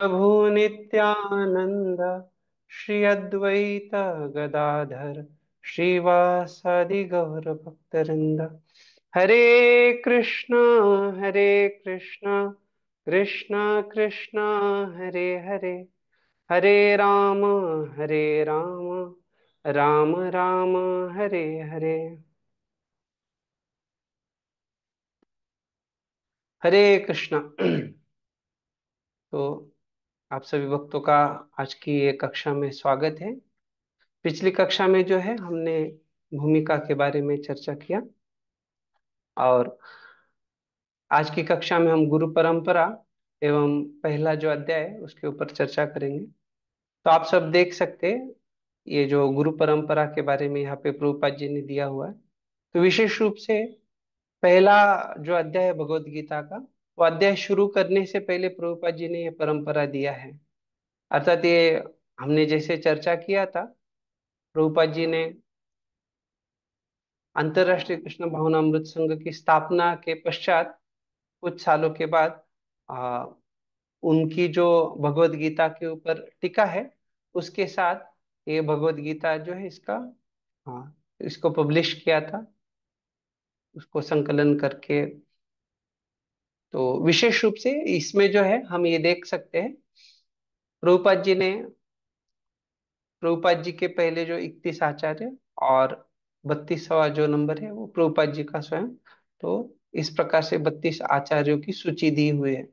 प्रभु नित्यानन्द श्री अद्वैत गदाधर श्रीवासादि गौर गौरभक्तवृन्द हरे कृष्ण हरे कृष्ण कृष्ण कृष्ण हरे हरे हरे राम हरे राम राम राम हरे हरे हरे कृष्ण तो आप सभी भक्तों का आज की ये कक्षा में स्वागत है पिछली कक्षा में जो है हमने भूमिका के बारे में चर्चा किया और आज की कक्षा में हम गुरु परंपरा एवं पहला जो अध्याय है उसके ऊपर चर्चा करेंगे तो आप सब देख सकते हैं ये जो गुरु परंपरा के बारे में यहाँ पे प्रभुपाद जी ने दिया हुआ है तो विशेष रूप से पहला जो अध्याय है भगवदगीता का स्वाध्याय शुरू करने से पहले प्रभुपाद जी ने यह परंपरा दिया है अर्थात ये हमने जैसे चर्चा किया था प्रभुपाद जी ने अंतर्राष्ट्रीय कृष्ण अमृत संघ की स्थापना के पश्चात कुछ सालों के बाद आ, उनकी जो भगवत गीता के ऊपर टीका है उसके साथ ये भगवत गीता जो है इसका आ, इसको पब्लिश किया था उसको संकलन करके तो विशेष रूप से इसमें जो है हम ये देख सकते हैं रूपा जी ने प्रभुपाद जी के पहले जो इकतीस आचार्य और बत्तीसवा जो नंबर है वो प्रभुपाद जी का स्वयं तो इस प्रकार से बत्तीस आचार्यों की सूची दी हुई है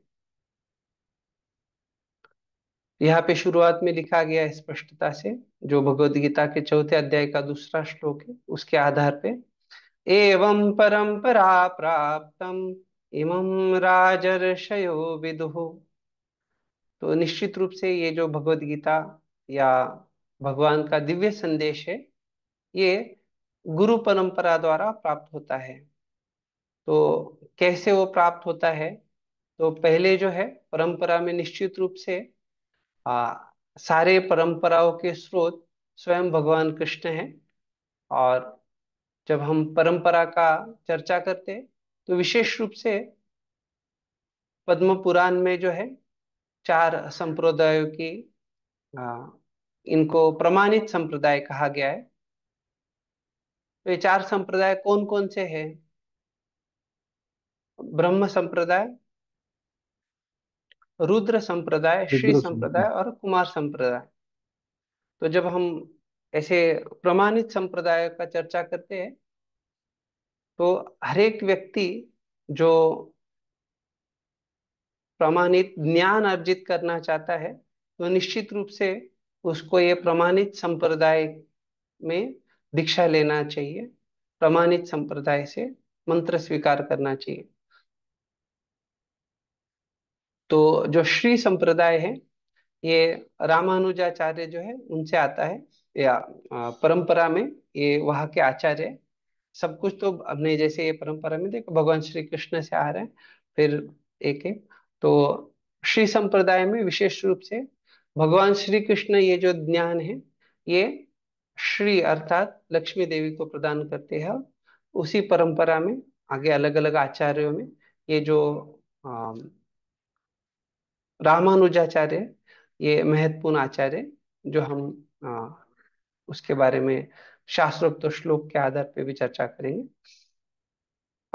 यहाँ पे शुरुआत में लिखा गया है स्पष्टता से जो भगवद गीता के चौथे अध्याय का दूसरा श्लोक है उसके आधार पे एवं परंपरा प्राप्तम इमम राजर्षयो विदुः तो निश्चित रूप से ये जो भगवत गीता या भगवान का दिव्य संदेश है ये गुरु परंपरा द्वारा प्राप्त होता है तो कैसे वो प्राप्त होता है तो पहले जो है परंपरा में निश्चित रूप से आ, सारे परंपराओं के स्रोत स्वयं भगवान कृष्ण हैं और जब हम परंपरा का चर्चा करते हैं तो विशेष रूप से पद्म पुराण में जो है चार संप्रदायों की आ, इनको प्रमाणित संप्रदाय कहा गया है तो ये चार संप्रदाय कौन कौन से हैं ब्रह्म संप्रदाय रुद्र संप्रदाय श्री संप्रदाय और कुमार संप्रदाय तो जब हम ऐसे प्रमाणित संप्रदाय का चर्चा करते हैं तो हर एक व्यक्ति जो प्रमाणित ज्ञान अर्जित करना चाहता है तो निश्चित रूप से उसको ये प्रमाणित संप्रदाय में दीक्षा लेना चाहिए प्रमाणित संप्रदाय से मंत्र स्वीकार करना चाहिए तो जो श्री संप्रदाय है ये रामानुजाचार्य जो है उनसे आता है या परंपरा में ये वहाँ के आचार्य सब कुछ तो अपने जैसे ये परंपरा में देखो भगवान श्री कृष्ण से आ रहे हैं फिर एक एक तो श्री संप्रदाय में विशेष रूप से भगवान श्री कृष्ण ये जो ज्ञान है ये श्री अर्थात लक्ष्मी देवी को प्रदान करते हैं उसी परंपरा में आगे अलग अलग आचार्यों में ये जो रामानुजाचार्य ये महत्वपूर्ण आचार्य जो हम आ, उसके बारे में शास्त्रोक्त श्लोक के आधार पर भी चर्चा करेंगे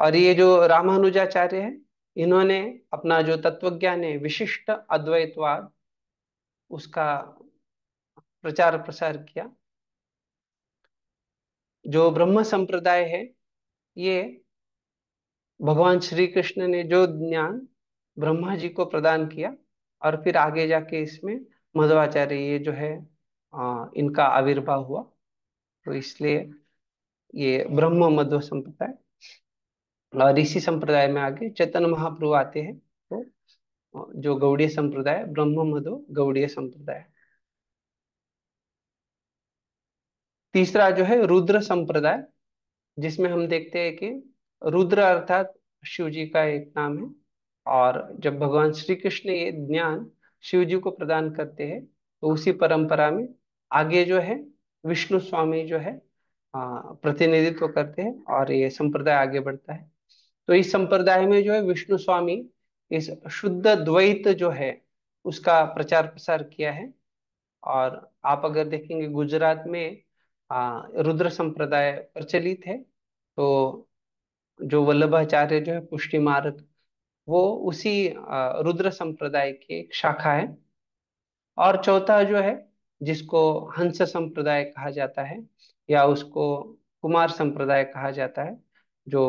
और ये जो रामानुजाचार्य है इन्होंने अपना जो तत्वज्ञान है विशिष्ट अद्वैतवाद उसका प्रचार प्रसार किया जो ब्रह्म संप्रदाय है ये भगवान श्री कृष्ण ने जो ज्ञान ब्रह्मा जी को प्रदान किया और फिर आगे जाके इसमें मधुवाचार्य ये जो है आ, इनका आविर्भाव हुआ तो इसलिए ये ब्रह्म मध्व संप्रदाय और इसी संप्रदाय में आगे चेतन महाप्रभु आते हैं तो जो गौड़ीय संप्रदाय ब्रह्म मधु गौड़ीय संप्रदाय तीसरा जो है रुद्र संप्रदाय जिसमें हम देखते हैं कि रुद्र अर्थात शिव जी का एक नाम है और जब भगवान श्री कृष्ण ये ज्ञान शिव जी को प्रदान करते हैं तो उसी परंपरा में आगे जो है विष्णु स्वामी जो है प्रतिनिधित्व करते हैं और ये संप्रदाय आगे बढ़ता है तो इस संप्रदाय में जो है विष्णु स्वामी इस शुद्ध द्वैत जो है उसका प्रचार प्रसार किया है और आप अगर देखेंगे गुजरात में आ, रुद्र संप्रदाय प्रचलित है तो जो वल्लभाचार्य जो है पुष्टि मार्ग वो उसी रुद्र संप्रदाय की एक शाखा है और चौथा जो है जिसको हंस संप्रदाय कहा जाता है या उसको कुमार संप्रदाय कहा जाता है जो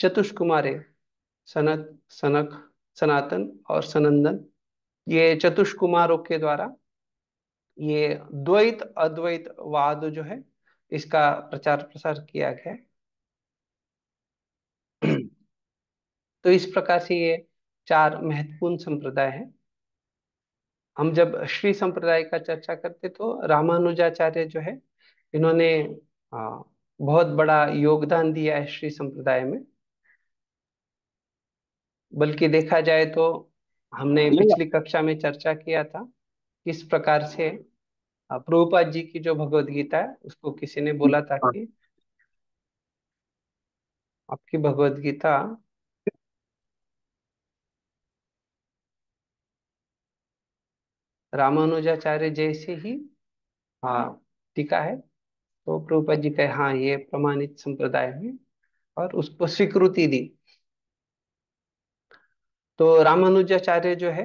चतुष्कुमारे सनक सनक सनातन और सनंदन ये चतुष्कुमारों के द्वारा ये द्वैत अद्वैत वाद जो है इसका प्रचार प्रसार किया गया तो इस प्रकार से ये चार महत्वपूर्ण संप्रदाय हैं हम जब श्री संप्रदाय का चर्चा करते तो रामानुजाचार्य जो है इन्होंने बहुत बड़ा योगदान दिया है श्री संप्रदाय में बल्कि देखा जाए तो हमने पिछली कक्षा में चर्चा किया था किस प्रकार से प्रभुपाद जी की जो भगवत गीता है उसको किसी ने बोला था कि आपकी भगवत गीता रामानुजाचार्य जैसे ही हाँ टीका है तो प्रभुपा जी कहे हाँ ये प्रमाणित संप्रदाय है और उसको स्वीकृति दी तो रामानुजाचार्य जो है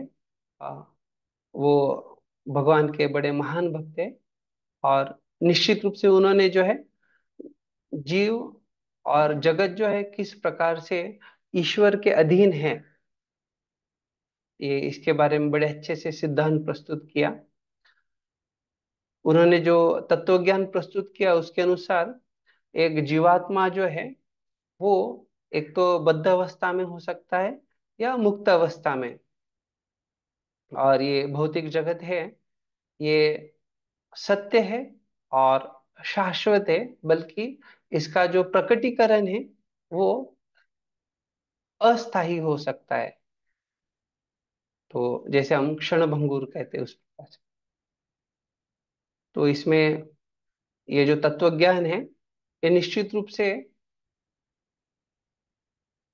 वो भगवान के बड़े महान भक्त है और निश्चित रूप से उन्होंने जो है जीव और जगत जो है किस प्रकार से ईश्वर के अधीन है ये इसके बारे में बड़े अच्छे से सिद्धांत प्रस्तुत किया उन्होंने जो तत्व ज्ञान प्रस्तुत किया उसके अनुसार एक जीवात्मा जो है वो एक तो बद्ध अवस्था में हो सकता है या मुक्त अवस्था में और ये भौतिक जगत है ये सत्य है और शाश्वत है बल्कि इसका जो प्रकटीकरण है वो अस्थाई हो सकता है तो जैसे हम क्षण भंगुर कहते हैं उस प्रकार से तो इसमें ये जो तत्व ज्ञान है ये निश्चित रूप से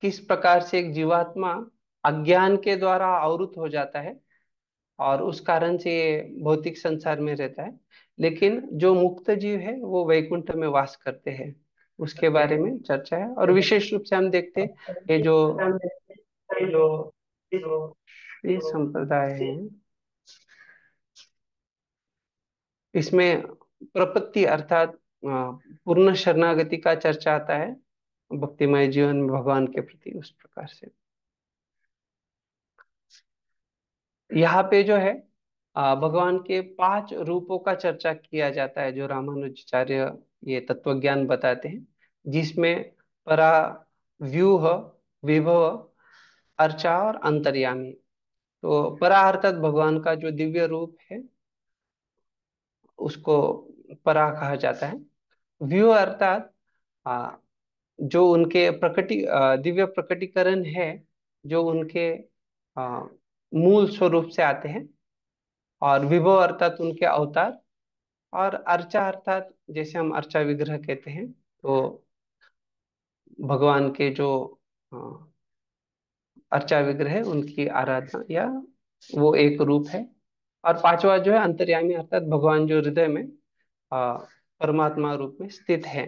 किस प्रकार से एक जीवात्मा अज्ञान के द्वारा आवृत हो जाता है और उस कारण से ये भौतिक संसार में रहता है लेकिन जो मुक्त जीव है वो वैकुंठ में वास करते हैं उसके अच्छा। बारे में चर्चा है और अच्छा। विशेष रूप से हम देखते हैं अच्छा। ये जो राष्ट्रीय तो संप्रदाय है इसमें प्रपत्ति अर्थात पूर्ण शरणागति का चर्चा आता है भक्तिमय जीवन में भगवान के प्रति उस प्रकार से यहाँ पे जो है भगवान के पांच रूपों का चर्चा किया जाता है जो रामानुजाचार्य ये तत्व ज्ञान बताते हैं जिसमें परा व्यूह विभव अर्चा और अंतर्यामी तो परा अर्थात भगवान का जो दिव्य रूप है उसको परा कहा जाता है व्यू अर्थात जो उनके प्रकटी दिव्य प्रकटीकरण है जो उनके मूल स्वरूप से आते हैं और विभो अर्थात उनके अवतार और अर्चा अर्थात जैसे हम अर्चा विग्रह कहते हैं तो भगवान के जो अर्चा विग्रह उनकी आराधना या वो एक रूप है और पांचवा जो है अंतर्यामी अर्थात भगवान जो हृदय में परमात्मा रूप में स्थित है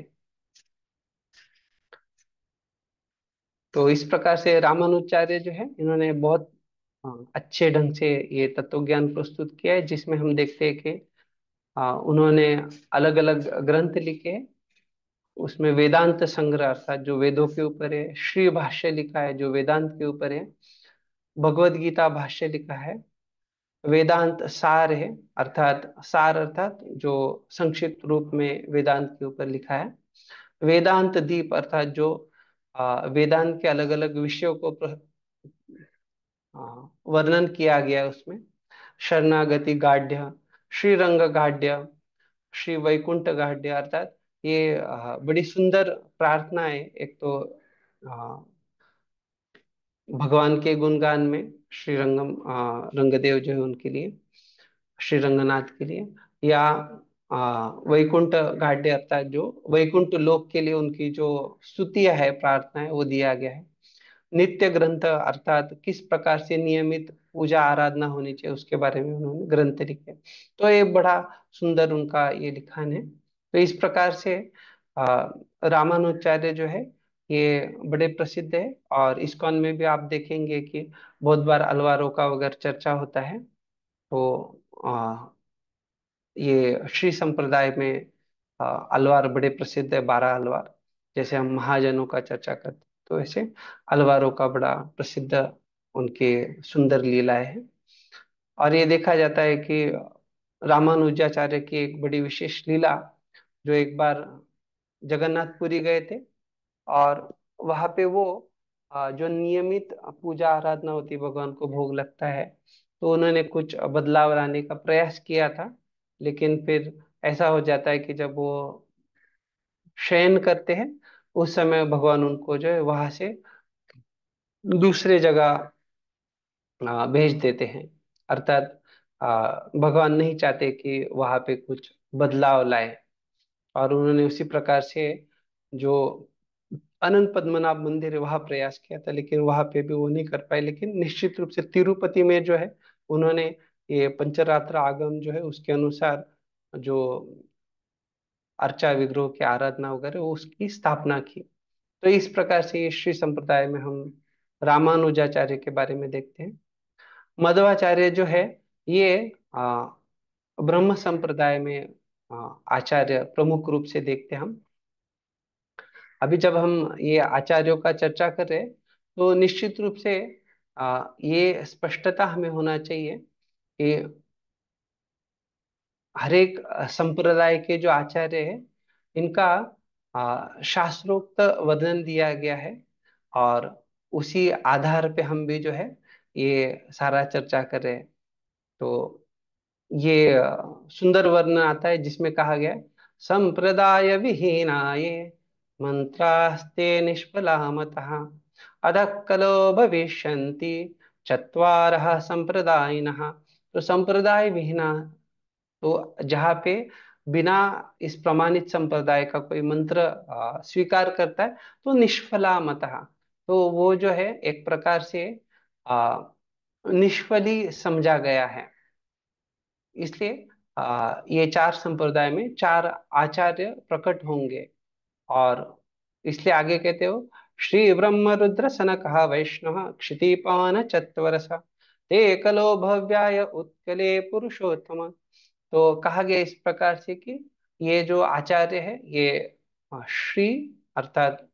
तो इस प्रकार से रामानुचार्य जो है इन्होंने बहुत अच्छे ढंग से ये तत्व ज्ञान प्रस्तुत किया है जिसमें हम देखते हैं कि उन्होंने अलग अलग ग्रंथ लिखे हैं उसमें वेदांत संग्रह अर्थात जो वेदों के ऊपर है श्री भाष्य लिखा है जो वेदांत के ऊपर है भगवद गीता भाष्य लिखा है वेदांत सार है अर्थात सार अर्थात जो संक्षिप्त रूप में वेदांत के ऊपर लिखा है वेदांत दीप अर्थात जो वेदांत के अलग अलग विषयों को वर्णन किया गया उसमें शरणागति गाढ़ श्रीरंग गाढ़ श्री वैकुंठ गाढ़ अर्थात ये बड़ी सुंदर प्रार्थना है एक तो भगवान के गुणगान में श्री रंगम रंगदेव जो है उनके लिए श्री रंगनाथ के लिए या वैकुंठ घाट्य अर्थात जो वैकुंठ लोक के लिए उनकी जो स्तुतिया है प्रार्थना है वो दिया गया है नित्य ग्रंथ अर्थात किस प्रकार से नियमित पूजा आराधना होनी चाहिए उसके बारे में उन्होंने ग्रंथ लिखे तो ये बड़ा सुंदर उनका ये लिखान है तो इस प्रकार से रामानुचार्य जो है ये बड़े प्रसिद्ध है और इसकॉन में भी आप देखेंगे कि बहुत बार अलवारों का वगैरह चर्चा होता है तो ये श्री संप्रदाय में अलवार बड़े प्रसिद्ध है बारह अलवार जैसे हम महाजनों का चर्चा करते तो ऐसे अलवारों का बड़ा प्रसिद्ध उनके सुंदर लीला है और ये देखा जाता है कि रामानुजाचार्य की एक बड़ी विशेष लीला जो एक बार जगन्नाथपुरी गए थे और वहां पे वो जो नियमित पूजा आराधना होती भगवान को भोग लगता है तो उन्होंने कुछ बदलाव लाने का प्रयास किया था लेकिन फिर ऐसा हो जाता है कि जब वो शयन करते हैं उस समय भगवान उनको जो है वहां से दूसरे जगह भेज देते हैं अर्थात भगवान नहीं चाहते कि वहां पे कुछ बदलाव लाए और उन्होंने उसी प्रकार से जो अनंत पद्मनाभ मंदिर है वहां प्रयास किया था लेकिन वहां पे भी वो नहीं कर पाए लेकिन निश्चित रूप से तिरुपति में जो है उन्होंने ये पंचरात्र आगम जो है उसके अनुसार जो अर्चा विग्रह की आराधना वगैरह उसकी स्थापना की तो इस प्रकार से ये श्री संप्रदाय में हम रामानुजाचार्य के बारे में देखते हैं मध्वाचार्य जो है ये आ, ब्रह्म संप्रदाय में हाँ, आचार्य प्रमुख रूप से देखते हम अभी जब हम ये आचार्यों का चर्चा कर रहे तो निश्चित रूप से ये स्पष्टता हमें होना चाहिए कि हरेक संप्रदाय के जो आचार्य हैं इनका शास्त्रोक्त वर्णन दिया गया है और उसी आधार पे हम भी जो है ये सारा चर्चा कर रहे हैं तो ये सुंदर वर्ण आता है जिसमें कहा गया संप्रदाय विहीनाये मंत्रास्ते निष्फला मत अध भविष्य चार संप्रदाय तो संप्रदाय विहीना तो जहाँ पे बिना इस प्रमाणित संप्रदाय का कोई मंत्र स्वीकार करता है तो निष्फला मत तो वो जो है एक प्रकार से अः निष्फली समझा गया है इसलिए ये चार संप्रदाय में चार आचार्य प्रकट होंगे और इसलिए आगे कहते हो श्री ब्रह्म रुद्र सनक वैष्णव क्षितिपान चतवरस ते कलो भव्याय उत्कले पुरुषोत्तम तो कहा गया इस प्रकार से कि ये जो आचार्य है ये श्री अर्थात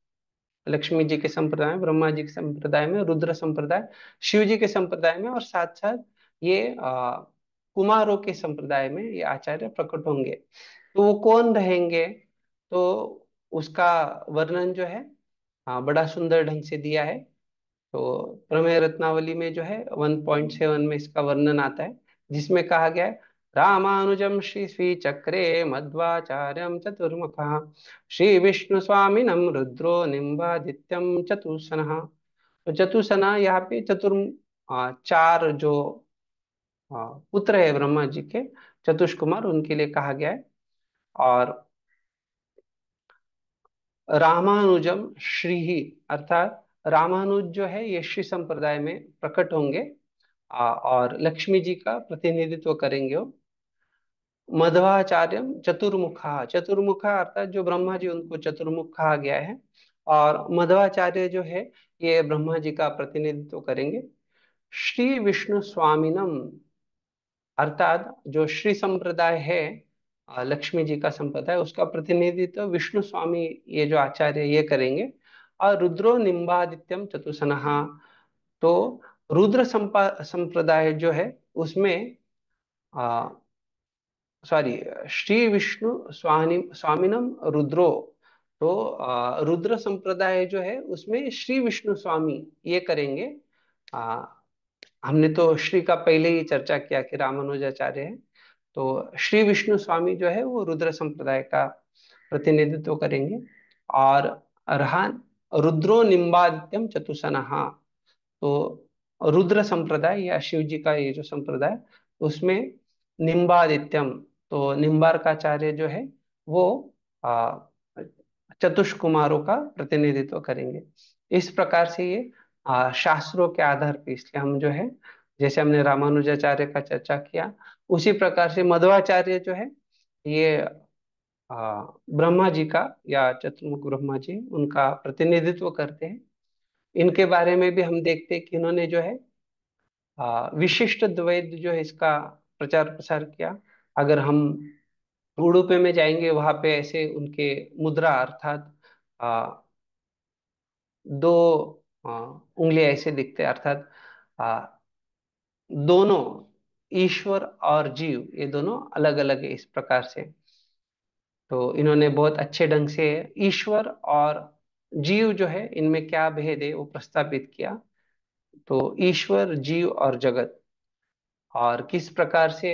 लक्ष्मी जी के संप्रदाय में ब्रह्मा जी के संप्रदाय में रुद्र संप्रदाय शिव जी के संप्रदाय में और साथ साथ ये आ, कुमारों के संप्रदाय में ये आचार्य प्रकट होंगे तो वो कौन रहेंगे तो उसका वर्णन जो है हाँ बड़ा सुंदर ढंग से दिया है तो प्रमेय रत्नावली में जो है 1.7 में इसका वर्णन आता है जिसमें कहा गया है रामानुजम श्री श्री चक्रे मध्वाचार्यम चतुर्मुख श्री विष्णु स्वामी नम रुद्रो निम्बादित्यम चतुसना तो चतुसना यहाँ पे चतुर्म चार जो हाँ, पुत्र है ब्रह्मा जी के चतुष कुमार उनके लिए कहा गया है और रामानुजम श्री ही अर्थात रामानुज जो है ये श्री संप्रदाय में प्रकट होंगे और लक्ष्मी जी का प्रतिनिधित्व करेंगे वो मध्वाचार्य चतुर्मुखा चतुर्मुखा अर्थात जो ब्रह्मा जी उनको चतुर्मुख कहा गया है और मध्वाचार्य जो है ये ब्रह्मा जी का प्रतिनिधित्व करेंगे श्री विष्णु स्वामीनम अर्थात जो श्री संप्रदाय है लक्ष्मी जी का संप्रदाय उसका प्रतिनिधित्व तो विष्णु स्वामी ये जो आचार्य ये करेंगे और रुद्रो निम्बादित्यम चतुसनहा तो रुद्र संप्रदाय जो है उसमें सॉरी श्री विष्णु स्वामी स्वामिनम रुद्रो तो आ, रुद्र संप्रदाय जो है उसमें श्री विष्णु स्वामी ये करेंगे आ, हमने तो श्री का पहले ही चर्चा किया कि रामानुजाचार्य है तो श्री विष्णु स्वामी जो है वो रुद्र संप्रदाय का प्रतिनिधित्व करेंगे और रहा रुद्रो निम्बाद्यम चतुसनहा तो रुद्र संप्रदाय या शिव जी का ये जो संप्रदाय उसमें निम्बादित्यम तो निम्बारकाचार्य जो है वो चतुष्कुमारों का प्रतिनिधित्व करेंगे इस प्रकार से ये शास्त्रों के आधार पर इसलिए हम जो है जैसे हमने रामानुजाचार्य का चर्चा किया उसी प्रकार से मध्वाचार्य जो है ये ब्रह्मा जी का या चतुर्मुख ब्रह्मा जी उनका प्रतिनिधित्व करते हैं इनके बारे में भी हम देखते हैं कि इन्होंने जो है विशिष्ट द्वैत जो है इसका प्रचार प्रसार किया अगर हम उड़ुपे में जाएंगे वहां पे ऐसे उनके मुद्रा अर्थात दो हाँ, उंगली ऐसे दिखते अर्थात दोनों ईश्वर और जीव ये दोनों अलग अलग है इस प्रकार से तो इन्होंने बहुत अच्छे ढंग से ईश्वर और जीव जो है इनमें क्या भेद है वो प्रस्तावित किया तो ईश्वर जीव और जगत और किस प्रकार से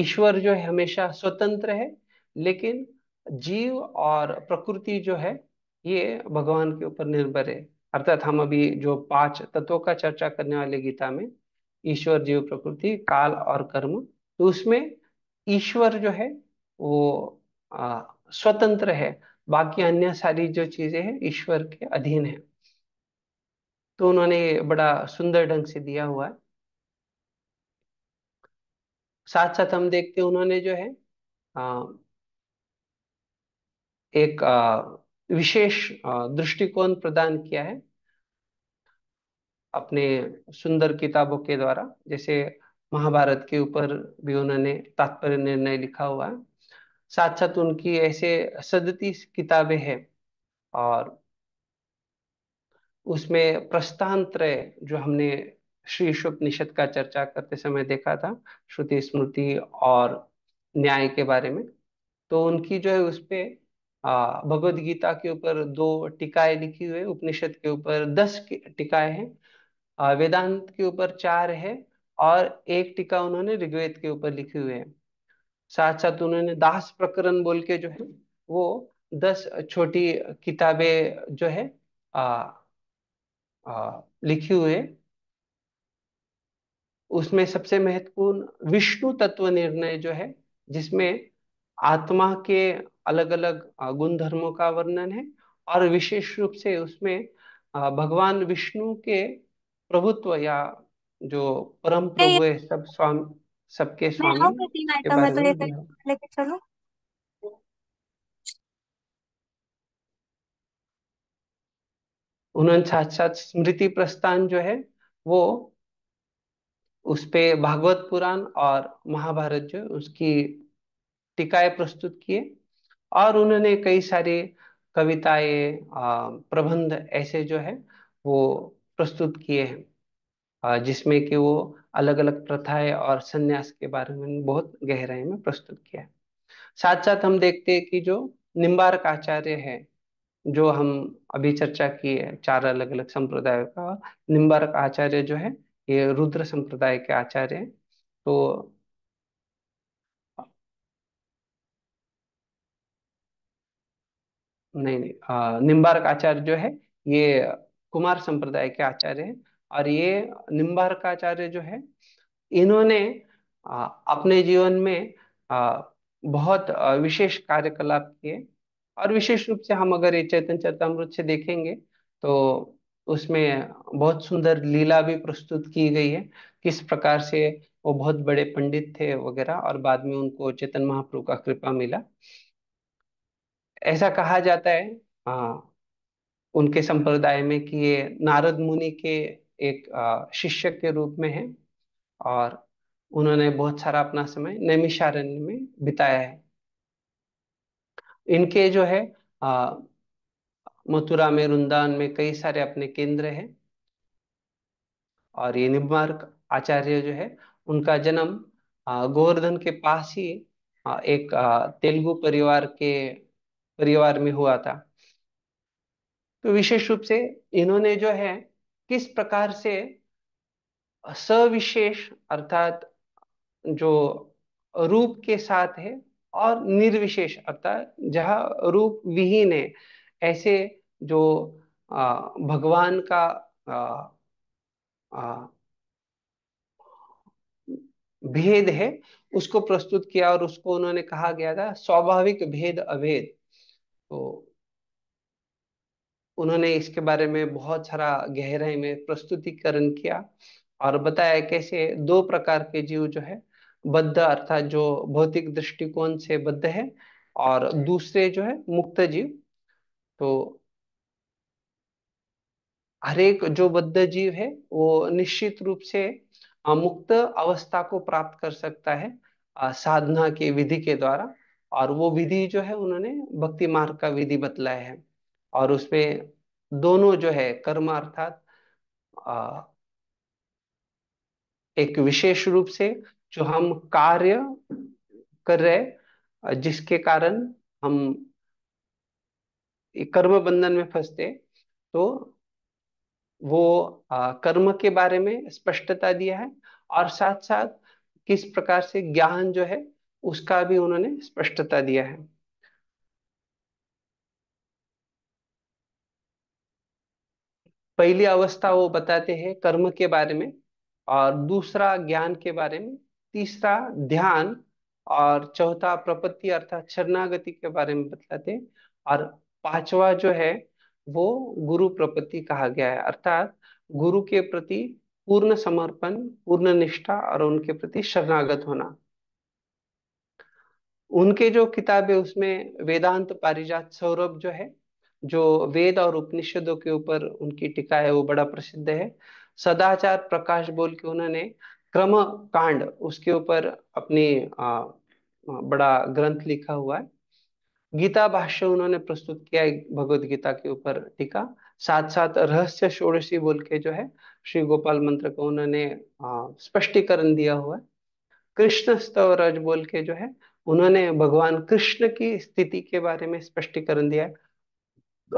ईश्वर जो है हमेशा स्वतंत्र है लेकिन जीव और प्रकृति जो है ये भगवान के ऊपर निर्भर है अर्थात हम अभी जो पांच तत्वों का चर्चा करने वाले गीता में ईश्वर जीव प्रकृति काल और कर्म तो उसमें ईश्वर जो है वो आ, स्वतंत्र है बाकी अन्य सारी जो चीजें हैं ईश्वर के अधीन है तो उन्होंने बड़ा सुंदर ढंग से दिया हुआ है साथ साथ हम देखते हैं उन्होंने जो है आ, एक आ, विशेष दृष्टिकोण प्रदान किया है अपने सुंदर किताबों के द्वारा जैसे महाभारत के ऊपर भी उन्होंने तात्पर्य निर्णय लिखा हुआ है साथ साथ उनकी ऐसे सदती किताबें हैं और उसमें त्रय जो हमने श्री निषद का चर्चा करते समय देखा था श्रुति स्मृति और न्याय के बारे में तो उनकी जो है उसपे आ, हाँ, भगवत गीता के ऊपर दो टिकाए लिखी हुई है उपनिषद के ऊपर दस टिकाए हैं वेदांत के ऊपर चार है और एक टीका उन्होंने ऋग्वेद के ऊपर लिखी हुए है साथ साथ उन्होंने दास प्रकरण बोल के जो है वो दस छोटी किताबें जो है आ, आ, लिखी हुए है उसमें सबसे महत्वपूर्ण विष्णु तत्व निर्णय जो है जिसमें आत्मा के अलग अलग गुण धर्मों का वर्णन है और विशेष रूप से उसमें भगवान विष्णु के प्रभुत्व या जो परम प्रभु है सब स्वामी सबके स्वामी उन्होंने साथ साथ स्मृति प्रस्थान जो है वो उस पे भागवत पुराण और महाभारत जो उसकी टिकाएं प्रस्तुत किए और उन्होंने कई सारी कविताएं प्रबंध ऐसे जो है वो प्रस्तुत किए हैं जिसमें कि वो अलग अलग प्रथाएं और संन्यास के बारे में बहुत गहराई में प्रस्तुत किया है साथ साथ हम देखते हैं कि जो निम्बारक आचार्य है जो हम अभी चर्चा की है चार अलग अलग संप्रदायों का निम्बारक आचार्य जो है ये रुद्र संप्रदाय के आचार्य तो नहीं नहीं निम्बार्क आचार्य जो है ये कुमार संप्रदाय के आचार्य हैं और ये निम्बार्क आचार्य जो है इन्होंने अपने जीवन में बहुत विशेष कार्यकलाप किए और विशेष रूप से हम अगर ये चैतन चरतामृत से देखेंगे तो उसमें बहुत सुंदर लीला भी प्रस्तुत की गई है किस प्रकार से वो बहुत बड़े पंडित थे वगैरह और बाद में उनको चेतन महाप्रभु का कृपा मिला ऐसा कहा जाता है आ, हाँ, उनके संप्रदाय में कि ये नारद मुनि के एक शिष्य के रूप में है और उन्होंने बहुत सारा अपना समय नैमिषारण्य में बिताया है इनके जो है मथुरा में वृंदावन में कई सारे अपने केंद्र हैं और ये निम्बार्क आचार्य जो है उनका जन्म गोवर्धन के पास ही एक तेलुगु परिवार के परिवार में हुआ था तो विशेष रूप से इन्होंने जो है किस प्रकार से सविशेष अर्थात जो रूप के साथ है और निर्विशेष अर्थात जहाँ रूप विहीन है ऐसे जो भगवान का भेद है उसको प्रस्तुत किया और उसको उन्होंने कहा गया था स्वाभाविक भेद अभेद तो उन्होंने इसके बारे में बहुत सारा गहराई में प्रस्तुतिकरण किया और बताया कैसे दो प्रकार के जीव जो है बद्ध अर्थात जो भौतिक दृष्टिकोण से बद्ध है और दूसरे जो है मुक्त जीव तो हरेक जो बद्ध जीव है वो निश्चित रूप से मुक्त अवस्था को प्राप्त कर सकता है साधना के विधि के द्वारा और वो विधि जो है उन्होंने भक्ति मार्ग का विधि बतलाया है और उसमें दोनों जो है कर्म अर्थात एक विशेष रूप से जो हम कार्य कर रहे जिसके कारण हम कर्म बंधन में फंसते तो वो आ, कर्म के बारे में स्पष्टता दिया है और साथ साथ किस प्रकार से ज्ञान जो है उसका भी उन्होंने स्पष्टता दिया है पहली अवस्था वो बताते हैं कर्म के बारे में और दूसरा ज्ञान के बारे में तीसरा ध्यान और चौथा प्रपत्ति अर्थात शरणागति के बारे में बताते हैं और पांचवा जो है वो गुरु प्रपत्ति कहा गया है अर्थात गुरु के प्रति पूर्ण समर्पण पूर्ण निष्ठा और उनके प्रति शरणागत होना उनके जो किताब है उसमें वेदांत पारिजात सौरभ जो है जो वेद और उपनिषदों के ऊपर उनकी टीका है वो बड़ा प्रसिद्ध है सदाचार प्रकाश बोल के उन्होंने क्रम कांड उसके ऊपर अपनी आ, बड़ा ग्रंथ लिखा हुआ है गीता भाष्य उन्होंने प्रस्तुत किया है भगवद गीता के ऊपर टीका साथ साथ रहस्य षोड़शी बोल के जो है श्री गोपाल मंत्र को उन्होंने स्पष्टीकरण दिया हुआ है कृष्ण स्तव रज बोल के जो है उन्होंने भगवान कृष्ण की स्थिति के बारे में स्पष्टीकरण दिया है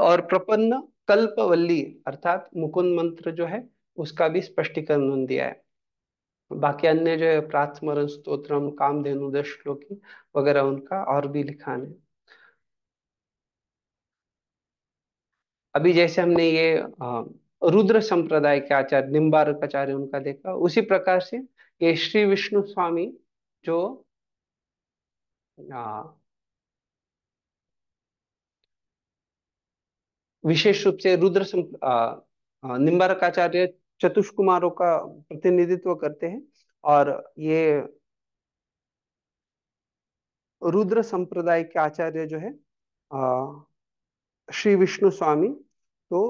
और प्रपन्न कल्पवल्ली अर्थात मुकुंद मंत्र जो है उसका भी स्पष्टीकरण दिया है बाकी अन्य जो है प्रात स्मरण स्त्रोत्र कामधेनु दश श्लोकी वगैरह उनका और भी लिखान है अभी जैसे हमने ये रुद्र संप्रदाय के आचार्य निम्बारक आचार्य उनका देखा उसी प्रकार से ये श्री विष्णु स्वामी जो हाँ। विशेष रूप से रुद्र सं- आचार्य निम्बारकाचार्य चतुष कुमारों का प्रतिनिधित्व करते हैं और ये रुद्र संप्रदाय के आचार्य जो है अ, श्री विष्णु स्वामी तो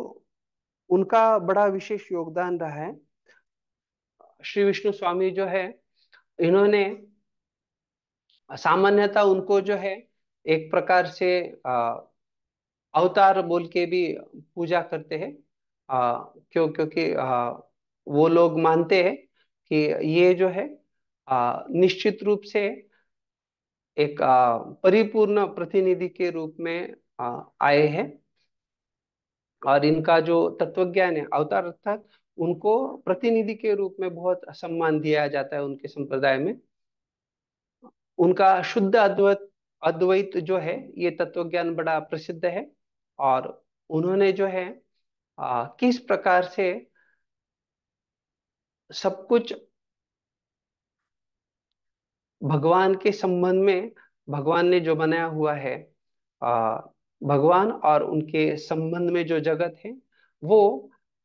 उनका बड़ा विशेष योगदान रहा है श्री विष्णु स्वामी जो है इन्होंने सामान्यतः उनको जो है एक प्रकार से अवतार बोल के भी पूजा करते हैं क्यों क्योंकि वो लोग मानते हैं कि ये जो है निश्चित रूप से एक परिपूर्ण प्रतिनिधि के रूप में आए हैं और इनका जो तत्वज्ञान है अवतार अर्थात उनको प्रतिनिधि के रूप में बहुत सम्मान दिया जाता है उनके संप्रदाय में उनका शुद्ध अद्वैत अद्वैत जो है ये तत्व ज्ञान बड़ा प्रसिद्ध है और उन्होंने जो है आ, किस प्रकार से सब कुछ भगवान के संबंध में भगवान ने जो बनाया हुआ है आ, भगवान और उनके संबंध में जो जगत है वो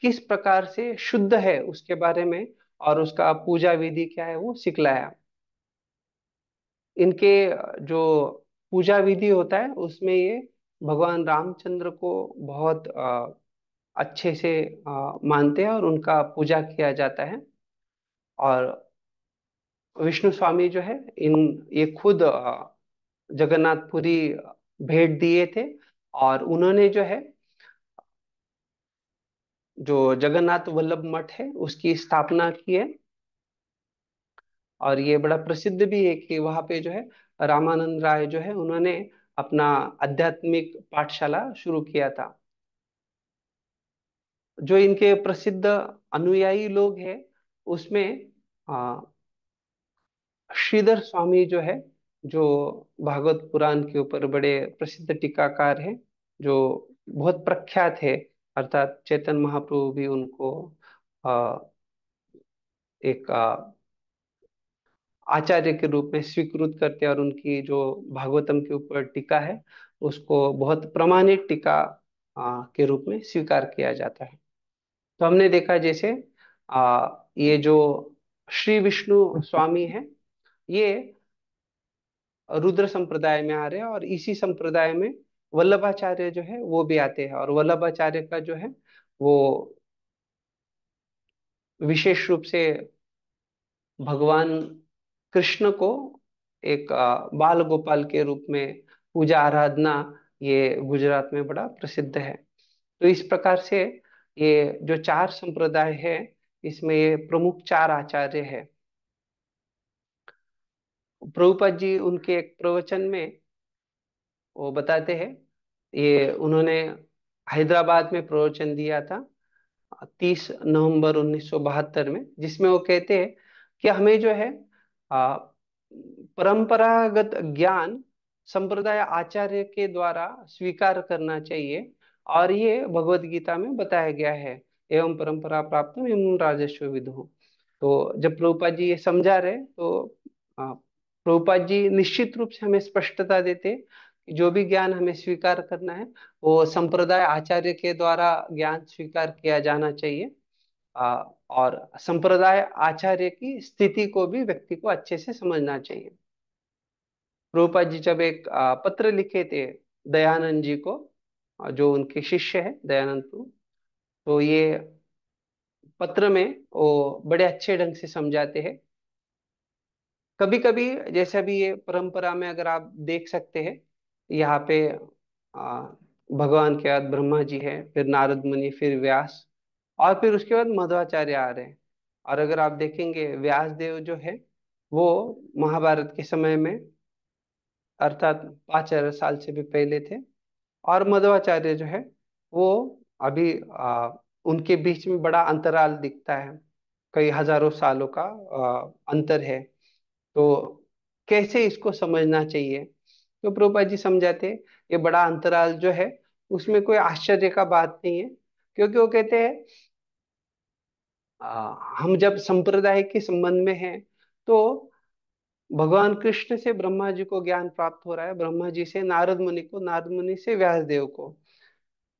किस प्रकार से शुद्ध है उसके बारे में और उसका पूजा विधि क्या है वो सिखलाया इनके जो पूजा विधि होता है उसमें ये भगवान रामचंद्र को बहुत अच्छे से मानते हैं और उनका पूजा किया जाता है और विष्णु स्वामी जो है इन ये खुद जगन्नाथपुरी भेंट दिए थे और उन्होंने जो है जो जगन्नाथ वल्लभ मठ है उसकी स्थापना की है और ये बड़ा प्रसिद्ध भी है कि वहां पे जो है रामानंद राय जो है उन्होंने अपना आध्यात्मिक पाठशाला शुरू किया था जो इनके प्रसिद्ध अनुयायी लोग हैं उसमें श्रीधर स्वामी जो है जो भागवत पुराण के ऊपर बड़े प्रसिद्ध टीकाकार हैं जो बहुत प्रख्यात है अर्थात चेतन महाप्रभु भी उनको आ, एक आ, आचार्य के रूप में स्वीकृत करते हैं और उनकी जो भागवतम के ऊपर टीका है उसको बहुत प्रमाणिक टीका के रूप में स्वीकार किया जाता है तो हमने देखा जैसे आ, ये जो श्री विष्णु स्वामी है ये रुद्र संप्रदाय में आ रहे हैं और इसी संप्रदाय में वल्लभाचार्य जो है वो भी आते हैं और वल्लभाचार्य का जो है वो विशेष रूप से भगवान कृष्ण को एक बाल गोपाल के रूप में पूजा आराधना ये गुजरात में बड़ा प्रसिद्ध है तो इस प्रकार से ये जो चार संप्रदाय है इसमें ये प्रमुख चार आचार्य है प्रभुपद जी उनके एक प्रवचन में वो बताते हैं ये उन्होंने हैदराबाद में प्रवचन दिया था 30 नवंबर 1972 में जिसमें वो कहते हैं कि हमें जो है परंपरागत ज्ञान संप्रदाय आचार्य के द्वारा स्वीकार करना चाहिए और ये भगवत गीता में बताया गया है एवं परंपरा प्राप्त राजस्व विधु तो जब प्रभुपा जी ये समझा रहे तो प्रभुपा जी निश्चित रूप से हमें स्पष्टता देते जो भी ज्ञान हमें स्वीकार करना है वो संप्रदाय आचार्य के द्वारा ज्ञान स्वीकार किया जाना चाहिए और संप्रदाय आचार्य की स्थिति को भी व्यक्ति को अच्छे से समझना चाहिए रूपा जी जब एक पत्र लिखे थे दयानंद जी को जो उनके शिष्य है दयानंद तो, तो ये पत्र में वो बड़े अच्छे ढंग से समझाते हैं कभी कभी जैसे भी ये परंपरा में अगर आप देख सकते हैं यहाँ पे भगवान के बाद ब्रह्मा जी है फिर नारद मुनि फिर व्यास और फिर उसके बाद मध्वाचार्य आ रहे हैं और अगर आप देखेंगे व्यासदेव जो है वो महाभारत के समय में अर्थात पाँच हजार साल से भी पहले थे और मध्वाचार्य जो है वो अभी आ, उनके बीच में बड़ा अंतराल दिखता है कई हजारों सालों का आ, अंतर है तो कैसे इसको समझना चाहिए तो प्रोपा जी समझाते ये बड़ा अंतराल जो है उसमें कोई आश्चर्य का बात नहीं है क्योंकि वो कहते हैं हम जब संप्रदाय के संबंध में हैं तो भगवान कृष्ण से ब्रह्मा जी को ज्ञान प्राप्त हो रहा है ब्रह्मा जी से नारद मुनि को नारद मुनि से व्यासदेव को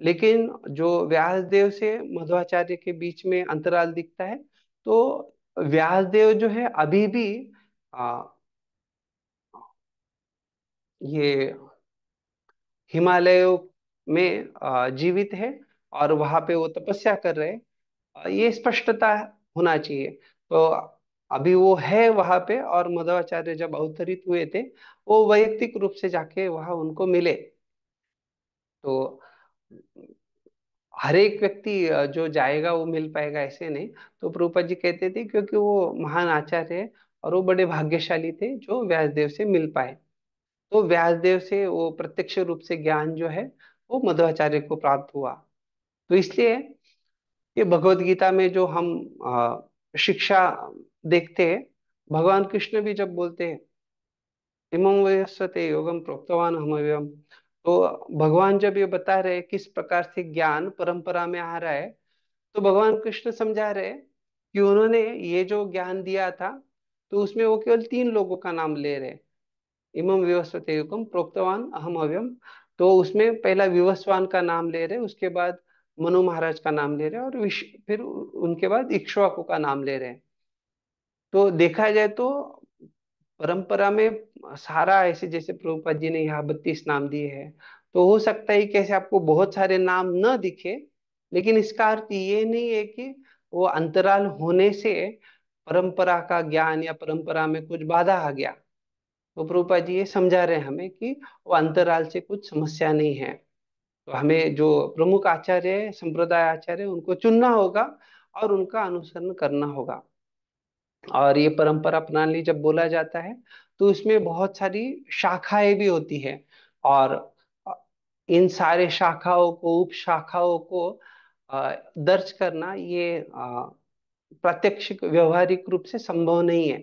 लेकिन जो व्यासदेव से मध्वाचार्य के बीच में अंतराल दिखता है तो व्यासदेव जो है अभी भी आ, ये हिमालयों में आ, जीवित है और वहां पे वो तपस्या कर रहे हैं ये स्पष्टता होना चाहिए तो अभी वो है वहां पे और मधवाचार्य जब अवतरित हुए थे वो वैयक्तिक रूप से जाके वहां उनको मिले तो हर एक व्यक्ति जो जाएगा वो मिल पाएगा ऐसे नहीं तो प्रूपा जी कहते थे क्योंकि वो महान आचार्य है और वो बड़े भाग्यशाली थे जो व्यासदेव से मिल पाए तो व्यासदेव से वो प्रत्यक्ष रूप से ज्ञान जो है वो मधुआचार्य को प्राप्त हुआ तो इसलिए ये भगवत गीता में जो हम शिक्षा देखते हैं भगवान कृष्ण भी जब बोलते हैं इम वयस्वते योगम प्रोक्तवान हम तो भगवान जब ये बता रहे किस प्रकार से ज्ञान परंपरा में आ रहा है तो भगवान कृष्ण समझा रहे कि उन्होंने ये जो ज्ञान दिया था तो उसमें वो केवल तीन लोगों का नाम ले रहे इमम विवस्वते युगम प्रोक्तवान अहम अव्यम तो उसमें पहला विवस्वान का नाम ले रहे उसके बाद मनु महाराज का नाम ले रहे हैं और विश्व फिर उनके बाद इक्ष्वाकु का नाम ले रहे हैं तो देखा जाए तो परंपरा में सारा ऐसे जैसे प्रभुपाद जी ने यहाँ बत्तीस नाम दिए हैं तो हो सकता है कैसे आपको बहुत सारे नाम न दिखे लेकिन इसका अर्थ ये नहीं है कि वो अंतराल होने से परंपरा का ज्ञान या परंपरा में कुछ बाधा आ गया तो प्रभुपा जी ये समझा रहे हैं हमें कि वो अंतराल से कुछ समस्या नहीं है तो हमें जो प्रमुख आचार्य है संप्रदाय आचार्य उनको चुनना होगा और उनका अनुसरण करना होगा और ये परंपरा प्रणाली जब बोला जाता है तो इसमें बहुत सारी शाखाएं भी होती है और इन सारे शाखाओं को उप शाखाओं को दर्ज करना ये प्रत्यक्ष व्यवहारिक रूप से संभव नहीं है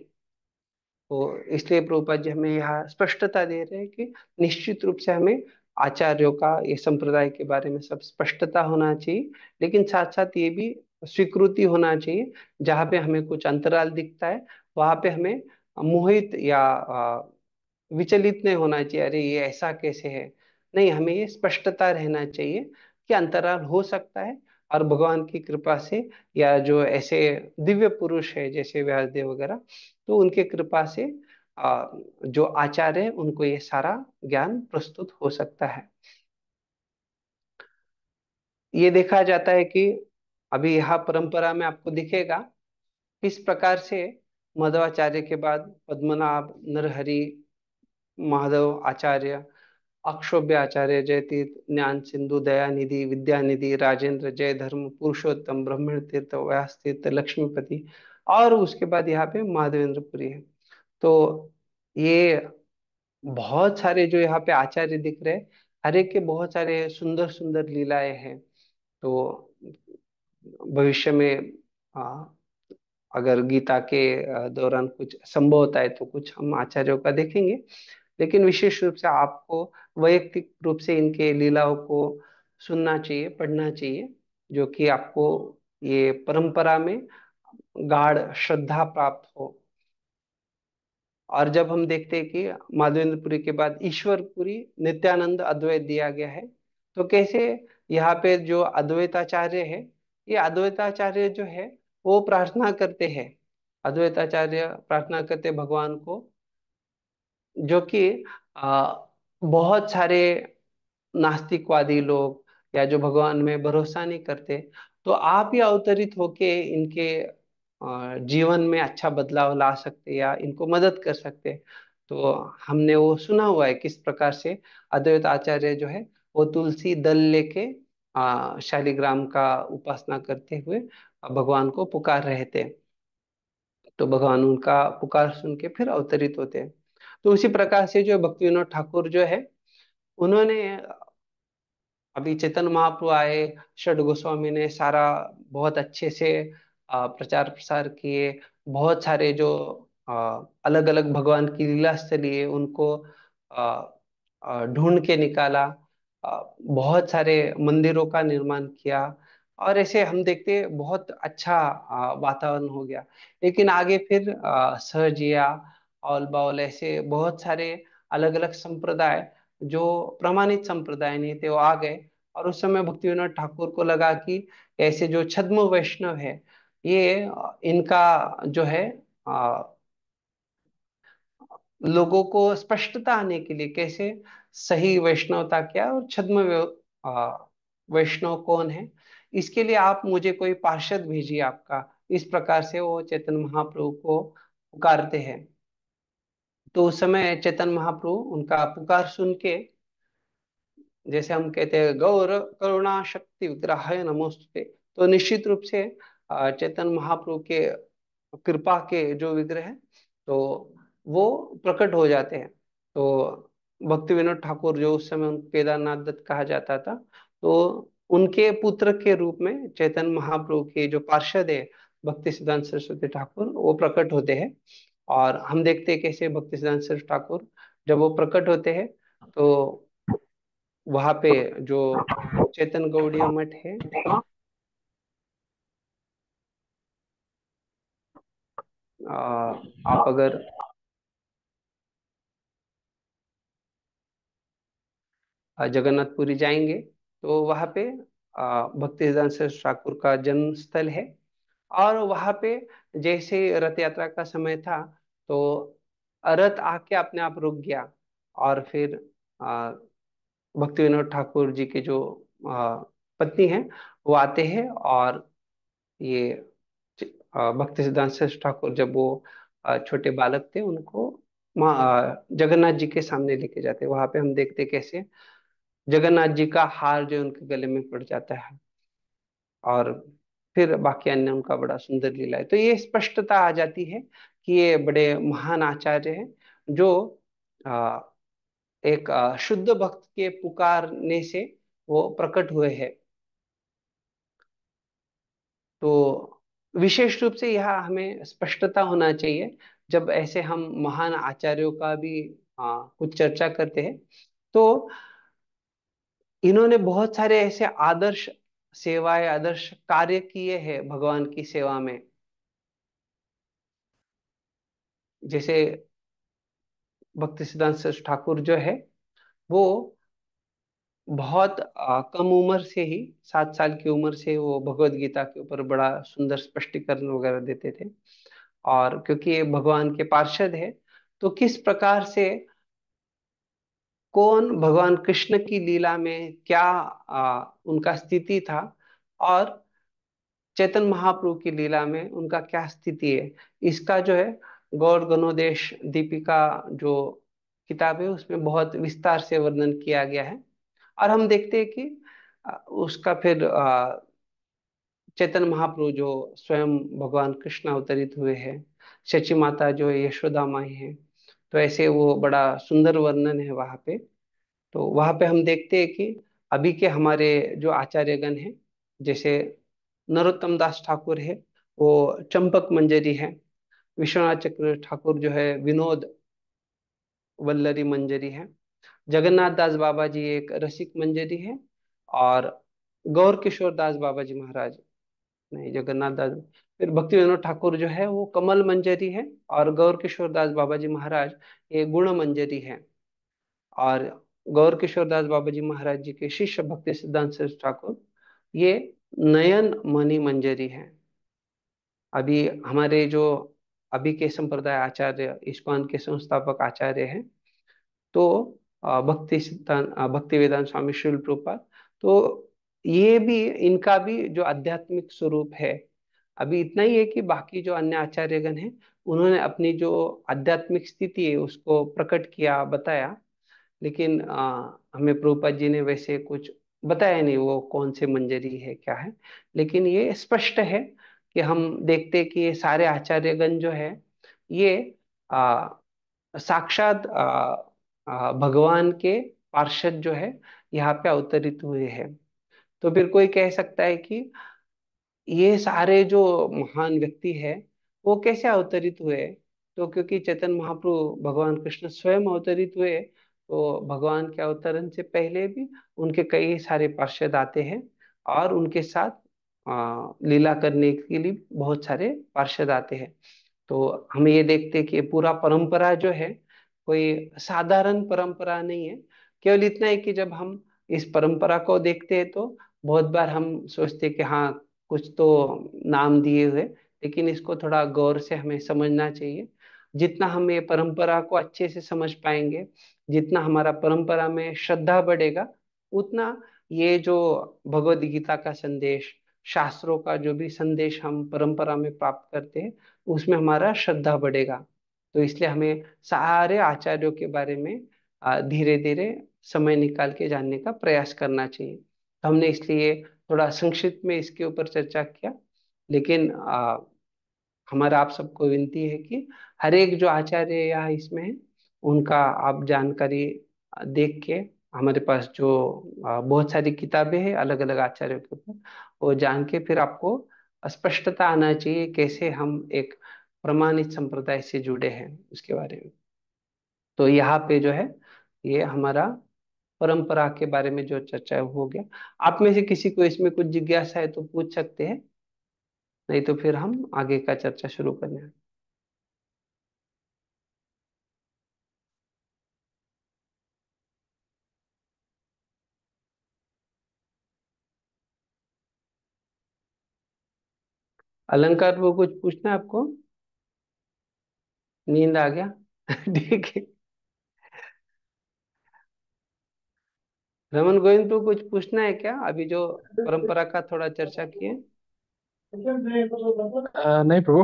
तो इसलिए प्रभुपा जी हमें यह स्पष्टता दे रहे हैं कि निश्चित रूप से हमें आचार्यों का ये संप्रदाय के बारे में सब स्पष्टता होना चाहिए लेकिन साथ साथ ये भी स्वीकृति होना चाहिए जहाँ पे हमें कुछ अंतराल दिखता है वहां पे हमें मोहित या विचलित नहीं होना चाहिए अरे ये ऐसा कैसे है नहीं हमें ये स्पष्टता रहना चाहिए कि अंतराल हो सकता है और भगवान की कृपा से या जो ऐसे दिव्य पुरुष है जैसे व्यासदेव वगैरह तो उनके कृपा से जो आचार्य है उनको ये सारा ज्ञान प्रस्तुत हो सकता है ये देखा जाता है कि अभी यह परंपरा में आपको दिखेगा किस प्रकार से मधवाचार्य के बाद पद्मनाभ नरहरि माधव आचार्य अक्षोभ्य आचार्य जयतीर्थ ज्ञान सिंधु दयानिधि विद्यानिधि राजेंद्र जय धर्म पुरुषोत्तम ब्रह्मण तीर्थ व्यास तीर्थ लक्ष्मीपति और उसके बाद यहाँ पे माधवेंद्रपुरी है तो ये बहुत सारे जो यहाँ पे आचार्य दिख रहे हैं हर एक के बहुत सारे सुंदर सुंदर लीलाएं हैं तो भविष्य में आ, हाँ, अगर गीता के दौरान कुछ संभव होता है तो कुछ हम आचार्यों का देखेंगे लेकिन विशेष रूप से आपको वैयक्तिक रूप से इनके लीलाओं को सुनना चाहिए पढ़ना चाहिए जो कि आपको ये परंपरा में गाढ़ श्रद्धा प्राप्त हो और जब हम देखते हैं कि माधवेंद्रपुरी के बाद ईश्वरपुरी नित्यानंद अद्वैत दिया गया है तो कैसे यहाँ पे जो अद्वैताचार्य है ये अद्वैताचार्य जो है वो प्रार्थना करते हैं अद्वैताचार्य प्रार्थना करते भगवान को जो कि बहुत सारे नास्तिकवादी लोग या जो भगवान में भरोसा नहीं करते तो आप ही अवतरित होके इनके जीवन में अच्छा बदलाव ला सकते या इनको मदद कर सकते तो हमने वो सुना हुआ है किस प्रकार से अद्वैत आचार्य जो है वो तुलसी दल लेके शालिग्राम का उपासना करते हुए भगवान को पुकार रहे थे तो भगवान उनका पुकार सुन के फिर अवतरित होते हैं तो उसी प्रकार से जो भक्ति विनोद ठाकुर जो है उन्होंने अभी चेतन महाप्रभु आए षड गोस्वामी ने सारा बहुत अच्छे से प्रचार प्रसार किए बहुत सारे जो अलग अलग भगवान की लीला चलिए उनको ढूंढ के निकाला बहुत सारे मंदिरों का निर्माण किया और ऐसे हम देखते बहुत अच्छा वातावरण हो गया लेकिन आगे फिर सहजिया औल बाउल ऐसे बहुत सारे अलग अलग संप्रदाय जो प्रमाणित संप्रदाय नहीं थे वो आ गए और उस समय भक्ति विनोद ठाकुर को लगा कि ऐसे जो छद्म वैष्णव है ये इनका जो है आ, लोगों को स्पष्टता आने के लिए कैसे सही वैष्णवता क्या और छद्म वैष्णव कौन है इसके लिए आप मुझे कोई पार्षद भेजिए आपका इस प्रकार से वो चेतन महाप्रभु को पुकारते हैं तो उस समय चेतन महाप्रभु उनका पुकार सुन के जैसे हम कहते हैं गौर करुणा शक्ति विग्रह नमोस्तुते तो निश्चित रूप से चेतन महाप्रभु के कृपा के जो विग्रह है तो वो प्रकट हो जाते हैं तो भक्ति विनोद ठाकुर जो उस समय केदारनाथ दत्त कहा जाता था तो उनके पुत्र के रूप में चेतन महाप्रभु के जो पार्षद है भक्ति सिद्धांत सरस्वती ठाकुर वो प्रकट होते हैं और हम देखते हैं कैसे भक्ति सिद्धांत सरस्वती ठाकुर जब वो प्रकट होते हैं तो वहां पे जो चेतन गौड़िया मठ है आ, आप अगर जगन्नाथपुरी जाएंगे तो वहां पे भक्ति ठाकुर का जन्म स्थल है और वहां पे जैसे रथ यात्रा का समय था तो रथ आके अपने आप रुक गया और फिर भक्ति विनोद ठाकुर जी के जो पत्नी है वो आते हैं और ये भक्ति सिद्धांत श्रेष्ठ ठाकुर जब वो छोटे बालक थे उनको माँ जगन्नाथ जी के सामने लेके जाते वहां पे हम देखते कैसे जगन्नाथ जी का हार जो उनके गले में पड़ जाता है और फिर बाकी अन्य उनका बड़ा सुंदर लीला है तो ये स्पष्टता आ जाती है कि ये बड़े महान आचार्य हैं जो एक शुद्ध भक्त के पुकारने से वो प्रकट हुए हैं तो विशेष रूप से यह हमें स्पष्टता होना चाहिए जब ऐसे हम महान आचार्यों का भी आ, कुछ चर्चा करते हैं तो इन्होंने बहुत सारे ऐसे आदर्श सेवाएं आदर्श कार्य किए हैं भगवान की सेवा में जैसे भक्ति सिद्धांत ठाकुर जो है वो बहुत आ, कम उम्र से ही सात साल की उम्र से वो भगवत गीता के ऊपर बड़ा सुंदर स्पष्टीकरण वगैरह देते थे और क्योंकि ये भगवान के पार्षद है तो किस प्रकार से कौन भगवान कृष्ण की लीला में क्या आ, उनका स्थिति था और चेतन महाप्रभु की लीला में उनका क्या स्थिति है इसका जो है गौर गणोदेश दीपिका जो किताब है उसमें बहुत विस्तार से वर्णन किया गया है और हम देखते हैं कि उसका फिर चेतन महाप्रभु जो स्वयं भगवान कृष्ण अवतरित हुए हैं शची माता जो यशोदा माई है तो ऐसे वो बड़ा सुंदर वर्णन है वहाँ पे तो वहाँ पे हम देखते हैं कि अभी के हमारे जो आचार्यगण हैं जैसे नरोत्तम दास ठाकुर है वो चंपक मंजरी है विश्वनाथ चक्र ठाकुर जो है विनोद वल्लरी मंजरी है जगन्नाथ दास बाबा जी एक रसिक मंजरी है और गौर किशोर दास बाबा जी महाराज नहीं जगन्नाथ दास फिर भक्ति विनोद ठाकुर जो है वो कमल मंजरी है और गौर किशोर दास बाबा जी महाराज ये गुण मंजरी है और गौर किशोर दास बाबा जी महाराज जी के शिष्य भक्ति सिद्धांत ठाकुर ये नयन मणि मंजरी है अभी हमारे जो अभी के संप्रदाय आचार्य इस्कॉन के संस्थापक आचार्य हैं तो भक्ति भक्ति वेदांत स्वामी शिल रूपा तो ये भी इनका भी जो आध्यात्मिक स्वरूप है अभी इतना ही है कि बाकी जो अन्य आचार्यगण हैं उन्होंने अपनी जो आध्यात्मिक स्थिति है उसको प्रकट किया बताया लेकिन आ, हमें प्रभुपाद जी ने वैसे कुछ बताया नहीं वो कौन से मंजरी है क्या है लेकिन ये स्पष्ट है कि हम देखते कि ये सारे आचार्यगण जो है ये आ, साक्षात भगवान के पार्षद जो है यहाँ पे अवतरित हुए हैं तो फिर कोई कह सकता है कि ये सारे जो महान व्यक्ति है वो कैसे अवतरित हुए तो क्योंकि चेतन महाप्रभु भगवान कृष्ण स्वयं अवतरित हुए तो भगवान के अवतरण से पहले भी उनके कई सारे पार्षद आते हैं और उनके साथ लीला करने के लिए बहुत सारे पार्षद आते हैं तो हम ये देखते हैं कि पूरा परंपरा जो है कोई साधारण परंपरा नहीं है केवल इतना है कि जब हम इस परंपरा को देखते हैं तो बहुत बार हम सोचते कि हाँ कुछ तो नाम दिए हुए लेकिन इसको थोड़ा गौर से हमें समझना चाहिए जितना हम ये परंपरा को अच्छे से समझ पाएंगे जितना हमारा परंपरा में श्रद्धा बढ़ेगा उतना ये जो भगवद गीता का संदेश शास्त्रों का जो भी संदेश हम परंपरा में प्राप्त करते हैं उसमें हमारा श्रद्धा बढ़ेगा तो इसलिए हमें सारे आचार्यों के बारे में धीरे धीरे समय निकाल के जानने का प्रयास करना चाहिए तो हमने इसलिए थोड़ा संक्षिप्त में इसके ऊपर चर्चा किया लेकिन आ, हमारा आप सबको विनती है कि हर एक जो आचार्य यहाँ इसमें है उनका आप जानकारी देख के हमारे पास जो बहुत सारी किताबें हैं अलग अलग आचार्यों के ऊपर वो जान के फिर आपको स्पष्टता आना चाहिए कैसे हम एक प्रमाणित संप्रदाय से जुड़े हैं उसके बारे में तो यहाँ पे जो है ये हमारा परंपरा के बारे में जो चर्चा है हो गया आप में से किसी को इसमें कुछ जिज्ञासा है तो पूछ सकते हैं नहीं तो फिर हम आगे का चर्चा शुरू करने हैं अलंकार वो कुछ पूछना है आपको नींद आ गया ठीक है रमन गोविंद को कुछ पूछना है क्या अभी जो परंपरा का थोड़ा चर्चा किए नहीं प्रभु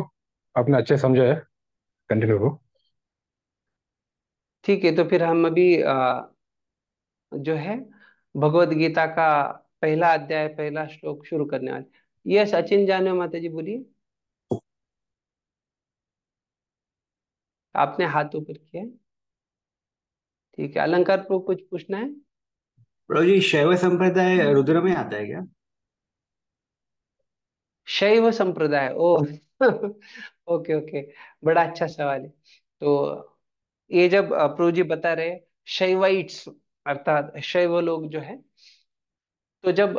आपने अच्छे समझा है कंटिन्यू ठीक है तो फिर हम अभी आ, जो है भगवत गीता का पहला अध्याय पहला श्लोक शुरू करने वाले यस सचिन जानवे माता जी बोलिए आपने हाथ ऊपर किया ठीक है अलंकार प्रो कुछ पूछना है जी शैव संप्रदाय रुद्र में आता है क्या शैव संप्रदाय ओ ओके ओके बड़ा अच्छा सवाल है तो ये जब प्रभु जी बता रहे शैवाइट्स अर्थात शैव लोग जो है तो जब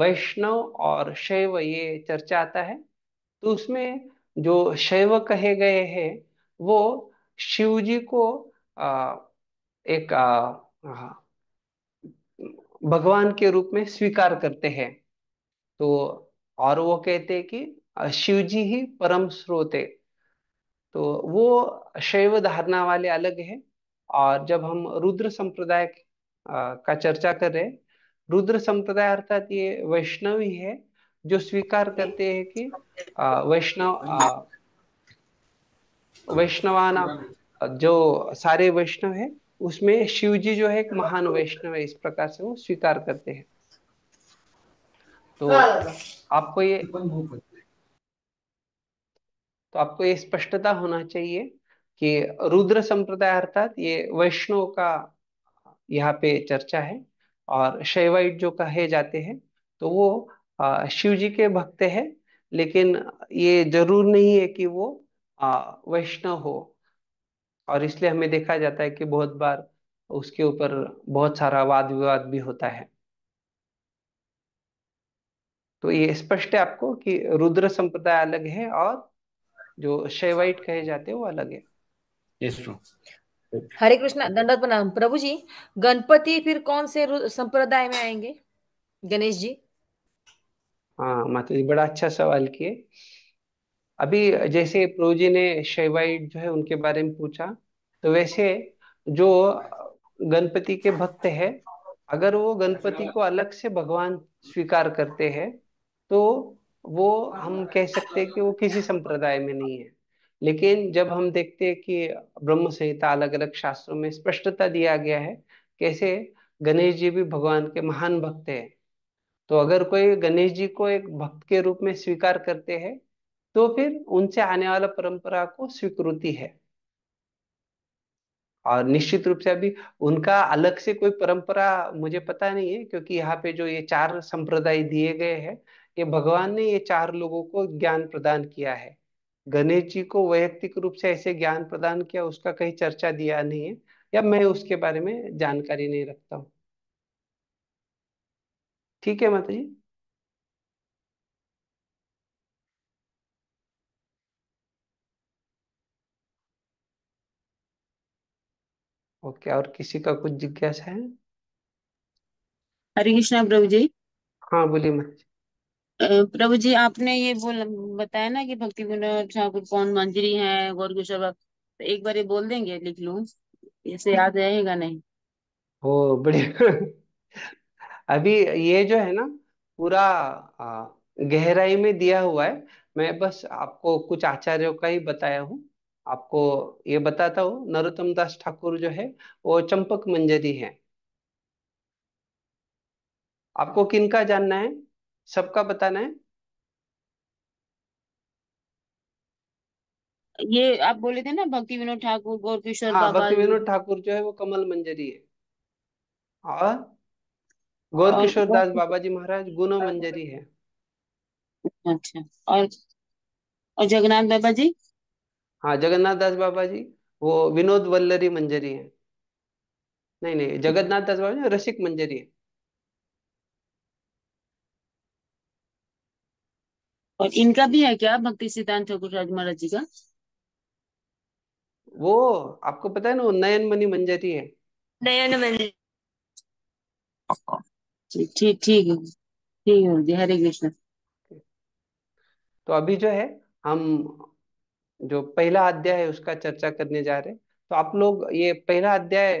वैष्णव और शैव ये चर्चा आता है तो उसमें जो शैव कहे गए हैं वो शिव जी को आ, एक आ, भगवान के रूप में स्वीकार करते हैं तो और वो कहते हैं कि शिव जी ही परम स्रोत है तो वो शैव धारणा वाले अलग है और जब हम रुद्र संप्रदाय का चर्चा कर रहे रुद्र संप्रदाय अर्थात ये वैष्णवी है जो स्वीकार करते हैं कि वैष्णव वैष्णवाना हाँ। जो सारे वैष्णव है उसमें शिव जी जो है एक महान वैष्णव है इस प्रकार से वो स्वीकार करते हैं तो हाँ, आपको ये तो आपको ये स्पष्टता होना चाहिए कि रुद्र संप्रदाय अर्थात ये वैष्णव का यहाँ पे चर्चा है और शैवाइट जो कहे जाते हैं तो वो शिव जी के भक्त हैं लेकिन ये जरूर नहीं है कि वो वैष्णव हो और इसलिए हमें देखा जाता है कि बहुत बार उसके ऊपर बहुत सारा वाद विवाद भी होता है तो ये स्पष्ट है आपको कि रुद्र संप्रदाय अलग है और जो शैवाइट कहे जाते हैं वो अलग है yes, हरे कृष्णा दंडत प्रणाम प्रभु जी गणपति फिर कौन से संप्रदाय में आएंगे गणेश जी हाँ माता जी बड़ा अच्छा सवाल किए अभी जैसे प्रभु जी ने शैवाइट जो है उनके बारे में पूछा तो वैसे जो गणपति के भक्त है अगर वो गणपति को अलग से भगवान स्वीकार करते हैं तो वो हम कह सकते हैं कि वो किसी संप्रदाय में नहीं है लेकिन जब हम देखते हैं कि ब्रह्म संहिता अलग अलग शास्त्रों में स्पष्टता दिया गया है कैसे गणेश जी भी भगवान के महान भक्त हैं तो अगर कोई गणेश जी को एक भक्त के रूप में स्वीकार करते हैं तो फिर उनसे आने वाला परंपरा को स्वीकृति है और निश्चित रूप से अभी उनका अलग से कोई परंपरा मुझे पता नहीं है क्योंकि यहाँ पे जो ये चार संप्रदाय दिए गए हैं ये भगवान ने ये चार लोगों को ज्ञान प्रदान किया है गणेश जी को वैयक्तिक रूप से ऐसे ज्ञान प्रदान किया उसका कहीं चर्चा दिया नहीं है या मैं उसके बारे में जानकारी नहीं रखता हूं ठीक है माता जी ओके और किसी का कुछ जिज्ञासा है हरे कृष्णा प्रभु जी हाँ बोलिए महाराज प्रभु जी आपने ये बोल बताया ना कि भक्ति विनोद ठाकुर कौन मंजरी है गौर तो एक बार ये बोल देंगे लिख लू इसे हाँ। याद रहेगा नहीं ओ बढ़िया अभी ये जो है ना पूरा गहराई में दिया हुआ है मैं बस आपको कुछ आचार्यों का ही बताया हूँ आपको ये बताता हूँ नरोत्तम दास ठाकुर जो है वो चंपक मंजरी है आपको हाँ। किनका जानना है सबका बताना है ये आप बोले थे ना भक्ति विनोद ठाकुर गौर किशोर हाँ भक्ति विनोद ठाकुर जो है वो कमल मंजरी है और गौर किशोर दास बाबा जी महाराज गुना मंजरी है अच्छा और और जगन्नाथ बाबा जी हाँ जगन्नाथ दास बाबा जी वो विनोद वल्लरी मंजरी है नहीं नहीं जगन्नाथ दास बाबा जी रसिक मंजरी है और इनका भी है क्या भक्ति सिद्धांत ठाकुर राज महाराज जी का वो आपको पता है ना वो नयन मणि मंजरी है नयन मणि ठीक ठीक है ठीक है हरे कृष्ण तो अभी जो है हम जो पहला अध्याय है उसका चर्चा करने जा रहे हैं तो आप लोग ये पहला अध्याय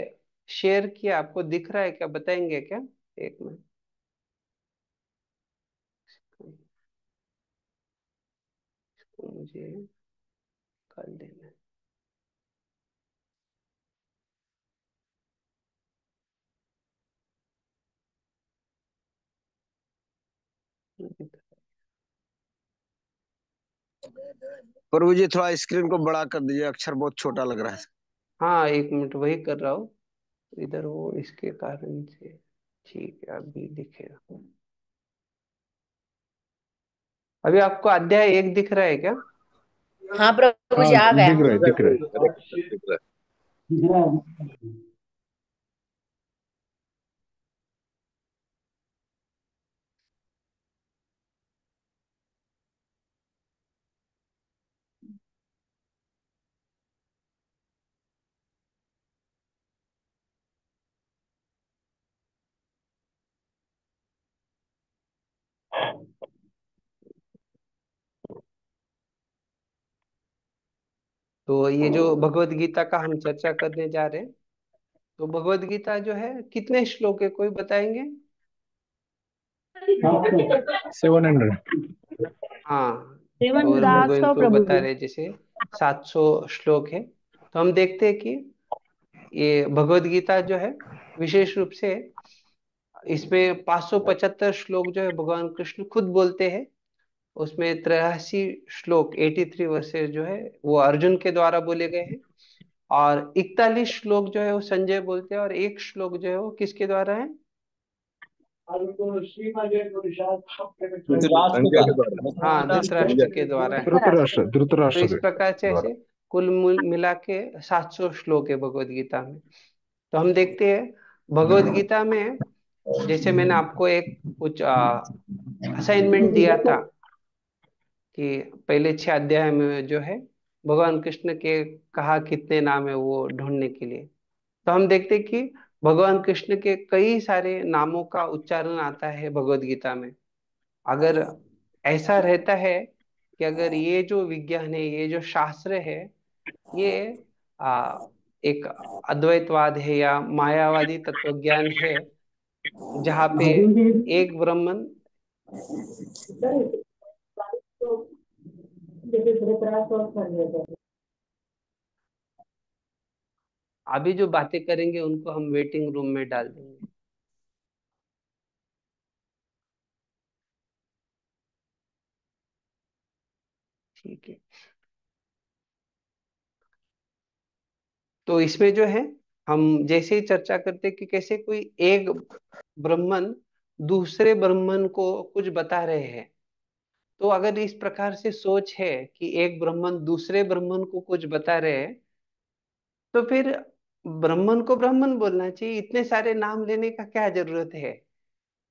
शेयर किया आपको दिख रहा है क्या बताएंगे क्या एक मिनट मुझे कर देना प्रभु जी थोड़ा स्क्रीन को बड़ा कर दीजिए अक्षर बहुत छोटा लग रहा है हाँ एक मिनट वही कर रहा हूँ इधर वो इसके कारण से ठीक है अभी दिखेगा अभी आपको अध्याय एक दिख रहा है क्या हाँ प्रभु जी हाँ, आ गया दिख रहा है दिख रहा है तो ये जो भगवत गीता का हम चर्चा करने जा रहे हैं तो भगवत गीता जो है कितने श्लोक है कोई बताएंगे सेवन हंड्रेड हाँ तो बता रहे जैसे सात सौ श्लोक है तो हम देखते हैं कि ये भगवत गीता जो है विशेष रूप से इसमें पांच सौ पचहत्तर श्लोक जो है भगवान कृष्ण खुद बोलते हैं उसमें त्रियासी श्लोक एटी थ्री वर्सेज जो है वो अर्जुन के द्वारा बोले गए हैं और इकतालीस श्लोक जो है वो संजय बोलते हैं और एक श्लोक जो है वो किसके द्वारा है हाँ धृतराष्ट्र के द्वारा तो इस प्रकार से ऐसे कुल मिला के सात सौ श्लोक है भगवदगीता में तो हम देखते हैं भगवदगीता में जैसे मैंने आपको एक कुछ असाइनमेंट दिया था कि पहले छह अध्याय में जो है भगवान कृष्ण के कहा कितने नाम है वो ढूंढने के लिए तो हम देखते कि भगवान कृष्ण के कई सारे नामों का उच्चारण आता है भगवत गीता में अगर ऐसा रहता है कि अगर ये जो विज्ञान है ये जो शास्त्र है ये आ, एक अद्वैतवाद है या मायावादी तत्वज्ञान है जहाँ पे हाँ, एक ब्राह्मण अभी जो बातें करेंगे उनको हम वेटिंग रूम में डाल देंगे ठीक है तो इसमें जो है हम जैसे ही चर्चा करते कि कैसे कोई एक ब्राह्मण दूसरे ब्राह्मण को कुछ बता रहे हैं तो अगर इस प्रकार से सोच है कि एक ब्राह्मण दूसरे ब्राह्मण को कुछ बता रहे हैं तो फिर ब्राह्मण को ब्राह्मण बोलना चाहिए इतने सारे नाम लेने का क्या जरूरत है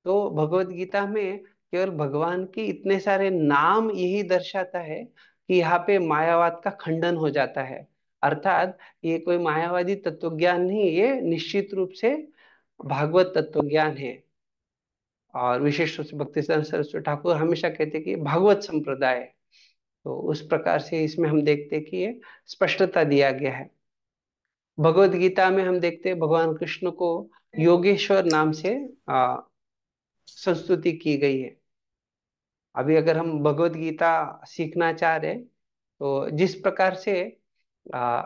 तो भगवत गीता में केवल भगवान के इतने सारे नाम यही दर्शाता है कि यहाँ पे मायावाद का खंडन हो जाता है अर्थात ये कोई मायावादी तत्व ज्ञान नहीं ये निश्चित रूप से भागवत तत्व ज्ञान है और विशेष रूप से भक्ति सरस्वती ठाकुर हमेशा कहते कि भागवत संप्रदाय तो उस प्रकार से इसमें हम देखते कि ये स्पष्टता दिया गया है भगवत गीता में हम देखते हैं भगवान कृष्ण को योगेश्वर नाम से आ, संस्तुति की गई है अभी अगर हम भगवत गीता सीखना चाह रहे तो जिस प्रकार से आ,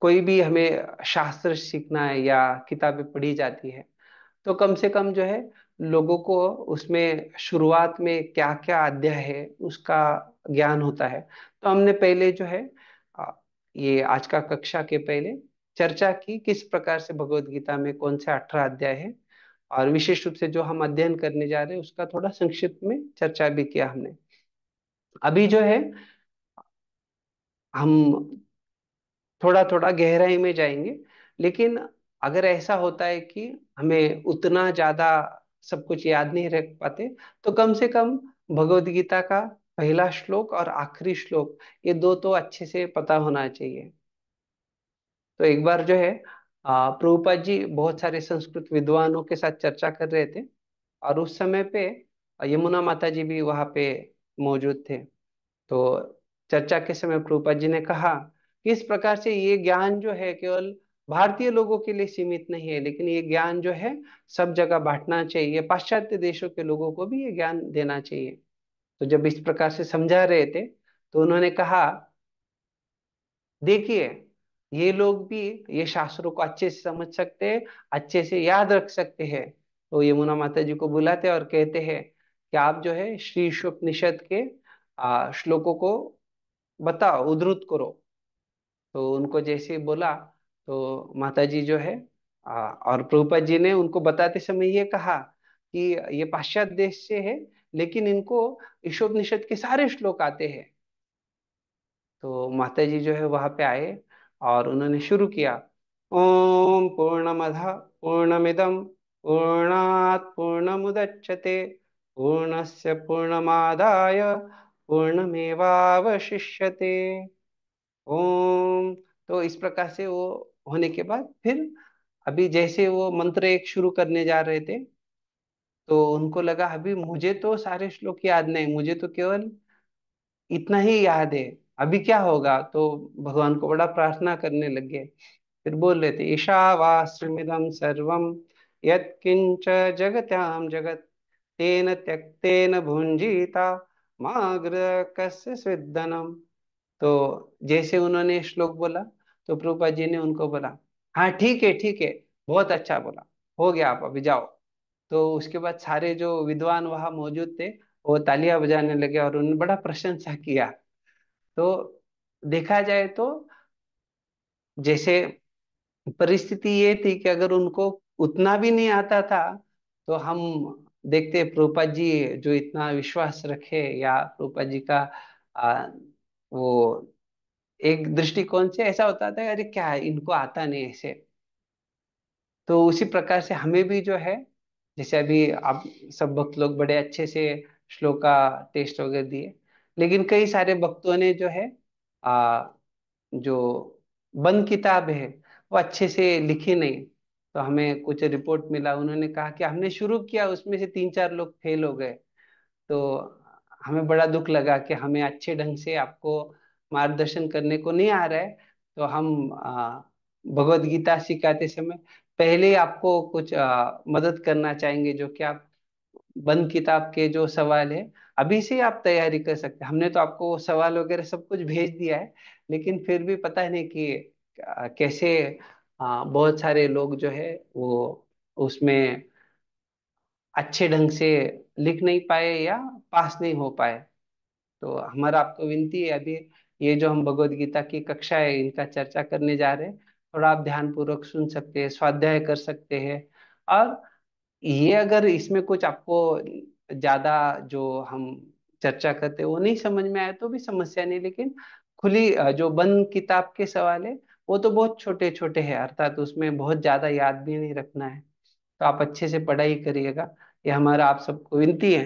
कोई भी हमें शास्त्र सीखना है या किताबें पढ़ी जाती है तो कम से कम जो है लोगों को उसमें शुरुआत में क्या क्या अध्याय है उसका ज्ञान होता है तो हमने पहले जो है ये आज का कक्षा के पहले चर्चा की किस प्रकार से भगवत गीता में कौन से अठारह अध्याय है और विशेष रूप से जो हम अध्ययन करने जा रहे हैं उसका थोड़ा संक्षिप्त में चर्चा भी किया हमने अभी जो है हम थोड़ा थोड़ा गहराई में जाएंगे लेकिन अगर ऐसा होता है कि हमें उतना ज्यादा सब कुछ याद नहीं रख पाते तो कम से कम भगवद गीता का पहला श्लोक और आखिरी श्लोक ये दो तो अच्छे से पता होना चाहिए तो एक बार जो है प्रभुपाद जी बहुत सारे संस्कृत विद्वानों के साथ चर्चा कर रहे थे और उस समय पे यमुना माता जी भी वहां पे मौजूद थे तो चर्चा के समय प्रूपा जी ने कहा कि इस प्रकार से ये ज्ञान जो है केवल भारतीय लोगों के लिए सीमित नहीं है लेकिन ये ज्ञान जो है सब जगह बांटना चाहिए पाश्चात्य देशों के लोगों को भी ये ज्ञान देना चाहिए तो जब इस प्रकार से समझा रहे थे तो उन्होंने कहा देखिए ये लोग भी ये शास्त्रों को अच्छे से समझ सकते हैं अच्छे से याद रख सकते हैं तो यमुना माता जी को बुलाते और कहते हैं कि आप जो है श्री उपनिषद के श्लोकों को बताओ उद्धत करो तो उनको जैसे बोला तो माता जी जो है आ, और प्रभुपा जी ने उनको बताते समय ये कहा कि ये पाश्चात्य देश से है लेकिन इनको ईशोपनिषद के सारे श्लोक आते हैं तो माता जी जो है वहां पे आए और उन्होंने शुरू किया ओम पूर्ण पूर्णमिदम पूर्णात पूर्णमुदच्यते पूर्णस्य पूर्णमादाय पूर्णमेवावशिष्य ओम तो इस प्रकार से वो होने के बाद फिर अभी जैसे वो मंत्र एक शुरू करने जा रहे थे तो उनको लगा अभी मुझे तो सारे श्लोक याद नहीं मुझे तो केवल इतना ही याद है अभी क्या होगा तो भगवान को बड़ा प्रार्थना करने लग गए फिर बोल रहे थे ईशावास्मिदम सर्वम यत्किंच जगत्याम जगत तेन त्यक्तेन भुंजीता माग्रकस्य सिद्धनम तो जैसे उन्होंने श्लोक बोला तो प्रभुपा जी ने उनको बोला हाँ ठीक है ठीक है बहुत अच्छा बोला हो गया आप अभी जाओ तो उसके बाद सारे जो विद्वान वहां मौजूद थे वो तालियां बजाने लगे और उन्होंने बड़ा प्रशंसा किया तो देखा जाए तो जैसे परिस्थिति ये थी कि अगर उनको उतना भी नहीं आता था तो हम देखते प्रूपा जी जो इतना विश्वास रखे या प्रभुपाद जी का आ, वो एक दृष्टिकोण से ऐसा होता था अरे क्या है इनको आता नहीं ऐसे तो उसी प्रकार से हमें भी जो है जैसे अभी आप सब भक्त लोग बड़े अच्छे से श्लोका टेस्ट वगैरह दिए लेकिन कई सारे भक्तों ने जो है आ, जो बंद किताब है वो अच्छे से लिखी नहीं तो हमें कुछ रिपोर्ट मिला उन्होंने कहा कि हमने शुरू किया उसमें से तीन चार लोग फेल हो गए तो हमें बड़ा दुख लगा कि हमें अच्छे ढंग से आपको मार्गदर्शन करने को नहीं आ रहा है तो हम भगवत गीता सिखाते समय पहले आपको कुछ आ, मदद करना चाहेंगे जो कि आप बंद किताब के जो सवाल है अभी से आप तैयारी कर सकते हैं हमने तो आपको वो सवाल वगैरह सब कुछ भेज दिया है लेकिन फिर भी पता नहीं कि कैसे हाँ, बहुत सारे लोग जो है वो उसमें अच्छे ढंग से लिख नहीं पाए या पास नहीं हो पाए तो हमारा आपको विनती है अभी ये जो हम भगवत गीता की कक्षा है इनका चर्चा करने जा रहे हैं थोड़ा आप ध्यान पूर्वक सुन सकते हैं स्वाध्याय कर सकते हैं और ये अगर इसमें कुछ आपको ज्यादा जो हम चर्चा करते वो नहीं समझ में आया तो भी समस्या नहीं लेकिन खुली जो बंद किताब के सवाल है वो तो बहुत छोटे छोटे हैं अर्थात उसमें बहुत ज्यादा याद भी नहीं रखना है तो आप अच्छे से पढ़ाई करिएगा ये हमारा आप सबको विनती है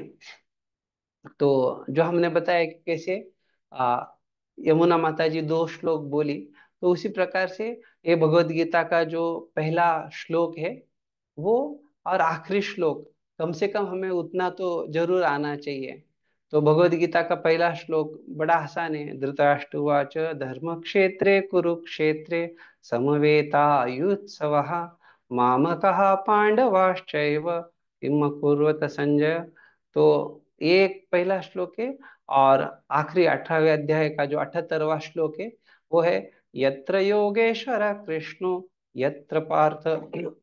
तो जो हमने बताया कि कैसे आ, यमुना माता जी दो श्लोक बोली तो उसी प्रकार से ये भगवदगीता गीता का जो पहला श्लोक है वो और आखिरी श्लोक कम से कम हमें उतना तो जरूर आना चाहिए तो भगवद गीता का पहला श्लोक बड़ा आसान है धृतराष्ट्र उवाच धर्म क्षेत्रे कुरुक्षेत्रे समवेतायुत्सव कहा पांडवाश्च किम कुरत संजय तो ये पहला श्लोक है और आखिरी अठारहवें अध्याय का जो अठहत्तरवा श्लोक है वो है यत्र योगेश्वर कृष्णो यत्र पार्थ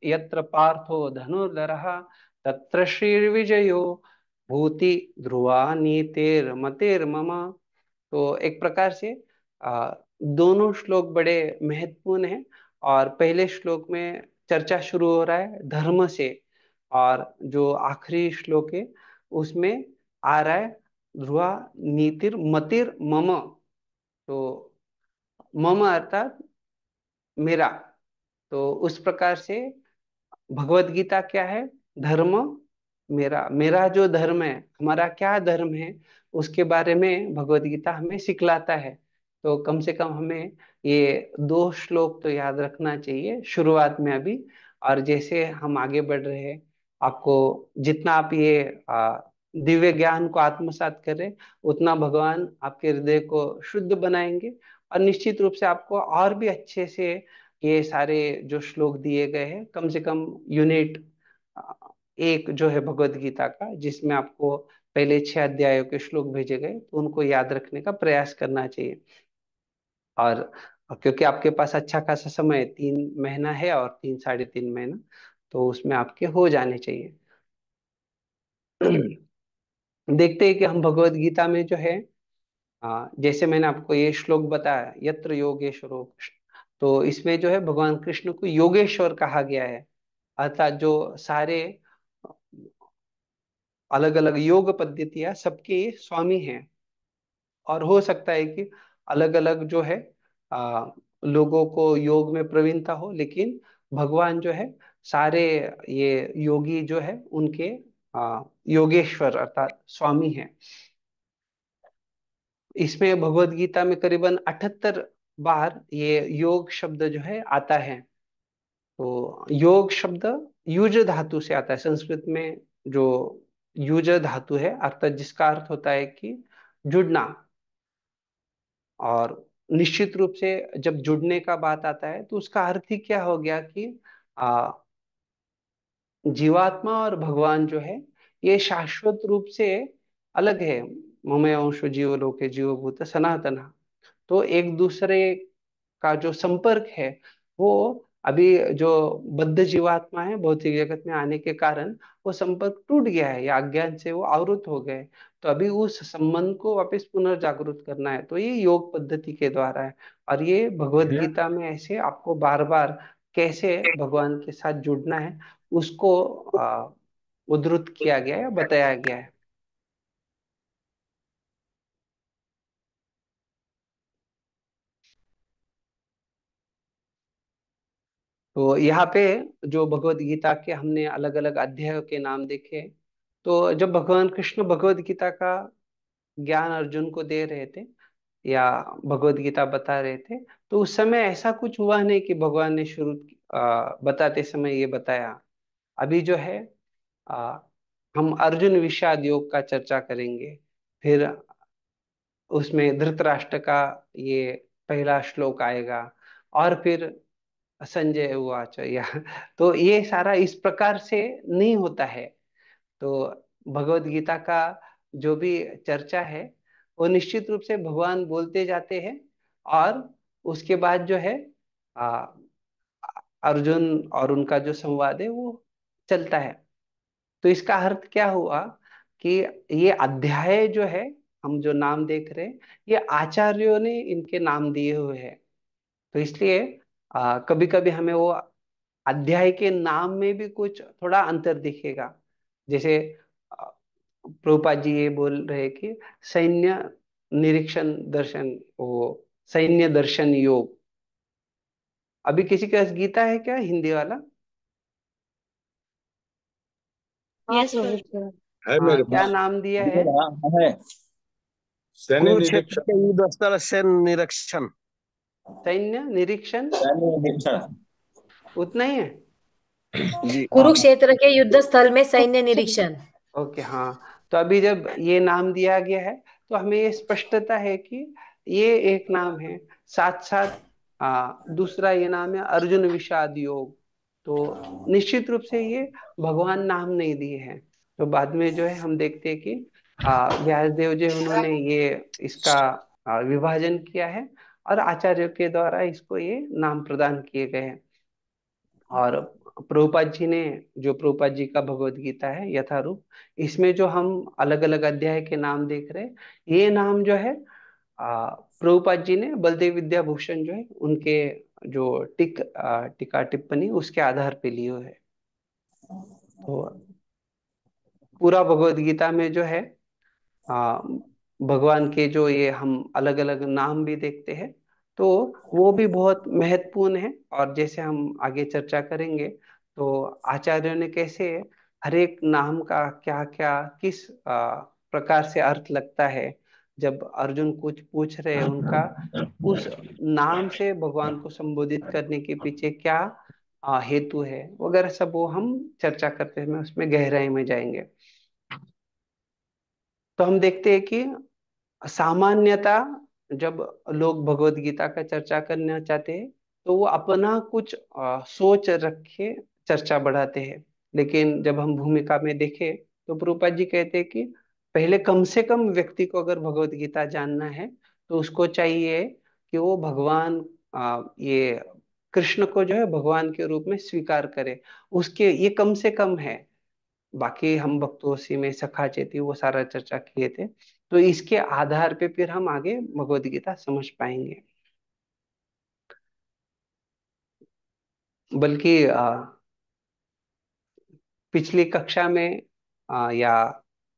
यत्र पार्थो धनुर्धर तत्र श्री विजयो भूति ध्रुवा नीतिर मतिर ममा तो एक प्रकार से आ, दोनों श्लोक बड़े महत्वपूर्ण हैं और पहले श्लोक में चर्चा शुरू हो रहा है धर्म से और जो आखिरी श्लोक है उसमें आ रहा है ध्रुवा नीतिर मतिर मम तो मम अर्थात मेरा तो उस प्रकार से भगवत गीता क्या है धर्म मेरा मेरा जो धर्म है हमारा क्या धर्म है उसके बारे में भगवत गीता हमें सिखलाता है तो कम से कम हमें ये दो श्लोक तो याद रखना चाहिए शुरुआत में अभी और जैसे हम आगे बढ़ रहे हैं आपको जितना आप ये दिव्य ज्ञान को आत्मसात करें उतना भगवान आपके हृदय को शुद्ध बनाएंगे और निश्चित रूप से आपको और भी अच्छे से ये सारे जो श्लोक दिए गए हैं कम से कम यूनिट एक जो है भगवत गीता का जिसमें आपको पहले छह अध्यायों के श्लोक भेजे गए तो उनको याद रखने का प्रयास करना चाहिए और क्योंकि आपके पास अच्छा खासा समय है तीन महीना है और तीन साढ़े तीन महीना तो उसमें आपके हो जाने चाहिए देखते हैं कि हम भगवत गीता में जो है आ, जैसे मैंने आपको ये श्लोक बताया यत्र योगेश्वर कृष्ण तो इसमें जो है भगवान कृष्ण को योगेश्वर कहा गया है अर्थात जो सारे अलग अलग योग पद्धतियां सबके स्वामी हैं और हो सकता है कि अलग अलग जो है आ, लोगों को योग में प्रवीणता हो लेकिन भगवान जो है सारे ये योगी जो है उनके आ, योगेश्वर अर्थात स्वामी हैं इसमें भगवत गीता में करीबन अठहत्तर बार ये योग शब्द जो है आता है तो योग शब्द युज धातु से आता है संस्कृत में जो युज धातु है अर्थात जिसका अर्थ होता है कि जुड़ना और निश्चित रूप से जब जुड़ने का बात आता है तो उसका अर्थ ही क्या हो गया कि आ, जीवात्मा और भगवान जो है ये शाश्वत रूप से अलग है ममय अंश जीव लोके भूत सनातना तो एक दूसरे का जो संपर्क है वो अभी जो बद्ध जीवात्मा है भौतिक जगत में आने के कारण वो संपर्क टूट गया है या अज्ञान से वो आवृत हो गए तो अभी उस संबंध को वापस पुनर्जागृत करना है तो ये योग पद्धति के द्वारा है और ये भगवत गीता में ऐसे आपको बार बार कैसे भगवान के साथ जुड़ना है उसको उद्धृत किया गया है बताया गया है तो यहाँ पे जो भगवत गीता के हमने अलग अलग अध्यायों के नाम देखे तो जब भगवान कृष्ण भगवत गीता का ज्ञान अर्जुन को दे रहे थे या भगवत गीता बता रहे थे तो उस समय ऐसा कुछ हुआ नहीं कि भगवान ने शुरू बताते समय ये बताया अभी जो है आ, हम अर्जुन विषाद योग का चर्चा करेंगे फिर उसमें धृतराष्ट्र का ये पहला श्लोक आएगा और फिर संजय उवाच या तो ये सारा इस प्रकार से नहीं होता है तो भगवत गीता का जो भी चर्चा है वो निश्चित रूप से भगवान बोलते जाते हैं और उसके बाद जो है अर्जुन और उनका जो संवाद है वो चलता है तो इसका अर्थ क्या हुआ कि ये अध्याय जो है हम जो नाम देख रहे हैं ये आचार्यों ने इनके नाम दिए हुए हैं तो इसलिए आ, कभी कभी हमें वो अध्याय के नाम में भी कुछ थोड़ा अंतर दिखेगा जैसे प्रभुपा जी ये बोल रहे कि सैन्य निरीक्षण दर्शन वो सैन्य दर्शन योग अभी किसी के पास गीता है क्या हिंदी वाला हाँ है हाँ, मेरे क्या नाम दिया है हाँ, सैन्य निरीक्षण सैन्य निरीक्षण उतना ही है कुरुक्षेत्र के युद्ध स्थल में सैन्य निरीक्षण ओके हाँ तो अभी जब ये नाम दिया गया है तो हमें ये स्पष्टता है कि ये एक नाम है साथ साथ दूसरा ये नाम है अर्जुन विषाद योग तो निश्चित रूप से ये भगवान नाम नहीं दिए हैं तो बाद में जो है हम देखते हैं कि देव जो उन्होंने ये इसका विभाजन किया है और आचार्यों के द्वारा इसको ये नाम प्रदान किए गए हैं और प्रभुपाद जी ने जो प्रभुपाद जी का भगवत गीता है यथारूप इसमें जो हम अलग अलग अध्याय के नाम देख रहे हैं ये नाम जो है प्रभुपाद जी ने बलदेव विद्याभूषण जो है उनके जो टिक टिका टिप्पणी उसके आधार पे लिए है तो पूरा भगवत गीता में जो है आ, भगवान के जो ये हम अलग अलग नाम भी देखते हैं तो वो भी बहुत महत्वपूर्ण है और जैसे हम आगे चर्चा करेंगे तो आचार्यों ने कैसे हर एक नाम का क्या क्या किस प्रकार से अर्थ लगता है जब अर्जुन कुछ पूछ रहे हैं उनका उस नाम से भगवान को संबोधित करने के पीछे क्या हेतु है वगैरह सब वो हम चर्चा करते हैं उसमें गहराई में जाएंगे तो हम देखते हैं कि सामान्यता जब लोग भगवत गीता का चर्चा करना चाहते हैं तो वो अपना कुछ आ, सोच रख के चर्चा बढ़ाते हैं लेकिन जब हम भूमिका में देखें तो प्रूपा जी कहते हैं कि पहले कम से कम व्यक्ति को अगर भगवत गीता जानना है तो उसको चाहिए कि वो भगवान आ, ये कृष्ण को जो है भगवान के रूप में स्वीकार करे उसके ये कम से कम है बाकी हम से में सखा चेती वो सारा चर्चा किए थे तो इसके आधार पे फिर हम आगे भगवदगीता गीता समझ पाएंगे बल्कि पिछली कक्षा में आ, या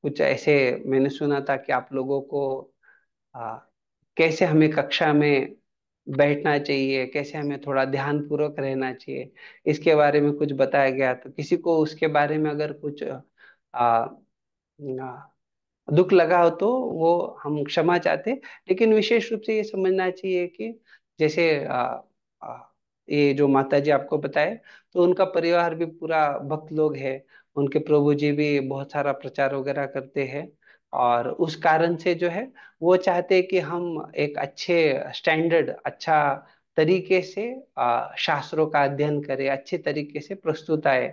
कुछ ऐसे मैंने सुना था कि आप लोगों को आ, कैसे हमें कक्षा में बैठना चाहिए कैसे हमें थोड़ा ध्यान पूर्वक रहना चाहिए इसके बारे में कुछ बताया गया तो किसी को उसके बारे में अगर कुछ आ, आ, दुख लगा हो तो वो हम क्षमा चाहते लेकिन विशेष रूप से ये समझना चाहिए कि जैसे आ, आ, ये जो माता जी आपको बताए तो उनका परिवार भी पूरा भक्त लोग है उनके प्रभु जी भी बहुत सारा प्रचार वगैरह करते हैं और उस कारण से जो है वो चाहते कि हम एक अच्छे स्टैंडर्ड अच्छा तरीके से शास्त्रों का अध्ययन करें अच्छे तरीके से प्रस्तुत आए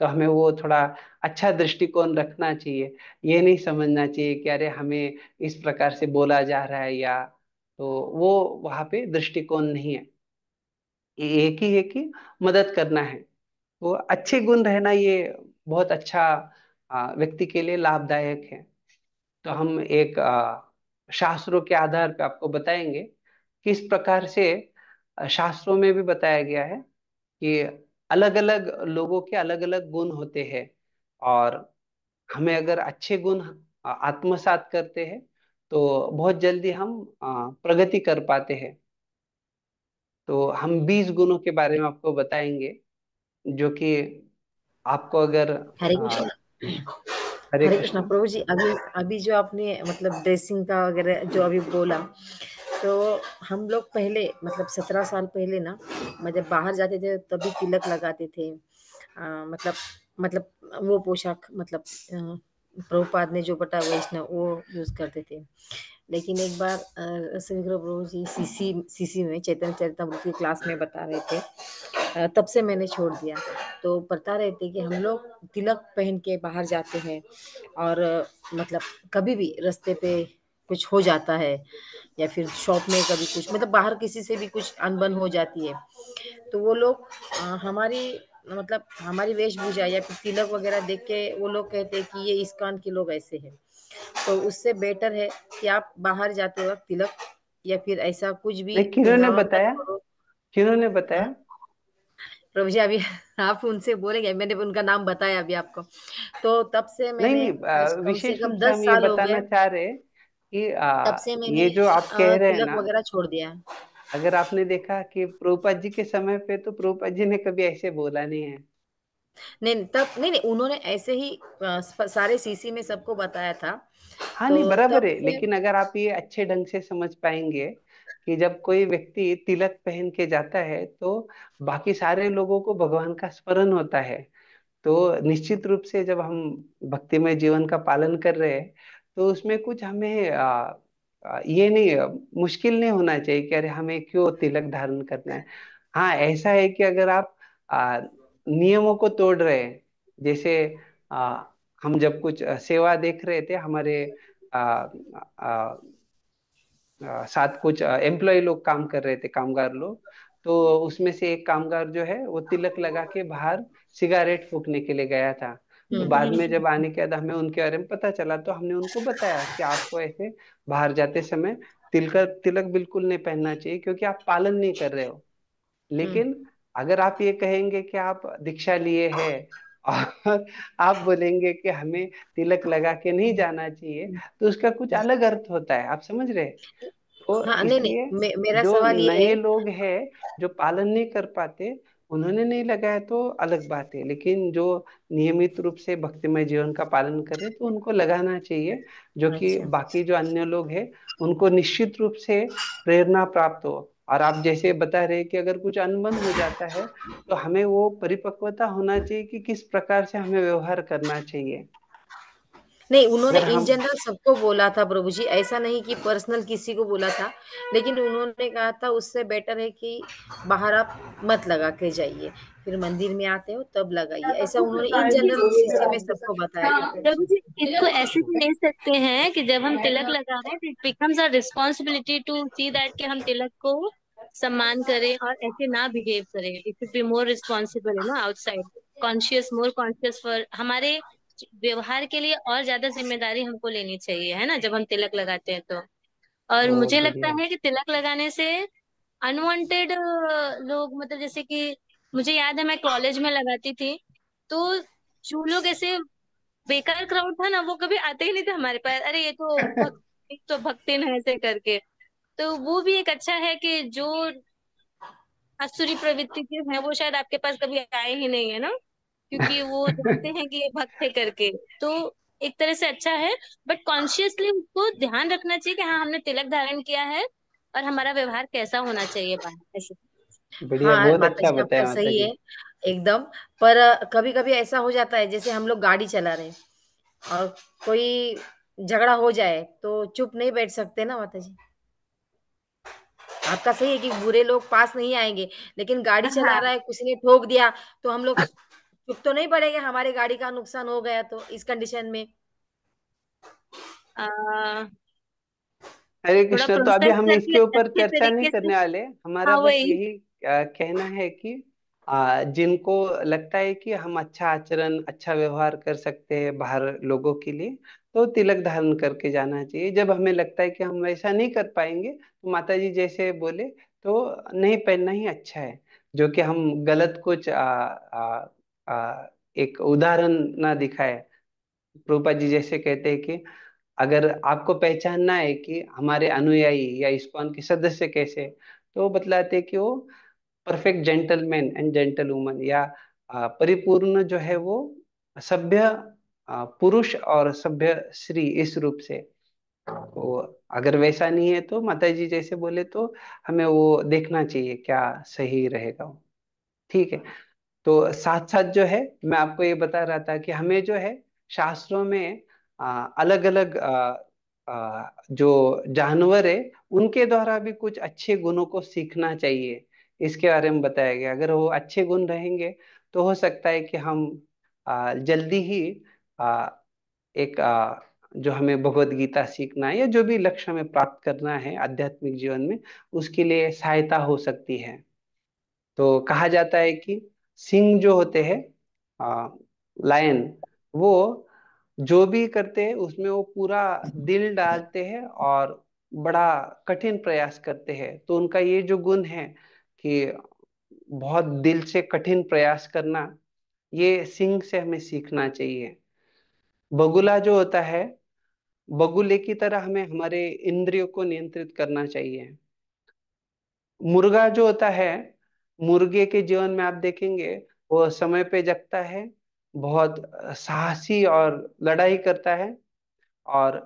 तो हमें वो थोड़ा अच्छा दृष्टिकोण रखना चाहिए ये नहीं समझना चाहिए कि अरे हमें इस प्रकार से बोला जा रहा है या तो वो वहाँ पे दृष्टिकोण नहीं है एक ही है कि मदद करना है वो तो अच्छे गुण रहना ये बहुत अच्छा व्यक्ति के लिए लाभदायक है तो हम एक शास्त्रों के आधार पर आपको बताएंगे किस प्रकार से शास्त्रों में भी बताया गया है कि अलग अलग लोगों के अलग अलग गुण होते हैं और हमें अगर अच्छे गुण आत्मसात करते हैं तो बहुत जल्दी हम प्रगति कर पाते हैं तो हम बीस गुणों के बारे में आपको बताएंगे जो कि आपको अगर हरे कृष्णा प्रभु जी अभी अभी जो आपने मतलब ड्रेसिंग का वगैरह जो अभी बोला तो हम लोग पहले मतलब सत्रह साल पहले ना मतलब बाहर जाते थे तभी तिलक लगाते थे आ, मतलब मतलब वो पोशाक मतलब प्रभुपाद ने जो बटा वैष्णव वो यूज करते थे लेकिन एक बार श्रीकर प्रभु जी सीसी सीसी में चैतन्य चरित की क्लास में बता रहे थे तब से मैंने छोड़ दिया तो बता रहे थे कि हम लोग तिलक पहन के बाहर जाते हैं और मतलब कभी भी रास्ते पे कुछ हो जाता है या फिर शॉप में कभी कुछ मतलब बाहर किसी से भी कुछ अनबन हो जाती है तो वो लोग हमारी मतलब हमारी वेशभूषा या फिर तिलक वगैरह देख के वो लोग कहते हैं कि ये इस कान के लोग ऐसे हैं तो उससे बेटर है कि आप बाहर जाते वक्त तिलक या फिर ऐसा कुछ भी ने बताया ने बताया प्रभु जी अभी आप उनसे बोलेंगे मैंने उनका नाम बताया अभी आपको तो तब से मैंने नहीं, विशेष हम दस साल हो गए चाह रहे कि आ, तब से मैंने ये जो आप कह रहे हैं वगैरह छोड़ दिया अगर आपने देखा कि प्रभुपाद जी के समय पे तो प्रभुपाद जी ने कभी ऐसे बोला नहीं है नहीं तब नहीं नहीं उन्होंने ऐसे ही सारे सीसी में सबको बताया था हाँ तो नहीं बराबर है लेकिन अगर आप ये अच्छे ढंग से समझ पाएंगे कि जब कोई व्यक्ति तिलक पहन के जाता है तो बाकी सारे लोगों को भगवान का स्मरण होता है तो निश्चित रूप से जब हम भक्तिमय जीवन का पालन कर रहे हैं तो उसमें कुछ हमें आ, ये नहीं मुश्किल नहीं होना चाहिए कि अरे हमें क्यों तिलक धारण करना है हाँ ऐसा है कि अगर आप आ, नियमों को तोड़ रहे हैं जैसे आ, हम जब कुछ सेवा देख रहे थे हमारे आ, आ, आ, साथ कुछ एम्प्लॉय लोग काम कर रहे थे कामगार लोग तो उसमें से एक कामगार जो है वो तिलक लगा के बाहर सिगारेट फूकने के लिए गया था तो हम्म, बाद हम्म। में जब आने के बाद हमें उनके बारे में पता चला तो हमने उनको बताया कि आपको ऐसे बाहर जाते समय तिलक तिलक बिल्कुल नहीं पहनना चाहिए क्योंकि आप पालन नहीं कर रहे हो लेकिन अगर आप ये कहेंगे कि आप दीक्षा लिए हैं और आप बोलेंगे कि हमें तिलक लगा के नहीं जाना चाहिए तो उसका कुछ अलग अर्थ होता है आप समझ रहे तो हाँ, नहीं, नहीं, मे, मेरा जो सवाल नए है। लोग हैं जो पालन नहीं कर पाते उन्होंने नहीं लगाया तो अलग बात है लेकिन जो नियमित रूप से भक्तिमय जीवन का पालन रहे तो उनको लगाना चाहिए जो कि अच्छा। बाकी जो अन्य लोग हैं उनको निश्चित रूप से प्रेरणा प्राप्त हो और आप जैसे बता रहे कि अगर कुछ अनबन हो जाता है तो हमें वो परिपक्वता होना चाहिए कि किस प्रकार से हमें व्यवहार करना चाहिए नहीं उन्होंने इन जनरल सबको बोला था प्रभु जी ऐसा नहीं कि पर्सनल किसी को बोला था लेकिन उन्होंने कहा था उससे बेटर है कि बाहर आप मत लगा के जाइए फिर मंदिर में आते हो तब लगाइए ऐसा उन्होंने इन जनरल में सबको हाँ, बताया हाँ, प्रभु जी इसको ऐसे भी ले सकते हैं कि जब हम हाँ, तिलक लगा रहे हैं it becomes our responsibility to see that कि हम तिलक को सम्मान करें और ऐसे ना बिहेव करें it should be more responsible है ना outside conscious more conscious for हमारे व्यवहार के लिए और ज्यादा जिम्मेदारी हमको लेनी चाहिए है ना जब हम तिलक लगाते हैं तो और मुझे लगता है कि तिलक लगाने से अनवांटेड लोग मतलब जैसे कि मुझे याद है मैं कॉलेज में लगाती थी तो जो लोग ऐसे बेकार क्राउड था ना वो कभी आते ही नहीं थे हमारे पास अरे ये तो भक्त तो भक्ति है ऐसे करके तो वो भी एक अच्छा है कि जो असुरी प्रवृत्ति के हैं वो शायद आपके पास कभी आए ही नहीं है ना क्योंकि वो जानते हैं कि ये भक्त है करके तो एक तरह से अच्छा है बट कॉन्शियसली उसको ध्यान रखना चाहिए कि हाँ हमने तिलक धारण किया है और हमारा व्यवहार कैसा होना चाहिए ऐसे बढ़िया हाँ बहुत माता अच्छा जी बताया तो माता सही जी है एकदम पर कभी कभी ऐसा हो जाता है जैसे हम लोग गाड़ी चला रहे हैं और कोई झगड़ा हो जाए तो चुप नहीं बैठ सकते ना माता जी आपका सही है कि बुरे लोग पास नहीं आएंगे लेकिन गाड़ी चला हाँ। रहा है किसी ने ठोक दिया तो हम लोग चुप तो नहीं पड़ेंगे हमारे गाड़ी का नुकसान हो गया तो इस कंडीशन में आ, हरे कृष्ण तो अभी प्रोसेस हम इसके ऊपर अच्छे चर्चा नहीं तरीके से करने वाले हमारा हाँ बस वही यही कहना है कि जिनको लगता है कि हम अच्छा आचरण अच्छा व्यवहार कर सकते हैं बाहर लोगों के लिए तो तिलक धारण करके जाना चाहिए जब हमें लगता है कि हम ऐसा नहीं कर पाएंगे तो माता जी जैसे बोले तो नहीं पहनना ही अच्छा है जो कि हम गलत कुछ आ, आ, आ, एक उदाहरण ना दिखाए रूपा जी जैसे कहते हैं कि अगर आपको पहचानना है कि हमारे अनुयायी या इस्कॉन के सदस्य कैसे तो बतलाते कि वो perfect gentleman and gentle woman या परिपूर्ण जो है वो सभ्य पुरुष और सभ्य स्त्री इस रूप से तो अगर वैसा नहीं है तो माता जी जैसे बोले तो हमें वो देखना चाहिए क्या सही रहेगा ठीक है तो साथ साथ जो है मैं आपको ये बता रहा था कि हमें जो है शास्त्रों में आ, अलग अलग आ, आ, जो जानवर है उनके द्वारा भी कुछ अच्छे गुणों को सीखना चाहिए इसके बारे में बताया गया अगर वो अच्छे गुण रहेंगे तो हो सकता है कि हम आ, जल्दी ही आ, एक आ, जो हमें भगवत गीता सीखना है या जो भी लक्ष्य हमें प्राप्त करना है आध्यात्मिक जीवन में उसके लिए सहायता हो सकती है तो कहा जाता है कि सिंह जो होते हैं लायन वो जो भी करते हैं उसमें वो पूरा हम्म। दिल डालते हैं और बड़ा कठिन प्रयास करते हैं तो उनका ये जो गुण है कि बहुत दिल से कठिन प्रयास करना ये सिंह से हमें सीखना चाहिए बगुला जो होता है बगुले की तरह हमें हमारे इंद्रियों को नियंत्रित करना चाहिए मुर्गा जो होता है मुर्गे के जीवन में आप देखेंगे वो समय पे जगता है बहुत साहसी और लड़ाई करता है और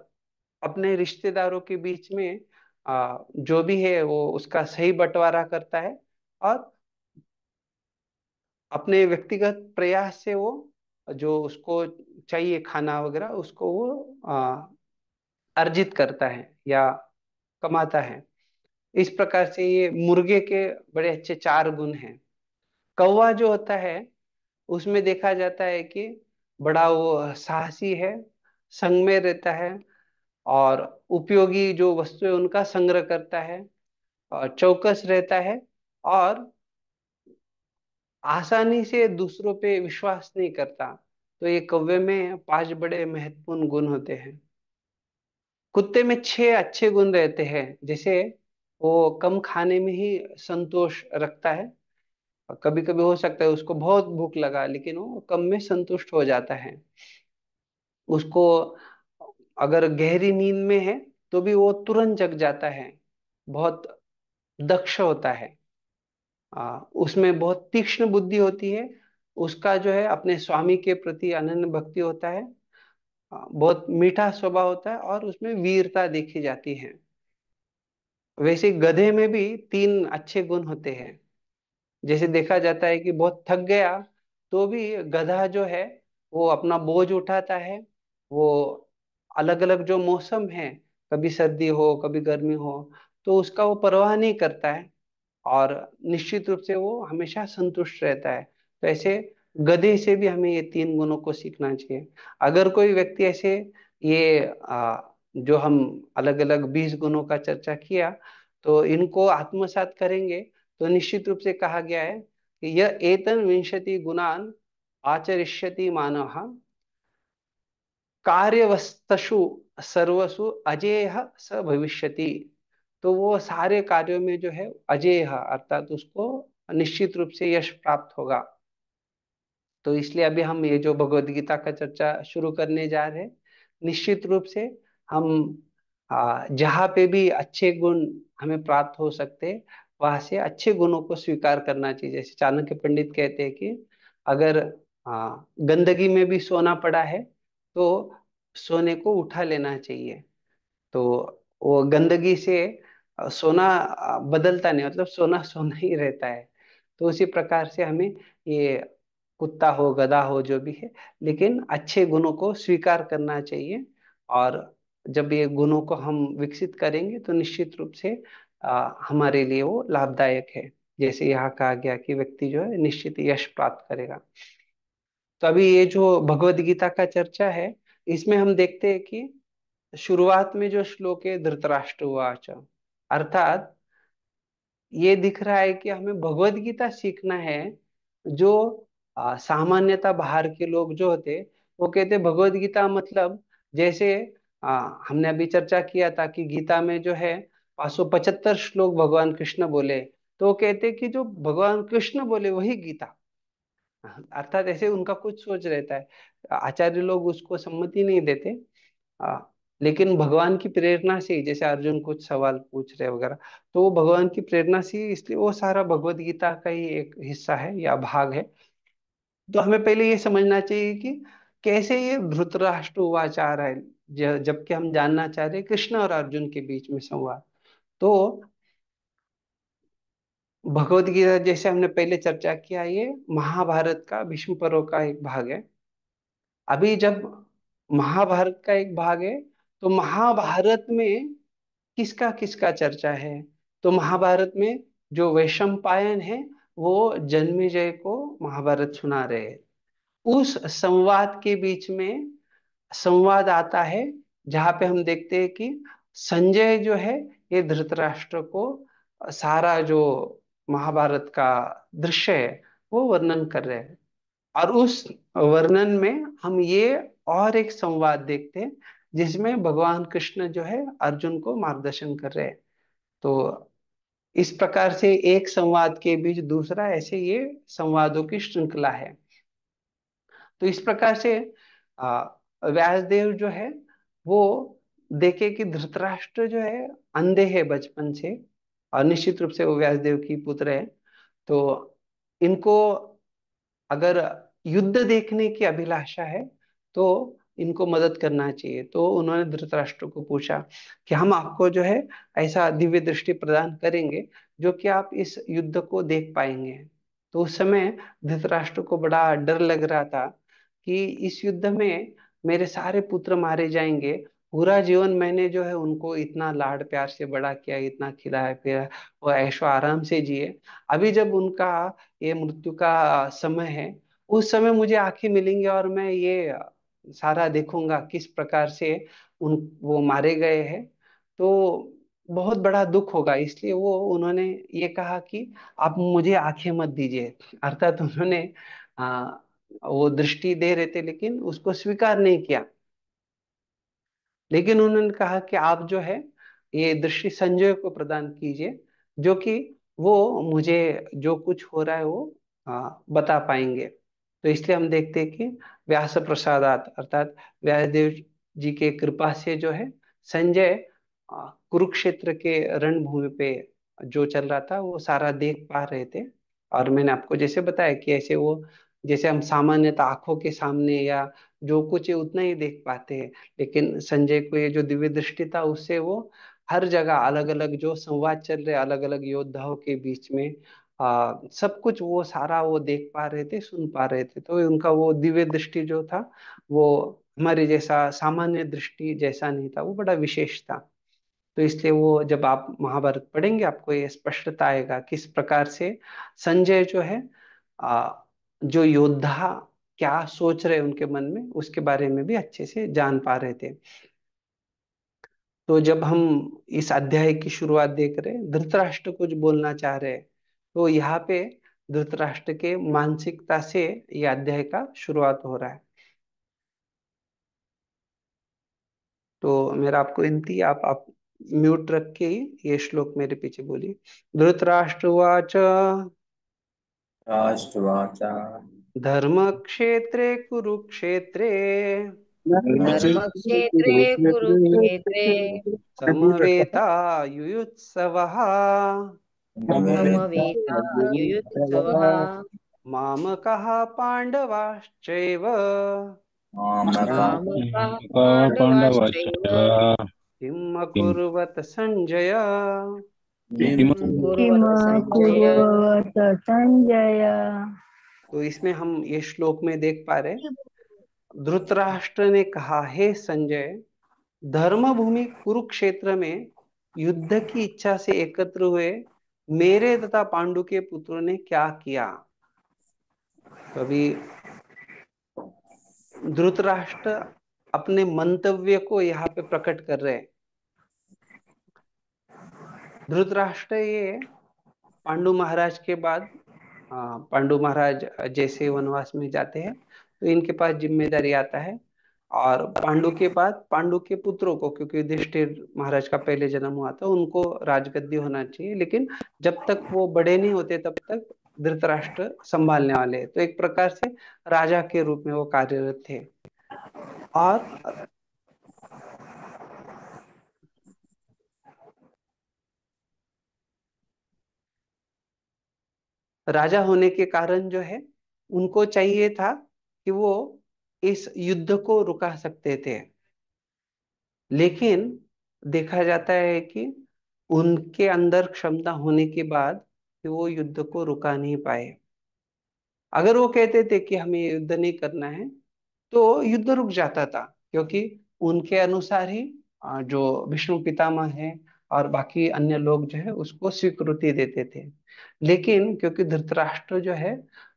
अपने रिश्तेदारों के बीच में जो भी है वो उसका सही बंटवारा करता है और अपने व्यक्तिगत प्रयास से वो जो उसको चाहिए खाना वगैरह उसको वो आ, अर्जित करता है या कमाता है इस प्रकार से ये मुर्गे के बड़े अच्छे चार गुण हैं कौवा जो होता है उसमें देखा जाता है कि बड़ा वो साहसी है संग में रहता है और उपयोगी जो वस्तुएं उनका संग्रह करता है और चौकस रहता है और आसानी से दूसरों पे विश्वास नहीं करता तो ये कव्य में पांच बड़े महत्वपूर्ण गुण होते हैं कुत्ते में छह अच्छे गुण रहते हैं जैसे वो कम खाने में ही संतोष रखता है कभी कभी हो सकता है उसको बहुत भूख लगा लेकिन वो कम में संतुष्ट हो जाता है उसको अगर गहरी नींद में है तो भी वो तुरंत जग जाता है बहुत दक्ष होता है आ, उसमें बहुत तीक्ष्ण बुद्धि होती है उसका जो है अपने स्वामी के प्रति अनन्य भक्ति होता है बहुत मीठा स्वभाव होता है और उसमें वीरता देखी जाती है वैसे गधे में भी तीन अच्छे गुण होते हैं जैसे देखा जाता है कि बहुत थक गया तो भी गधा जो है वो अपना बोझ उठाता है वो अलग अलग जो मौसम है कभी सर्दी हो कभी गर्मी हो तो उसका वो परवाह नहीं करता है और निश्चित रूप से वो हमेशा संतुष्ट रहता है तो ऐसे गधे से भी हमें ये तीन गुणों को सीखना चाहिए अगर कोई व्यक्ति ऐसे ये आ, जो हम अलग अलग बीस गुणों का चर्चा किया तो इनको आत्मसात करेंगे तो निश्चित रूप से कहा गया है कि यह एतन विंशति गुणान आचरिष्यति मानव कार्यवस्तु सर्वसु अजेह स भविष्यति तो वो सारे कार्यों में जो है अजेह अर्थात उसको निश्चित रूप से यश प्राप्त होगा तो इसलिए अभी हम ये जो भगवद गीता का चर्चा शुरू करने जा रहे हैं निश्चित रूप से हम जहाँ पे भी अच्छे गुण हमें प्राप्त हो सकते वहां से अच्छे गुणों को स्वीकार करना चाहिए जैसे चाणक्य पंडित कहते हैं कि अगर गंदगी में भी सोना पड़ा है तो सोने को उठा लेना चाहिए तो वो गंदगी से सोना बदलता नहीं मतलब सोना सोना ही रहता है तो उसी प्रकार से हमें ये कुत्ता हो गधा हो जो भी है लेकिन अच्छे गुणों को स्वीकार करना चाहिए और जब ये गुणों को हम विकसित करेंगे तो निश्चित रूप से आ, हमारे लिए वो लाभदायक है जैसे यहाँ कहा गया कि व्यक्ति जो है निश्चित यश प्राप्त करेगा तो अभी ये जो भगवद गीता का चर्चा है इसमें हम देखते हैं कि शुरुआत में जो श्लोक है धृतराष्ट्र वाच अर्थात ये दिख रहा है कि हमें भगवद गीता सीखना है जो सामान्यता बाहर के लोग जो होते वो कहते भगवद गीता मतलब जैसे आ, हमने अभी चर्चा किया था कि गीता में जो है पांच सौ पचहत्तर श्लोक भगवान कृष्ण बोले तो वो कहते कि जो भगवान कृष्ण बोले वही गीता अर्थात ऐसे उनका कुछ सोच रहता है आचार्य लोग उसको सम्मति नहीं देते आ, लेकिन भगवान की प्रेरणा से जैसे अर्जुन कुछ सवाल पूछ रहे वगैरह तो वो भगवान की प्रेरणा से इसलिए वो सारा भगवत गीता का ही एक हिस्सा है या भाग है तो हमें पहले ये समझना चाहिए कि कैसे ये धृतराष्ट्र उवाचार है जबकि हम जानना चाह रहे कृष्ण और अर्जुन के बीच में संवाद तो भगवत गीता जैसे हमने पहले चर्चा किया ये महाभारत का भीष्म पर्व का एक भाग है अभी जब महाभारत का एक भाग है तो महाभारत में किसका किसका चर्चा है तो महाभारत में जो वैशम पायन है वो जन्मेजय को महाभारत सुना रहे हैं उस संवाद के बीच में संवाद आता है जहां पे हम देखते हैं कि संजय जो है ये धृतराष्ट्र को सारा जो महाभारत का दृश्य है वो वर्णन कर रहे हैं और उस वर्णन में हम ये और एक संवाद देखते हैं जिसमें भगवान कृष्ण जो है अर्जुन को मार्गदर्शन कर रहे हैं तो इस प्रकार से एक संवाद के बीच दूसरा ऐसे ये संवादों की श्रृंखला है तो इस प्रकार से व्यासदेव जो है वो देखे कि धृतराष्ट्र जो है अंधे है बचपन से और निश्चित रूप से वो व्यासदेव की पुत्र है तो इनको अगर युद्ध देखने की अभिलाषा है तो इनको मदद करना चाहिए तो उन्होंने धृतराष्ट्र को पूछा कि हम आपको जो है ऐसा दिव्य दृष्टि प्रदान करेंगे जो कि आप इस युद्ध को देख पाएंगे तो उस समय धृतराष्ट्र को बड़ा डर लग रहा था कि इस युद्ध में मेरे सारे पुत्र मारे जाएंगे पूरा जीवन मैंने जो है उनको इतना लाड प्यार से बड़ा किया इतना खिलाया पिया वो ऐशो आराम से जिए अभी जब उनका ये मृत्यु का समय है उस समय मुझे आंखें मिलेंगे और मैं ये सारा देखूंगा किस प्रकार से उन वो मारे गए हैं तो बहुत बड़ा दुख होगा इसलिए वो उन्होंने ये कहा कि आप मुझे आंखें मत दीजिए अर्थात उन्होंने आ, वो दृष्टि दे रहे थे लेकिन उसको स्वीकार नहीं किया लेकिन उन्होंने कहा कि आप जो है ये दृष्टि संजय को प्रदान कीजिए जो कि वो मुझे जो कुछ हो रहा है वो बता पाएंगे तो इसलिए हम देखते हैं कि व्यास प्रसादात अर्थात व्यासदेव जी के कृपा से जो है संजय कुरुक्षेत्र के रणभूमि पे जो चल रहा था वो सारा देख पा रहे थे और मैंने आपको जैसे बताया कि ऐसे वो जैसे हम सामान्यतः आंखों के सामने या जो कुछ है उतना ही देख पाते हैं लेकिन संजय को ये जो दिव्य दृष्टि था उससे वो हर जगह अलग अलग जो संवाद चल रहे अलग अलग योद्धाओं के बीच में आ, सब कुछ वो सारा वो देख पा रहे थे सुन पा रहे थे तो उनका वो दिव्य दृष्टि जो था वो हमारे जैसा सामान्य दृष्टि जैसा नहीं था वो बड़ा विशेष था तो इसलिए वो जब आप महाभारत पढ़ेंगे आपको ये स्पष्टता आएगा किस प्रकार से संजय जो है आ, जो योद्धा क्या सोच रहे उनके मन में उसके बारे में भी अच्छे से जान पा रहे थे तो जब हम इस अध्याय की शुरुआत देख रहे धृतराष्ट्र कुछ बोलना चाह रहे तो यहाँ पे धृतराष्ट्र के मानसिकता से यह अध्याय का शुरुआत हो रहा है तो मेरा आपको इनती आप, आप म्यूट रख के ये श्लोक मेरे पीछे बोलिए धृतराष्ट्र वाच राष्ट्रवाचा क्षेत्रे कुरुक्षेत्रे धर्मक्षेत्रे कुरुक्षेत्रे समवेता युयुत्सवः समवेता मामकः पाण्डवाश्चैव किम् अकुर्वत सञ्जय संजय तो इसमें हम ये श्लोक में देख पा रहे धृतराष्ट्र ने कहा हे संजय धर्मभूमि कुरुक्षेत्र में युद्ध की इच्छा से एकत्र हुए मेरे तथा पांडु के पुत्रों ने क्या किया कभी तो धृतराष्ट्र अपने मंतव्य को यहाँ पे प्रकट कर रहे हैं धृतराष्ट्र ये पांडु महाराज के बाद पांडु महाराज जैसे वनवास में जाते हैं तो इनके पास जिम्मेदारी आता है और पांडु के बाद पांडु के पुत्रों को क्योंकि युधिष्ठिर महाराज का पहले जन्म हुआ था उनको राजगद्दी होना चाहिए लेकिन जब तक वो बड़े नहीं होते तब तक धृतराष्ट्र संभालने वाले तो एक प्रकार से राजा के रूप में वो कार्यरत थे और राजा होने के कारण जो है उनको चाहिए था कि वो इस युद्ध को रुका सकते थे लेकिन देखा जाता है कि उनके अंदर क्षमता होने के बाद कि वो युद्ध को रुका नहीं पाए अगर वो कहते थे कि हमें युद्ध नहीं करना है तो युद्ध रुक जाता था क्योंकि उनके अनुसार ही जो विष्णु पितामह है और बाकी अन्य लोग जो है उसको स्वीकृति देते थे लेकिन क्योंकि धृतराष्ट्र जो है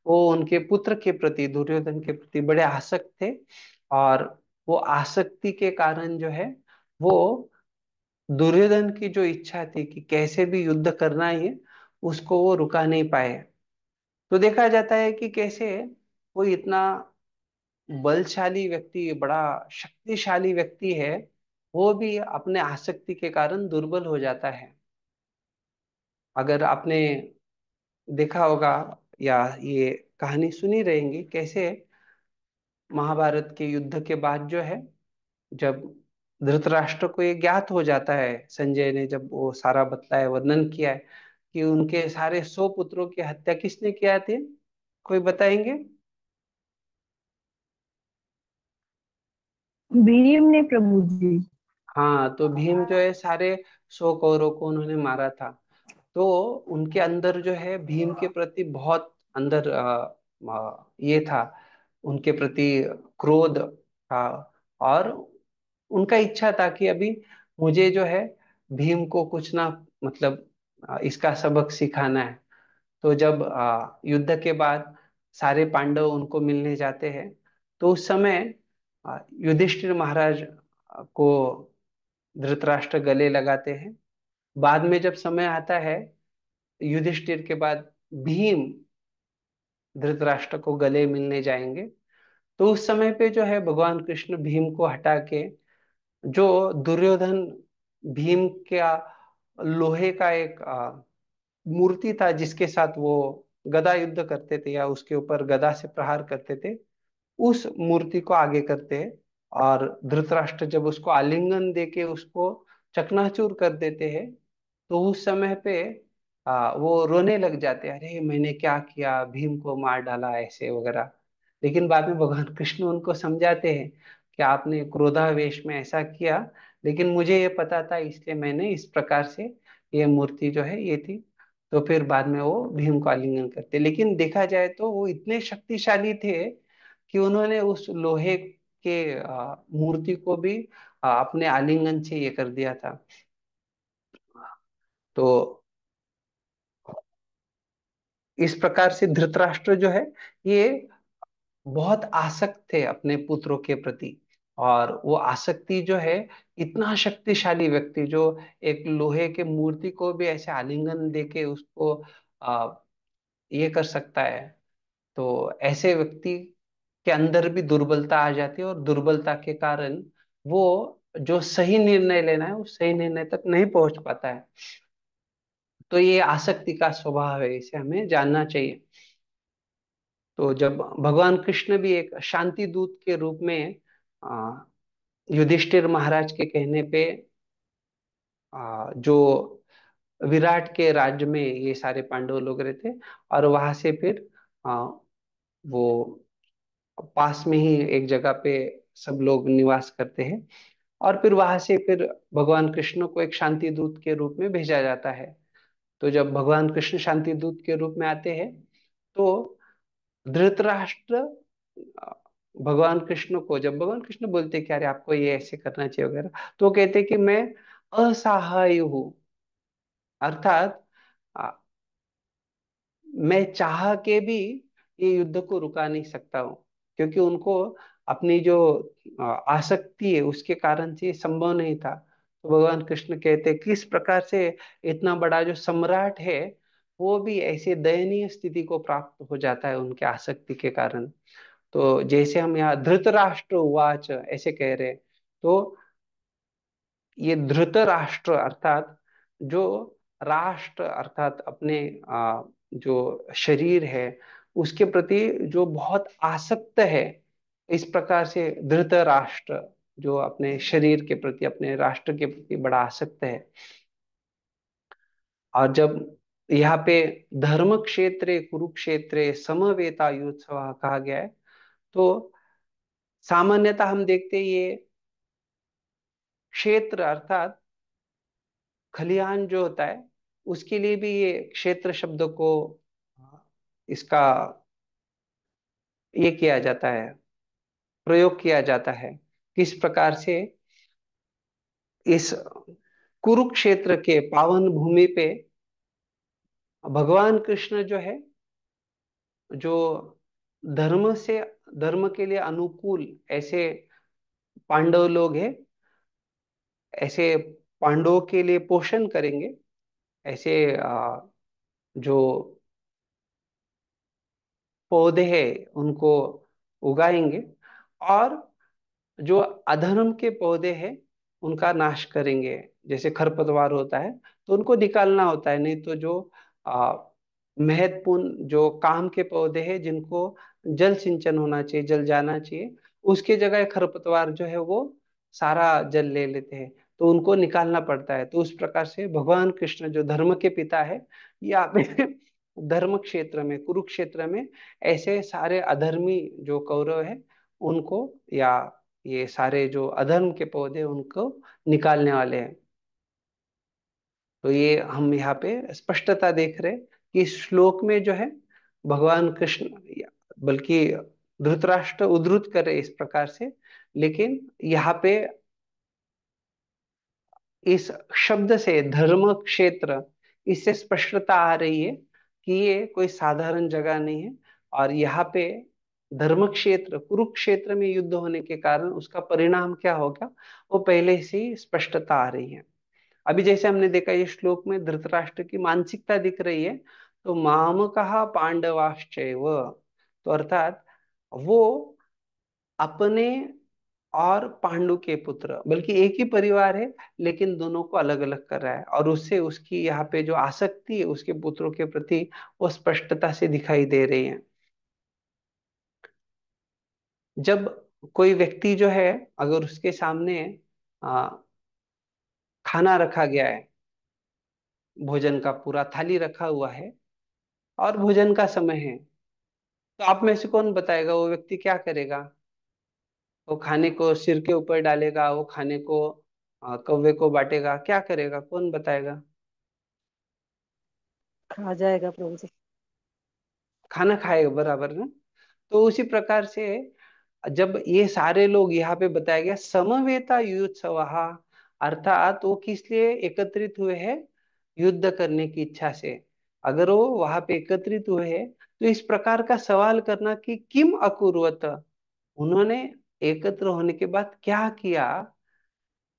वो उनके पुत्र के प्रति दुर्योधन के प्रति बड़े आसक्त थे और वो आसक्ति के कारण जो है वो दुर्योधन की जो इच्छा थी कि कैसे भी युद्ध करना है उसको वो रुका नहीं पाए तो देखा जाता है कि कैसे वो इतना बलशाली व्यक्ति बड़ा शक्तिशाली व्यक्ति है वो भी अपने आसक्ति के कारण दुर्बल हो जाता है अगर आपने देखा होगा या ये कहानी सुनी रहेंगी कैसे महाभारत के युद्ध के बाद जो है जब धृतराष्ट्र को ये ज्ञात हो जाता है संजय ने जब वो सारा है वर्णन किया है कि उनके सारे सौ पुत्रों की हत्या किसने किया थी कोई बताएंगे भीम ने प्रभु जी हाँ तो हाँ, भीम जो हाँ। है सारे सौ कौरवों को उन्होंने मारा था तो उनके अंदर जो है भीम के प्रति बहुत अंदर ये था उनके प्रति क्रोध था और उनका इच्छा था कि अभी मुझे जो है भीम को कुछ ना मतलब इसका सबक सिखाना है तो जब अ, युद्ध के बाद सारे पांडव उनको मिलने जाते हैं तो उस समय युधिष्ठिर महाराज को धृतराष्ट्र गले लगाते हैं बाद में जब समय आता है युधिष्ठिर के बाद भीम धृतराष्ट्र को गले मिलने जाएंगे तो उस समय पे जो है भगवान कृष्ण भीम को हटा के जो दुर्योधन भीम का लोहे का एक मूर्ति था जिसके साथ वो गदा युद्ध करते थे या उसके ऊपर गदा से प्रहार करते थे उस मूर्ति को आगे करते हैं और धृतराष्ट्र जब उसको आलिंगन देके उसको चकनाचूर कर देते हैं तो उस समय पे आ, वो रोने लग जाते हैं अरे मैंने क्या किया भीम को मार डाला ऐसे वगैरह लेकिन बाद में भगवान कृष्ण उनको समझाते हैं कि आपने क्रोधावेश में ऐसा किया लेकिन मुझे ये पता था इसलिए मैंने इस प्रकार से ये मूर्ति जो है ये थी तो फिर बाद में वो भीम को आलिंगन करते लेकिन देखा जाए तो वो इतने शक्तिशाली थे कि उन्होंने उस लोहे के मूर्ति को भी अपने आलिंगन से ये कर दिया था तो इस प्रकार से धृतराष्ट्र जो है ये बहुत आसक्त थे अपने पुत्रों के प्रति और वो आसक्ति जो है इतना शक्तिशाली व्यक्ति जो एक लोहे के मूर्ति को भी ऐसे आलिंगन देके उसको आ, ये कर सकता है तो ऐसे व्यक्ति के अंदर भी दुर्बलता आ जाती है और दुर्बलता के कारण वो जो सही निर्णय लेना है वो सही निर्णय तक नहीं पहुंच पाता है तो ये आसक्ति का स्वभाव है इसे हमें जानना चाहिए तो जब भगवान कृष्ण भी एक शांति दूत के रूप में युधिष्ठिर महाराज के कहने पे जो विराट के राज्य में ये सारे पांडव लोग रहते और वहां से फिर वो पास में ही एक जगह पे सब लोग निवास करते हैं और फिर वहां से फिर भगवान कृष्ण को एक शांति दूत के रूप में भेजा जाता है तो जब भगवान कृष्ण शांति दूत के रूप में आते हैं तो धृतराष्ट्र भगवान कृष्ण को जब भगवान कृष्ण बोलते कि अरे आपको ये ऐसे करना चाहिए वगैरह तो कहते कि मैं असहाय हूं अर्थात मैं चाह के भी ये युद्ध को रुका नहीं सकता हूं क्योंकि उनको अपनी जो आसक्ति है उसके कारण से संभव नहीं था तो भगवान कृष्ण कहते किस प्रकार से इतना बड़ा जो सम्राट है वो भी ऐसे दयनीय स्थिति को प्राप्त हो जाता है उनके आसक्ति के कारण तो जैसे हम यहाँ धृतराष्ट्र वाच ऐसे कह रहे तो ये धृतराष्ट्र अर्थात जो राष्ट्र अर्थात अपने जो शरीर है उसके प्रति जो बहुत आसक्त है इस प्रकार से धृत राष्ट्र जो अपने शरीर के प्रति अपने राष्ट्र के प्रति बड़ा आसक्त है और जब यहाँ पे धर्म क्षेत्र कुरुक्षेत्र समवेता युत्सव कहा गया है तो सामान्यतः हम देखते ये क्षेत्र अर्थात खलिहान जो होता है उसके लिए भी ये क्षेत्र शब्द को इसका ये किया जाता है प्रयोग किया जाता है किस प्रकार से इस कुरुक्षेत्र के पावन भूमि पे भगवान कृष्ण जो है जो धर्म से धर्म के लिए अनुकूल ऐसे पांडव लोग हैं ऐसे पांडवों के लिए पोषण करेंगे ऐसे जो पौधे उनको उगाएंगे और जो अधर्म के पौधे हैं उनका नाश करेंगे जैसे खरपतवार होता है तो उनको निकालना होता है नहीं तो जो महत्वपूर्ण जो काम के पौधे हैं जिनको जल सिंचन होना चाहिए जल जाना चाहिए उसके जगह खरपतवार जो है वो सारा जल ले लेते हैं तो उनको निकालना पड़ता है तो उस प्रकार से भगवान कृष्ण जो धर्म के पिता है या धर्म क्षेत्र में कुरुक्षेत्र में ऐसे सारे अधर्मी जो कौरव है उनको या ये सारे जो अधर्म के पौधे उनको निकालने वाले हैं तो ये हम यहाँ पे स्पष्टता देख रहे कि श्लोक में जो है भगवान कृष्ण बल्कि धृतराष्ट्र उद्धृत करे इस प्रकार से लेकिन यहाँ पे इस शब्द से धर्म क्षेत्र इससे स्पष्टता आ रही है कि ये कोई साधारण जगह नहीं है और यहाँ पे धर्म क्षेत्र कुरुक्षेत्र में युद्ध होने के कारण उसका परिणाम क्या हो गया वो पहले से स्पष्टता आ रही है अभी जैसे हमने देखा ये श्लोक में धृतराष्ट्र की मानसिकता दिख रही है तो माम कहा पांडवाश्चय तो अर्थात वो अपने और पांडु के पुत्र बल्कि एक ही परिवार है लेकिन दोनों को अलग अलग कर रहा है और उससे उसकी यहाँ पे जो आसक्ति है उसके पुत्रों के प्रति वो स्पष्टता से दिखाई दे रही है जब कोई व्यक्ति जो है अगर उसके सामने आ, खाना रखा गया है भोजन का पूरा थाली रखा हुआ है और भोजन का समय है तो आप में से कौन बताएगा वो व्यक्ति क्या करेगा वो खाने को सिर के ऊपर डालेगा वो खाने को कौवे को बांटेगा क्या करेगा कौन बताएगा खा जाएगा प्रभु जी खाना खाएगा बराबर ना तो उसी प्रकार से जब ये सारे लोग यहाँ पे बताया गया समवेता युत्सव अर्थात वो किस लिए एकत्रित हुए है युद्ध करने की इच्छा से अगर वो वहां पे एकत्रित हुए है तो इस प्रकार का सवाल करना कि किम अकुर्वत उन्होंने एकत्र होने के बाद क्या किया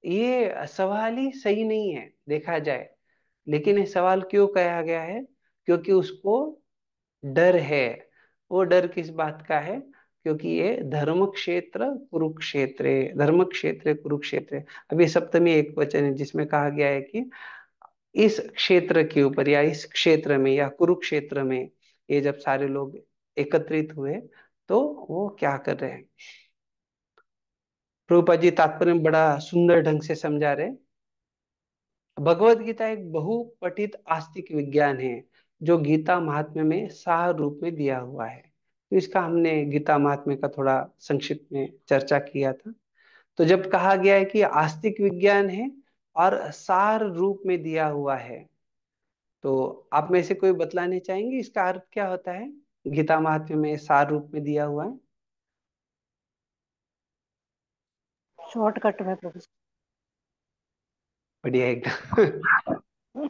ये सवाल ही सही नहीं है देखा जाए लेकिन ये सवाल क्यों कहा गया है क्योंकि उसको डर है वो डर किस बात का है क्योंकि ये धर्म क्षेत्र कुरुक्षेत्र धर्म क्षेत्र कुरुक्षेत्र अभी सप्तमी एक वचन है जिसमें कहा गया है कि इस क्षेत्र के ऊपर या इस क्षेत्र में या कुरुक्षेत्र में ये जब सारे लोग एकत्रित हुए तो वो क्या कर रहे हैं प्रभुपा जी तात्पर्य बड़ा सुंदर ढंग से समझा रहे भगवत गीता एक बहुपठित आस्तिक विज्ञान है जो गीता महात्म्य में सार रूप में दिया हुआ है तो इसका हमने गीता महात्म्य का थोड़ा संक्षिप्त में चर्चा किया था तो जब कहा गया है कि आस्तिक विज्ञान है और सार रूप में दिया हुआ है तो आप में से कोई बतलाने चाहेंगे इसका अर्थ क्या होता है गीता महात्म्य में सार रूप में दिया हुआ है शॉर्टकट में प्रोफेसर बढ़िया एकदम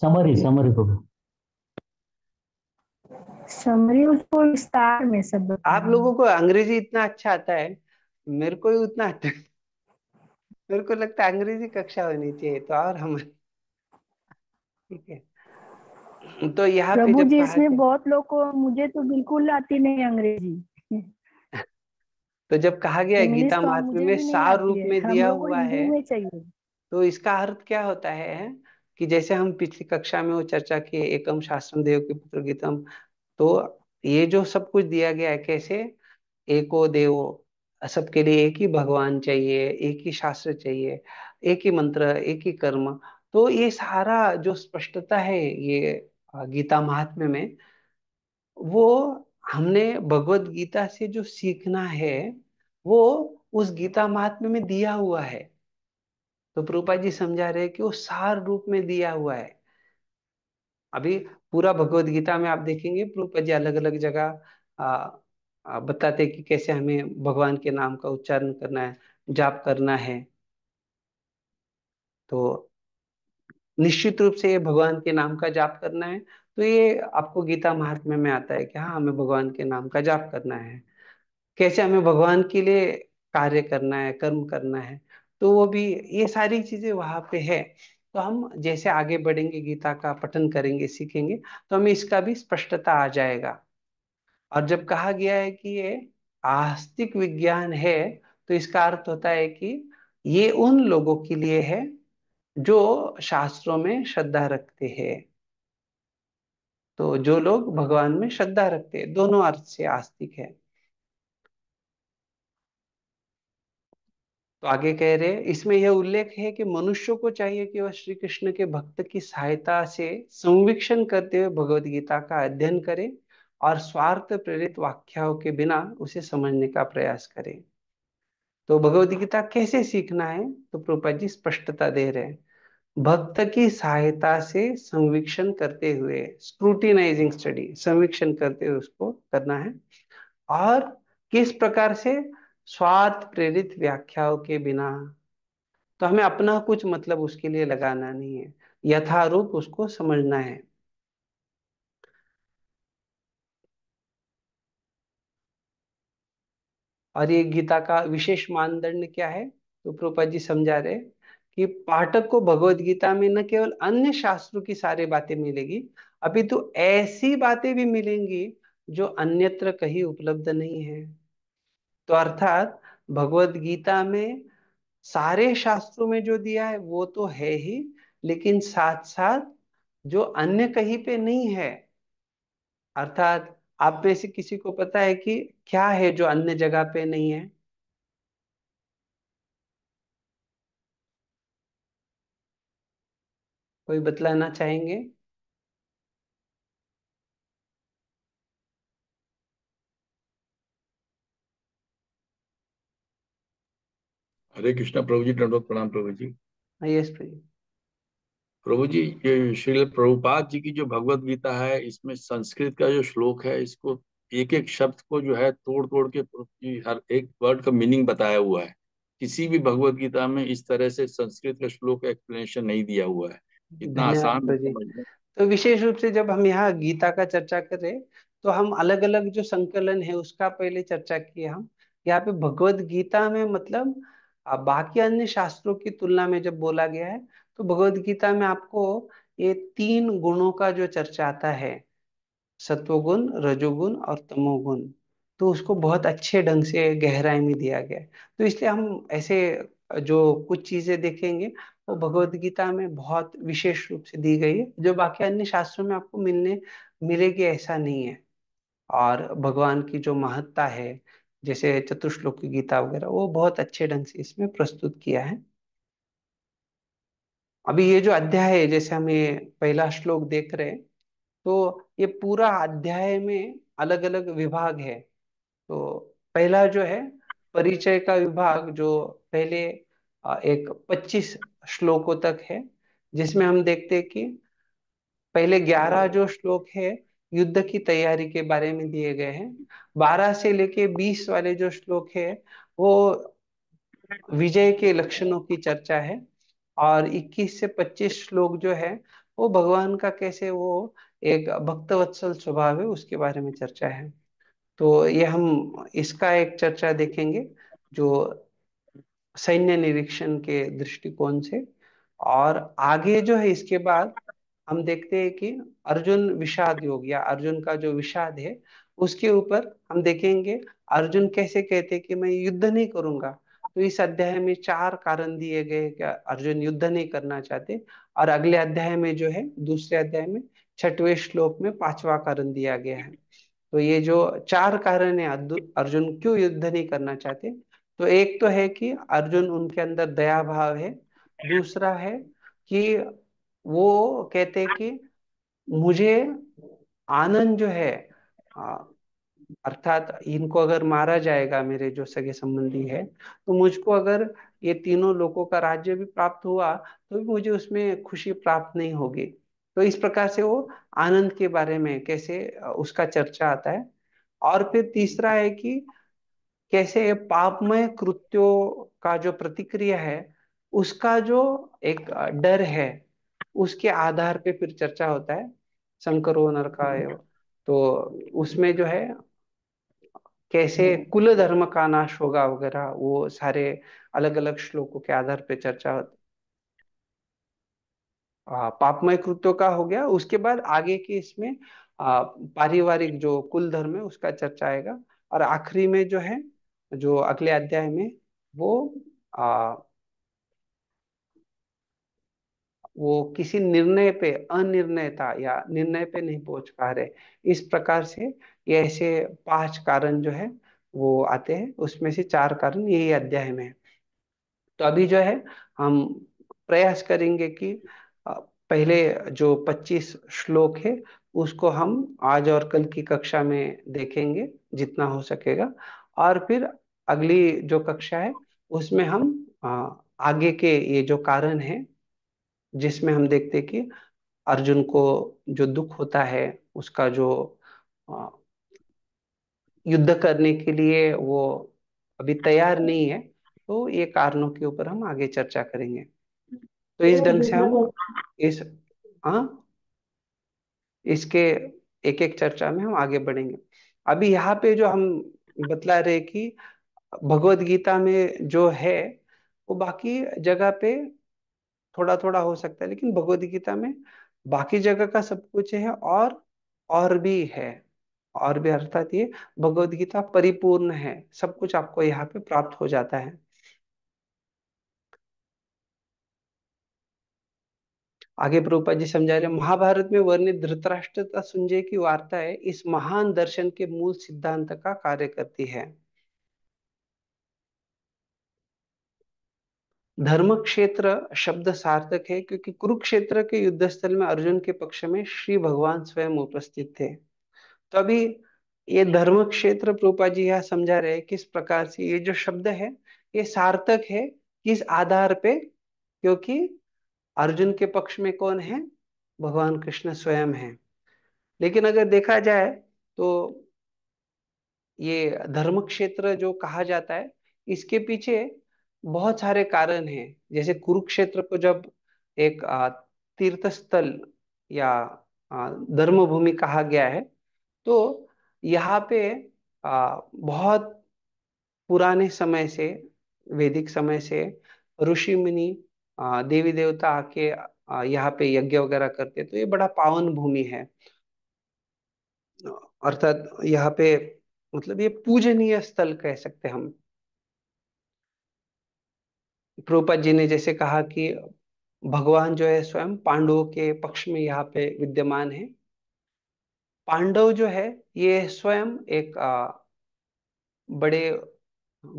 समरी समरी प्रभु समरी उसको विस्तार में सब आप लोगों को अंग्रेजी इतना अच्छा आता है मेरे को ही उतना आता है मेरे को लगता है अंग्रेजी कक्षा होनी चाहिए तो और हम ठीक है तो यहाँ पे जी इसमें बहुत लोग को मुझे तो बिल्कुल आती नहीं अंग्रेजी तो जब कहा गया तो गीता महात्म में सार रूप में दिया हुआ है तो इसका अर्थ क्या होता है कि जैसे हम पिछली कक्षा में वो चर्चा किए एकम शास्त्र देव के पुत्र गीतम तो ये जो सब कुछ दिया गया है कैसे एको देवो सबके लिए एक ही भगवान चाहिए एक ही शास्त्र चाहिए एक ही मंत्र एक ही कर्म तो ये सारा जो स्पष्टता है ये गीता महात्म्य में वो हमने भगवत गीता से जो सीखना है वो उस गीता महात्म्य में दिया हुआ है तो प्रूपा जी समझा रहे कि वो सार रूप में दिया हुआ है अभी पूरा भगवत गीता में आप देखेंगे प्रूपा जी अलग अलग जगह बताते कि कैसे हमें भगवान के नाम का उच्चारण करना है जाप करना है तो निश्चित रूप से भगवान के नाम का जाप करना है तो ये आपको गीता महात्म्य में आता है कि हाँ हमें भगवान के नाम का जाप करना है कैसे हमें भगवान के लिए कार्य करना है कर्म करना है तो वो भी ये सारी चीजें वहां पे है तो हम जैसे आगे बढ़ेंगे गीता का पठन करेंगे सीखेंगे तो हमें इसका भी स्पष्टता आ जाएगा और जब कहा गया है कि ये आस्तिक विज्ञान है तो इसका अर्थ होता है कि ये उन लोगों के लिए है जो शास्त्रों में श्रद्धा रखते हैं तो जो लोग भगवान में श्रद्धा रखते हैं दोनों अर्थ से आस्तिक है तो आगे कह रहे इसमें यह उल्लेख है कि मनुष्यों को चाहिए कि वह श्री कृष्ण के भक्त की सहायता से संवीक्षण करते हुए भगवत गीता का अध्ययन करे और स्वार्थ प्रेरित वाख्याओं के बिना उसे समझने का प्रयास करे तो भगवत गीता कैसे सीखना है तो प्रोपा जी स्पष्टता दे रहे हैं भक्त की सहायता से संवीक्षण करते हुए स्क्रूटिनाइजिंग स्टडी संवीक्षण करते हुए उसको करना है और किस प्रकार से स्वार्थ प्रेरित व्याख्याओं के बिना तो हमें अपना कुछ मतलब उसके लिए लगाना नहीं है यथारूप उसको समझना है और ये गीता का विशेष मानदंड क्या है तो प्रोपा जी समझा रहे कि पाठक को भगवत गीता में न केवल अन्य शास्त्रों की सारी बातें मिलेगी अपितु तो ऐसी बातें भी मिलेंगी जो अन्यत्र कहीं उपलब्ध नहीं है तो अर्थात भगवत गीता में सारे शास्त्रों में जो दिया है वो तो है ही लेकिन साथ साथ जो अन्य कहीं पे नहीं है अर्थात आप में से किसी को पता है कि क्या है जो अन्य जगह पे नहीं है कोई बतलाना चाहेंगे हरे कृष्णा प्रभु जी दंडोत प्रणाम प्रभु जी हाँ, यस प्रभु प्रभु जी ये श्रील प्रभुपाद जी की जो भगवत गीता है इसमें संस्कृत का जो श्लोक है इसको एक एक शब्द को जो है तोड़ तोड़ के हर एक वर्ड का मीनिंग बताया हुआ है किसी भी भगवत गीता में इस तरह से संस्कृत का श्लोक एक्सप्लेनेशन नहीं दिया हुआ है इतना आसान धन्यवाद तो जी समझ में तो विशेष रूप से जब हम यहाँ गीता का चर्चा कर रहे तो हम अलग अलग जो संकलन है उसका पहले चर्चा किए हम यहाँ पे भगवत गीता में मतलब बाकी अन्य शास्त्रों की तुलना में जब बोला गया है तो भगवत गीता में आपको ये तीन गुणों का जो चर्चा आता है सत्वगुण रजोगुण और तमोगुण तो उसको बहुत अच्छे ढंग से गहराई में दिया गया है तो इसलिए हम ऐसे जो कुछ चीजें देखेंगे वो भगवत गीता में बहुत विशेष रूप से दी गई है जो बाकी अन्य शास्त्रों में आपको मिलने मिलेगी ऐसा नहीं है और भगवान की जो महत्ता है जैसे चतुर्श्लोक की गीता वगैरह वो बहुत अच्छे ढंग से इसमें प्रस्तुत किया है अभी ये जो अध्याय है जैसे हम ये पहला श्लोक देख रहे हैं तो ये पूरा अध्याय में अलग अलग विभाग है तो पहला जो है परिचय का विभाग जो पहले एक 25 श्लोकों तक है जिसमें हम देखते हैं कि पहले 11 जो श्लोक है युद्ध की तैयारी के बारे में दिए गए हैं 12 से लेके 20 वाले जो श्लोक है वो विजय के लक्षणों की चर्चा है और 21 से 25 श्लोक जो है वो भगवान का कैसे वो एक भक्तवत्सल स्वभाव है उसके बारे में चर्चा है तो ये हम इसका एक चर्चा देखेंगे जो सैन्य निरीक्षण के दृष्टिकोण से और आगे जो है इसके बाद हम देखते हैं कि अर्जुन विषाद योग या अर्जुन का जो विषाद है उसके ऊपर हम देखेंगे अर्जुन कैसे कहते कि मैं युद्ध नहीं करूंगा तो इस अध्याय में चार कारण दिए गए कि अर्जुन युद्ध नहीं करना चाहते और अगले अध्याय में जो है दूसरे अध्याय में छठवें श्लोक में पांचवा कारण दिया गया है तो ये जो चार कारण है अर्जुन क्यों युद्ध नहीं करना चाहते तो एक तो है कि अर्जुन उनके अंदर दया भाव है दूसरा है कि वो कहते कि मुझे आनंद जो है अर्थात इनको अगर मारा जाएगा मेरे जो सगे संबंधी है तो मुझको अगर ये तीनों लोगों का राज्य भी प्राप्त हुआ तो भी मुझे उसमें खुशी प्राप्त नहीं होगी तो इस प्रकार से वो आनंद के बारे में कैसे उसका चर्चा आता है और फिर तीसरा है कि कैसे पापमय कृत्यो का जो प्रतिक्रिया है उसका जो एक डर है उसके आधार पे फिर चर्चा होता है शंकर का हम्म। तो उसमें जो है कैसे हम्म। कुल धर्म का नाश होगा वगैरह वो सारे अलग अलग श्लोकों के आधार पे चर्चा होती पापमय कृत्यो का हो गया उसके बाद आगे के इसमें पारिवारिक जो कुल धर्म है उसका चर्चा आएगा और आखिरी में जो है जो अगले अध्याय में वो आ, वो किसी निर्णय पे अनिर्णयता या निर्णय पे नहीं पहुंच पा रहे इस प्रकार से ये ऐसे पांच कारण जो है वो आते हैं उसमें से चार कारण यही अध्याय में है तो अभी जो है हम प्रयास करेंगे कि पहले जो 25 श्लोक है उसको हम आज और कल की कक्षा में देखेंगे जितना हो सकेगा और फिर अगली जो कक्षा है उसमें हम आगे के ये जो कारण है जिसमें हम देखते कि अर्जुन को जो दुख होता है उसका जो युद्ध करने के लिए वो अभी तैयार नहीं है तो ये कारणों के ऊपर हम आगे चर्चा करेंगे तो इस ढंग से हम इस आ, हाँ? इसके एक एक चर्चा में हम आगे बढ़ेंगे अभी यहाँ पे जो हम बतला रहे कि भगवत गीता में जो है वो बाकी जगह पे थोड़ा थोड़ा हो सकता है लेकिन भगवत गीता में बाकी जगह का सब कुछ है और और भी है और भी अर्थात ये भगवत गीता परिपूर्ण है सब कुछ आपको यहाँ पे प्राप्त हो जाता है आगे प्रूपा जी समझा रहे महाभारत में वर्णित धृतराष्ट्र तथा संजय की वार्ता है इस महान दर्शन के मूल सिद्धांत का कार्य करती है धर्म क्षेत्र शब्द सार्थक है क्योंकि कुरुक्षेत्र के युद्ध स्थल में अर्जुन के पक्ष में श्री भगवान स्वयं उपस्थित थे तो अभी ये धर्म क्षेत्र प्रूपा जी यहाँ समझा रहे किस प्रकार से ये जो शब्द है ये सार्थक है किस आधार पे क्योंकि अर्जुन के पक्ष में कौन है भगवान कृष्ण स्वयं है लेकिन अगर देखा जाए तो ये धर्म क्षेत्र जो कहा जाता है इसके पीछे बहुत सारे कारण हैं जैसे कुरुक्षेत्र को जब एक तीर्थस्थल या धर्म भूमि कहा गया है तो यहाँ पे बहुत पुराने समय से वैदिक समय से ऋषि मुनि देवी देवता आके यहाँ पे यज्ञ वगैरह करते तो ये बड़ा पावन भूमि है अर्थात यहाँ पे मतलब ये पूजनीय स्थल कह सकते हम प्रभुपद जी ने जैसे कहा कि भगवान जो है स्वयं पांडवों के पक्ष में यहाँ पे विद्यमान है पांडव जो है ये स्वयं एक बड़े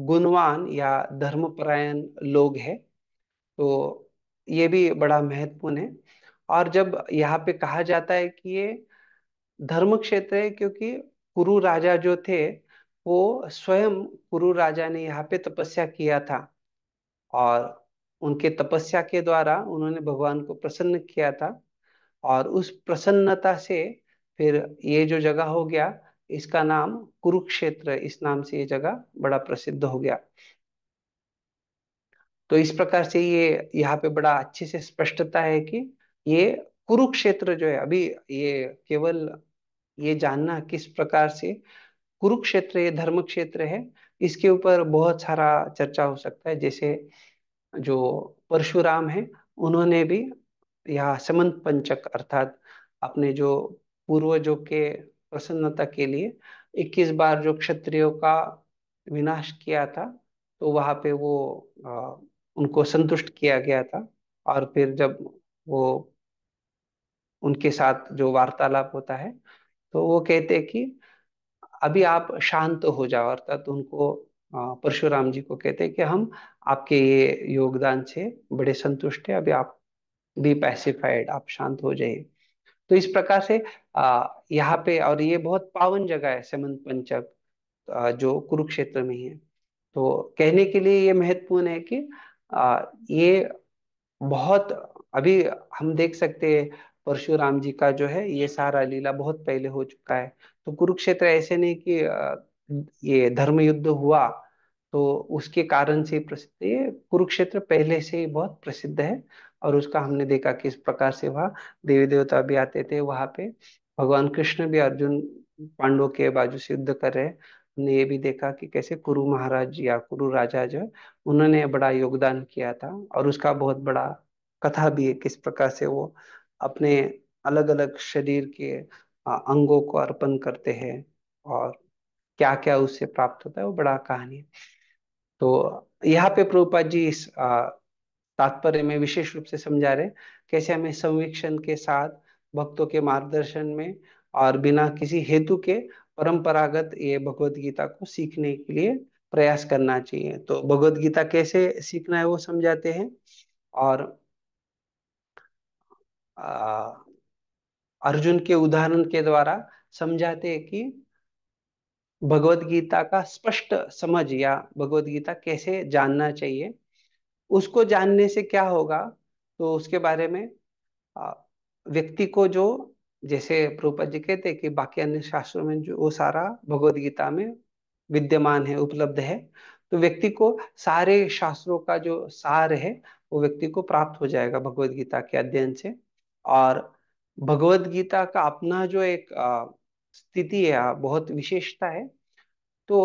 गुणवान या धर्मपरायण लोग है तो ये भी बड़ा महत्वपूर्ण है और जब यहाँ पे कहा जाता है कि ये धर्म क्षेत्र है क्योंकि कुरु राजा जो थे वो स्वयं कुरु राजा ने यहाँ पे तपस्या किया था और उनके तपस्या के द्वारा उन्होंने भगवान को प्रसन्न किया था और उस प्रसन्नता से फिर ये जो जगह हो गया इसका नाम कुरुक्षेत्र इस नाम से ये जगह बड़ा प्रसिद्ध हो गया तो इस प्रकार से ये यहाँ पे बड़ा अच्छे से स्पष्टता है कि ये कुरुक्षेत्र जो है अभी ये केवल ये जानना किस प्रकार से कुरुक्षेत्र ये धर्म क्षेत्र है इसके ऊपर बहुत सारा चर्चा हो सकता है जैसे जो परशुराम है उन्होंने भी यह समंत पंचक अर्थात अपने जो पूर्वजों के प्रसन्नता के लिए 21 बार जो क्षत्रियों का विनाश किया था तो वहां पे वो आ, उनको संतुष्ट किया गया था और फिर जब वो उनके साथ जो वार्तालाप होता है तो वो कहते हैं कि अभी आप शांत हो जाओ अर्थात उनको परशुराम जी को कहते हैं कि हम आपके ये योगदान से बड़े संतुष्ट है अभी आप भी पैसिफाइड आप शांत हो जाइए तो इस प्रकार से अः यहाँ पे और ये बहुत पावन जगह है समंत पंचक जो कुरुक्षेत्र में है तो कहने के लिए ये महत्वपूर्ण है कि अः ये बहुत अभी हम देख सकते हैं परशुराम जी का जो है ये सारा लीला बहुत पहले हो चुका है तो कुरुक्षेत्र ऐसे नहीं कि ये धर्म युद्ध हुआ तो उसके कारण से प्रसिद्ध ये कुरुक्षेत्र पहले से ही बहुत प्रसिद्ध है और उसका हमने देखा किस प्रकार से वहाँ देवी देवता भी आते थे वहां पे भगवान कृष्ण भी अर्जुन पांडव के बाजू से युद्ध कर रहे हमने ये भी देखा कि कैसे कुरु महाराज या कुरु राजा जो उन्होंने बड़ा योगदान किया था और उसका बहुत बड़ा कथा भी है किस प्रकार से वो अपने अलग अलग शरीर के अंगों को अर्पण करते हैं और क्या क्या उससे प्राप्त होता है वो बड़ा कहानी है तो यहाँ पे प्रभुपाद जी इस तात्पर्य में विशेष रूप से समझा रहे कैसे हमें संवीक्षण के साथ भक्तों के मार्गदर्शन में और बिना किसी हेतु के परंपरागत ये भगवत गीता को सीखने के लिए प्रयास करना चाहिए तो भगवत गीता कैसे सीखना है वो समझाते हैं और अर्जुन के उदाहरण के द्वारा समझाते हैं कि भगवत गीता का स्पष्ट समझ या भगवत गीता कैसे जानना चाहिए उसको जानने से क्या होगा तो उसके बारे में व्यक्ति को जो जैसे प्रूपा जी कहते कि बाकी अन्य शास्त्रों में जो वो सारा भगवत गीता में विद्यमान है उपलब्ध है तो व्यक्ति को सारे शास्त्रों का जो सार है वो व्यक्ति को प्राप्त हो जाएगा भगवत गीता के अध्ययन से और भगवत गीता का अपना जो एक स्थिति है बहुत विशेषता है तो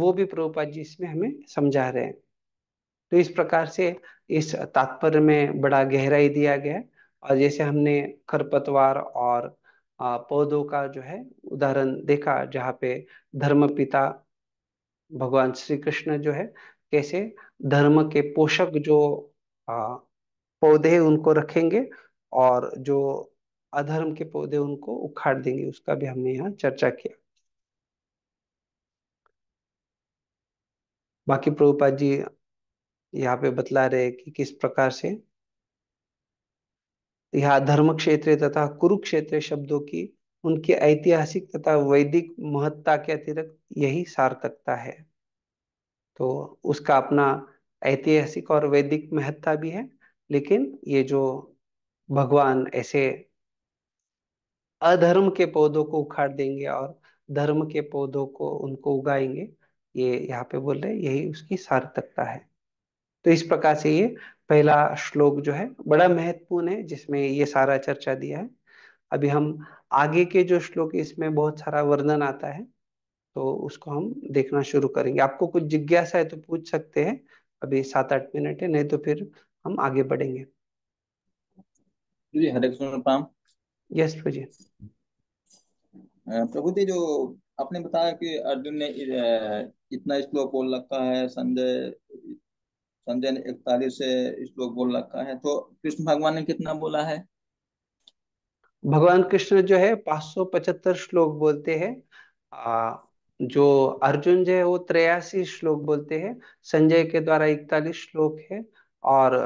वो भी प्रभुपाद जी इसमें हमें समझा रहे हैं तो इस प्रकार से इस तात्पर्य में बड़ा गहराई दिया गया और जैसे हमने खरपतवार और पौधों का जो है उदाहरण देखा जहाँ पे धर्म पिता भगवान श्री कृष्ण जो है कैसे धर्म के पोषक जो पौधे उनको रखेंगे और जो अधर्म के पौधे उनको उखाड़ देंगे उसका भी हमने यहाँ चर्चा किया बाकी प्रभुपाद जी यहाँ पे बतला रहे कि किस प्रकार से यह धर्म क्षेत्र तथा कुरुक्षेत्र शब्दों की उनकी ऐतिहासिक तथा वैदिक महत्ता के अतिरिक्त यही सार्थकता है तो उसका अपना ऐतिहासिक और वैदिक महत्ता भी है लेकिन ये जो भगवान ऐसे अधर्म के पौधों को उखाड़ देंगे और धर्म के पौधों को उनको उगाएंगे ये यहाँ पे बोल रहे यही उसकी सार्थकता है तो इस प्रकार से ये पहला श्लोक जो है बड़ा महत्वपूर्ण है जिसमें ये सारा चर्चा दिया है अभी हम आगे के जो श्लोक इसमें बहुत सारा वर्णन आता है तो उसको हम देखना शुरू करेंगे आपको कुछ जिज्ञासा है तो पूछ सकते हैं अभी सात आठ मिनट है नहीं तो फिर हम आगे बढ़ेंगे जी हरे कृष्ण यस प्रभु जी जो आपने बताया कि अर्जुन ने इतना श्लोक बोल रखा है संजय संजय ने इकतालीस से श्लोक बोल रखा है तो कृष्ण भगवान ने कितना बोला है भगवान कृष्ण जो है पचहत्तर श्लोक बोलते हैं जो अर्जुन जो है वो त्रियासी श्लोक बोलते हैं संजय के द्वारा इकतालीस श्लोक है और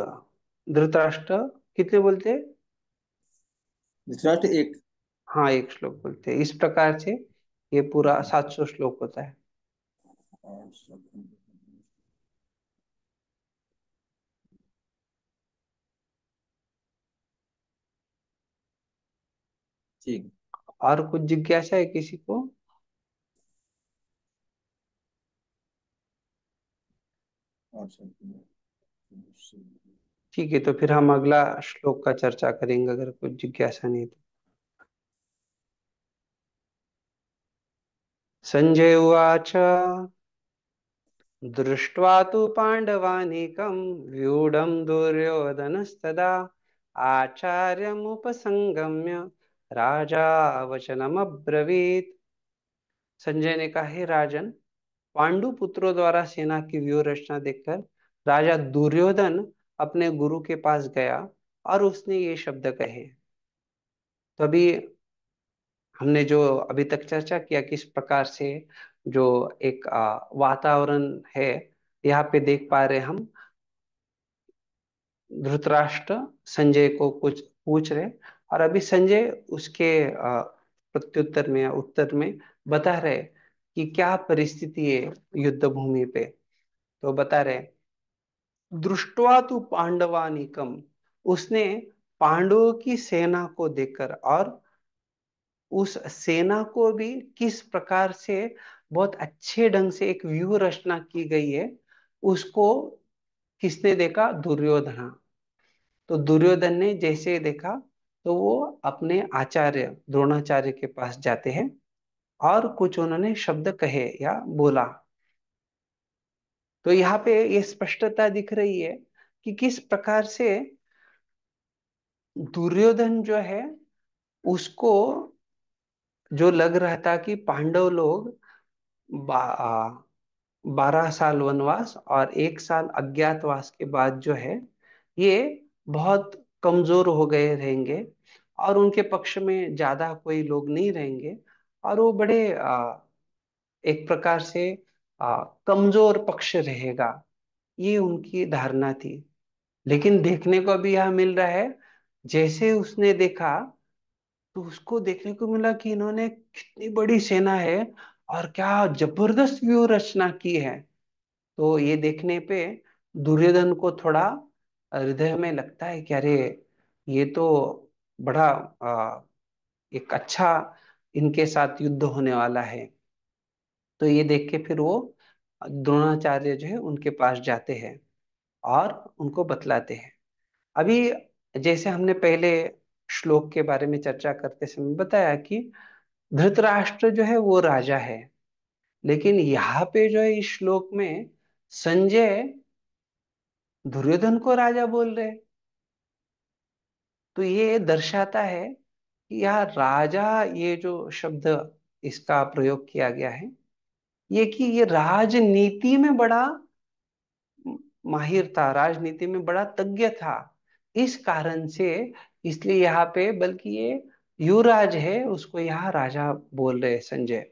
धृतराष्ट्र कितने बोलते हैं जस्ट एक हाँ एक श्लोक बोलते हैं इस प्रकार से ये पूरा सात सौ श्लोक होता है और कुछ जिज्ञासा है किसी को और सब ठीक है तो फिर हम अगला श्लोक का चर्चा करेंगे अगर कुछ जिज्ञासा नहीं तो संजय उवाच दृष्ट्वा तु पाण्डवानेकं व्यूढं दुर्योधनस्तदा आचार्यमुपसंगम्य राजा वचनमब्रवीत संजय ने कहा हे राजन पांडु पुत्रों द्वारा सेना की व्यूह रचना देखकर राजा दुर्योधन अपने गुरु के पास गया और उसने ये शब्द कहे तो अभी हमने जो अभी तक चर्चा किया किस प्रकार से जो एक वातावरण है यहाँ पे देख पा रहे हम धृतराष्ट्र संजय को कुछ पूछ रहे और अभी संजय उसके प्रत्युत्तर में या उत्तर में बता रहे कि क्या परिस्थिति है युद्ध भूमि पे तो बता रहे दृष्टवा तु पांडवानिकम उसने पांडवों की सेना को देखकर और उस सेना को भी किस प्रकार से बहुत अच्छे ढंग से एक व्यूह रचना की गई है उसको किसने देखा दुर्योधन तो दुर्योधन ने जैसे देखा तो वो अपने आचार्य द्रोणाचार्य के पास जाते हैं और कुछ उन्होंने शब्द कहे या बोला तो यहाँ पे ये स्पष्टता दिख रही है कि किस प्रकार से दुर्योधन जो है उसको जो लग रहा था कि पांडव लोग बा, बारह साल वनवास और एक साल अज्ञातवास के बाद जो है ये बहुत कमजोर हो गए रहेंगे और उनके पक्ष में ज्यादा कोई लोग नहीं रहेंगे और वो बड़े आ, एक प्रकार से कमजोर पक्ष रहेगा ये उनकी धारणा थी लेकिन देखने को अभी यह मिल रहा है जैसे उसने देखा तो उसको देखने को मिला कि इन्होंने कितनी बड़ी सेना है और क्या जबरदस्त व्यूह रचना की है तो ये देखने पे दुर्योधन को थोड़ा हृदय में लगता है कि अरे ये तो बड़ा आ, एक अच्छा इनके साथ युद्ध होने वाला है तो ये देख के फिर वो द्रोणाचार्य जो है उनके पास जाते हैं और उनको बतलाते हैं अभी जैसे हमने पहले श्लोक के बारे में चर्चा करते समय बताया कि धृतराष्ट्र जो है वो राजा है लेकिन यहाँ पे जो है इस श्लोक में संजय दुर्योधन को राजा बोल रहे तो ये दर्शाता है कि यह राजा ये जो शब्द इसका प्रयोग किया गया है ये कि ये राजनीति में बड़ा माहिर था राजनीति में बड़ा तज्ञ था इस कारण से इसलिए यहाँ पे बल्कि ये युवराज है उसको यहाँ राजा बोल रहे संजय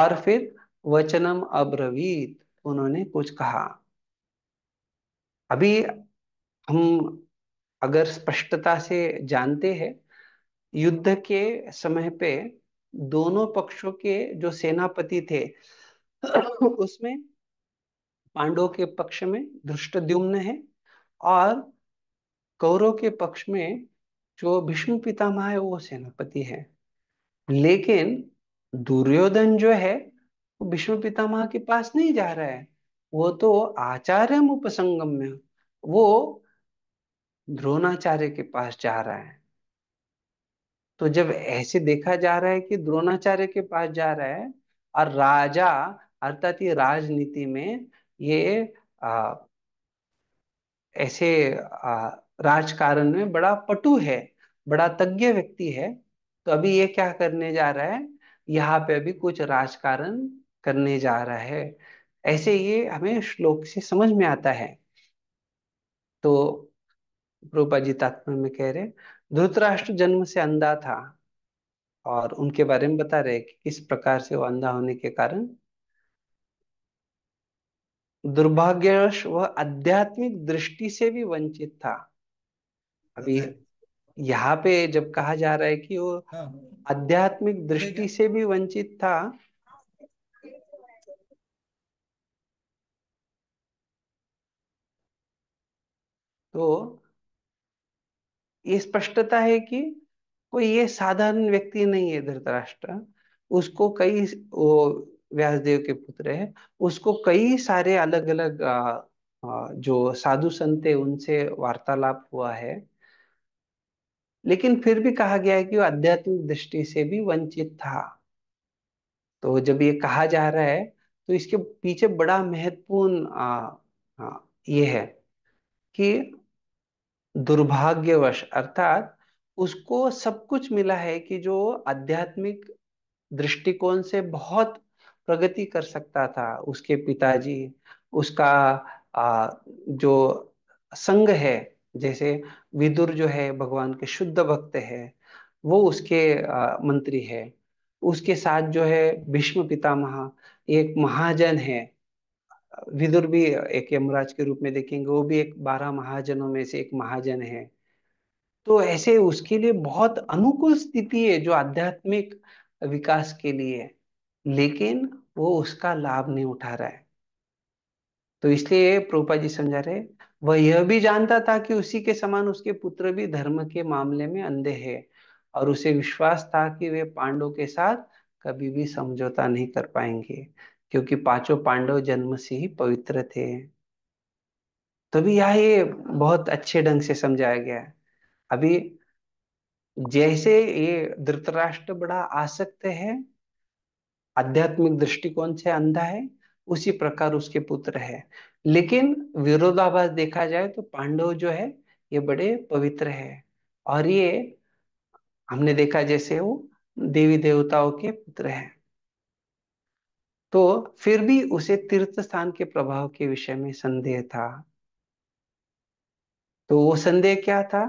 और फिर वचनम अब्रवीत उन्होंने कुछ कहा अभी हम अगर स्पष्टता से जानते हैं युद्ध के समय पे दोनों पक्षों के जो सेनापति थे उसमें पांडव के पक्ष में धृष्टद्युम्न है और कौरव के पक्ष में जो भीष्म पितामह है वो सेनापति है लेकिन दुर्योधन जो है वो भीष्म पितामह के पास नहीं जा रहा है वो तो आचार्य उपसंगम में वो द्रोणाचार्य के पास जा रहा है तो जब ऐसे देखा जा रहा है कि द्रोणाचार्य के पास जा रहा है और राजा अर्थात ये राजनीति में ये आ, ऐसे राजकारण में बड़ा पटु है बड़ा तज्ञ व्यक्ति है तो अभी ये क्या करने जा रहा है यहाँ पे अभी कुछ राजकारण करने जा रहा है ऐसे ये हमें श्लोक से समझ में आता है तो रूपा जी तात्पर्य में कह रहे धुतराष्ट्र जन्म से अंधा था और उनके बारे में बता रहे कि किस प्रकार से वो अंधा होने के कारण दुर्भाग्यवश वह आध्यात्मिक दृष्टि से भी वंचित था अभी अच्छा। यहाँ पे जब कहा जा रहा है कि वो हाँ। आध्यात्मिक दृष्टि से भी वंचित था तो ये स्पष्टता है कि कोई ये साधारण व्यक्ति नहीं है धृतराष्ट्र उसको कई वो व्यासदेव के पुत्र है उसको कई सारे अलग अलग जो साधु संत है उनसे वार्तालाप हुआ है लेकिन फिर भी कहा गया है कि वो आध्यात्मिक दृष्टि से भी वंचित था तो जब ये कहा जा रहा है तो इसके पीछे बड़ा महत्वपूर्ण ये है कि दुर्भाग्यवश अर्थात उसको सब कुछ मिला है कि जो आध्यात्मिक दृष्टिकोण से बहुत प्रगति कर सकता था उसके पिताजी उसका आ, जो संग है जैसे विदुर जो है भगवान के शुद्ध भक्त है वो उसके आ, मंत्री है उसके साथ जो है भीष्म पितामह एक महाजन है विदुर भी एक यमराज के रूप में देखेंगे वो भी एक बारह महाजनों में से एक महाजन है तो ऐसे उसके लिए बहुत अनुकूल स्थिति है जो आध्यात्मिक विकास के लिए लेकिन वो उसका लाभ नहीं उठा रहा है तो इसलिए प्रोपा जी समझा रहे वह यह भी जानता था कि उसी के समान उसके पुत्र भी धर्म के मामले में अंधे है और उसे विश्वास था कि वे पांडव के साथ कभी भी समझौता नहीं कर पाएंगे क्योंकि पांचों पांडव जन्म से ही पवित्र थे तभी यह बहुत अच्छे ढंग से समझाया गया अभी जैसे ये धृतराष्ट्र बड़ा आसक्त है आध्यात्मिक दृष्टिकोण से अंधा है उसी प्रकार उसके पुत्र है लेकिन विरोधाभास देखा जाए तो पांडव जो है ये बड़े पवित्र है और ये हमने देखा जैसे वो देवी देवताओं के पुत्र है तो फिर भी उसे तीर्थ स्थान के प्रभाव के विषय में संदेह था तो वो संदेह क्या था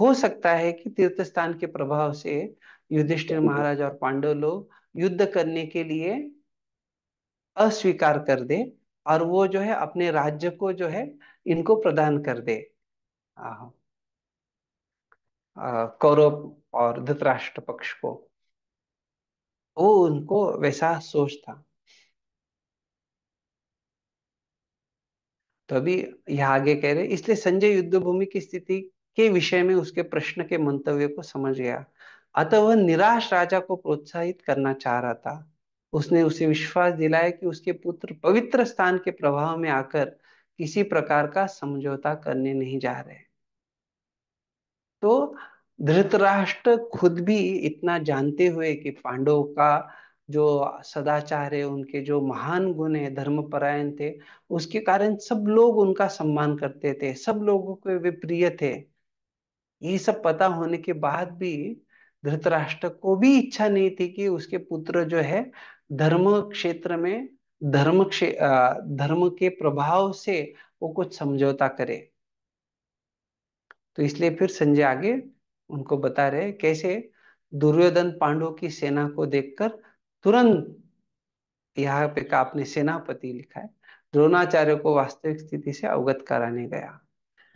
हो सकता है कि तीर्थ स्थान के प्रभाव से युधिष्ठिर महाराज और पांडव लोग युद्ध करने के लिए अस्वीकार कर दे और वो जो है अपने राज्य को जो है इनको प्रदान कर दे कौरव और धृतराष्ट्र पक्ष को वो उनको वैसा सोच था तो अभी यह आगे कह रहे इसलिए संजय युद्ध भूमि की स्थिति के विषय में उसके प्रश्न के मंतव्य को समझ गया अतः वह निराश राजा को प्रोत्साहित करना चाह रहा था उसने उसे विश्वास दिलाया कि उसके पुत्र पवित्र स्थान के प्रभाव में आकर किसी प्रकार का समझौता करने नहीं जा रहे तो धृतराष्ट्र खुद भी इतना जानते हुए कि पांडव का जो सदाचार है उनके जो महान गुण है धर्मपरायण थे उसके कारण सब लोग उनका सम्मान करते थे सब लोगों के वे प्रिय थे ये सब पता होने के बाद भी धृतराष्ट्र को भी इच्छा नहीं थी कि उसके पुत्र जो है धर्म क्षेत्र में धर्म क्षे धर्म के प्रभाव से वो कुछ समझौता करे तो इसलिए फिर संजय आगे उनको बता रहे कैसे दुर्योधन पांडव की सेना को देखकर तुरंत यहाँ पे का आपने सेनापति लिखा है द्रोणाचार्य को वास्तविक स्थिति से अवगत कराने गया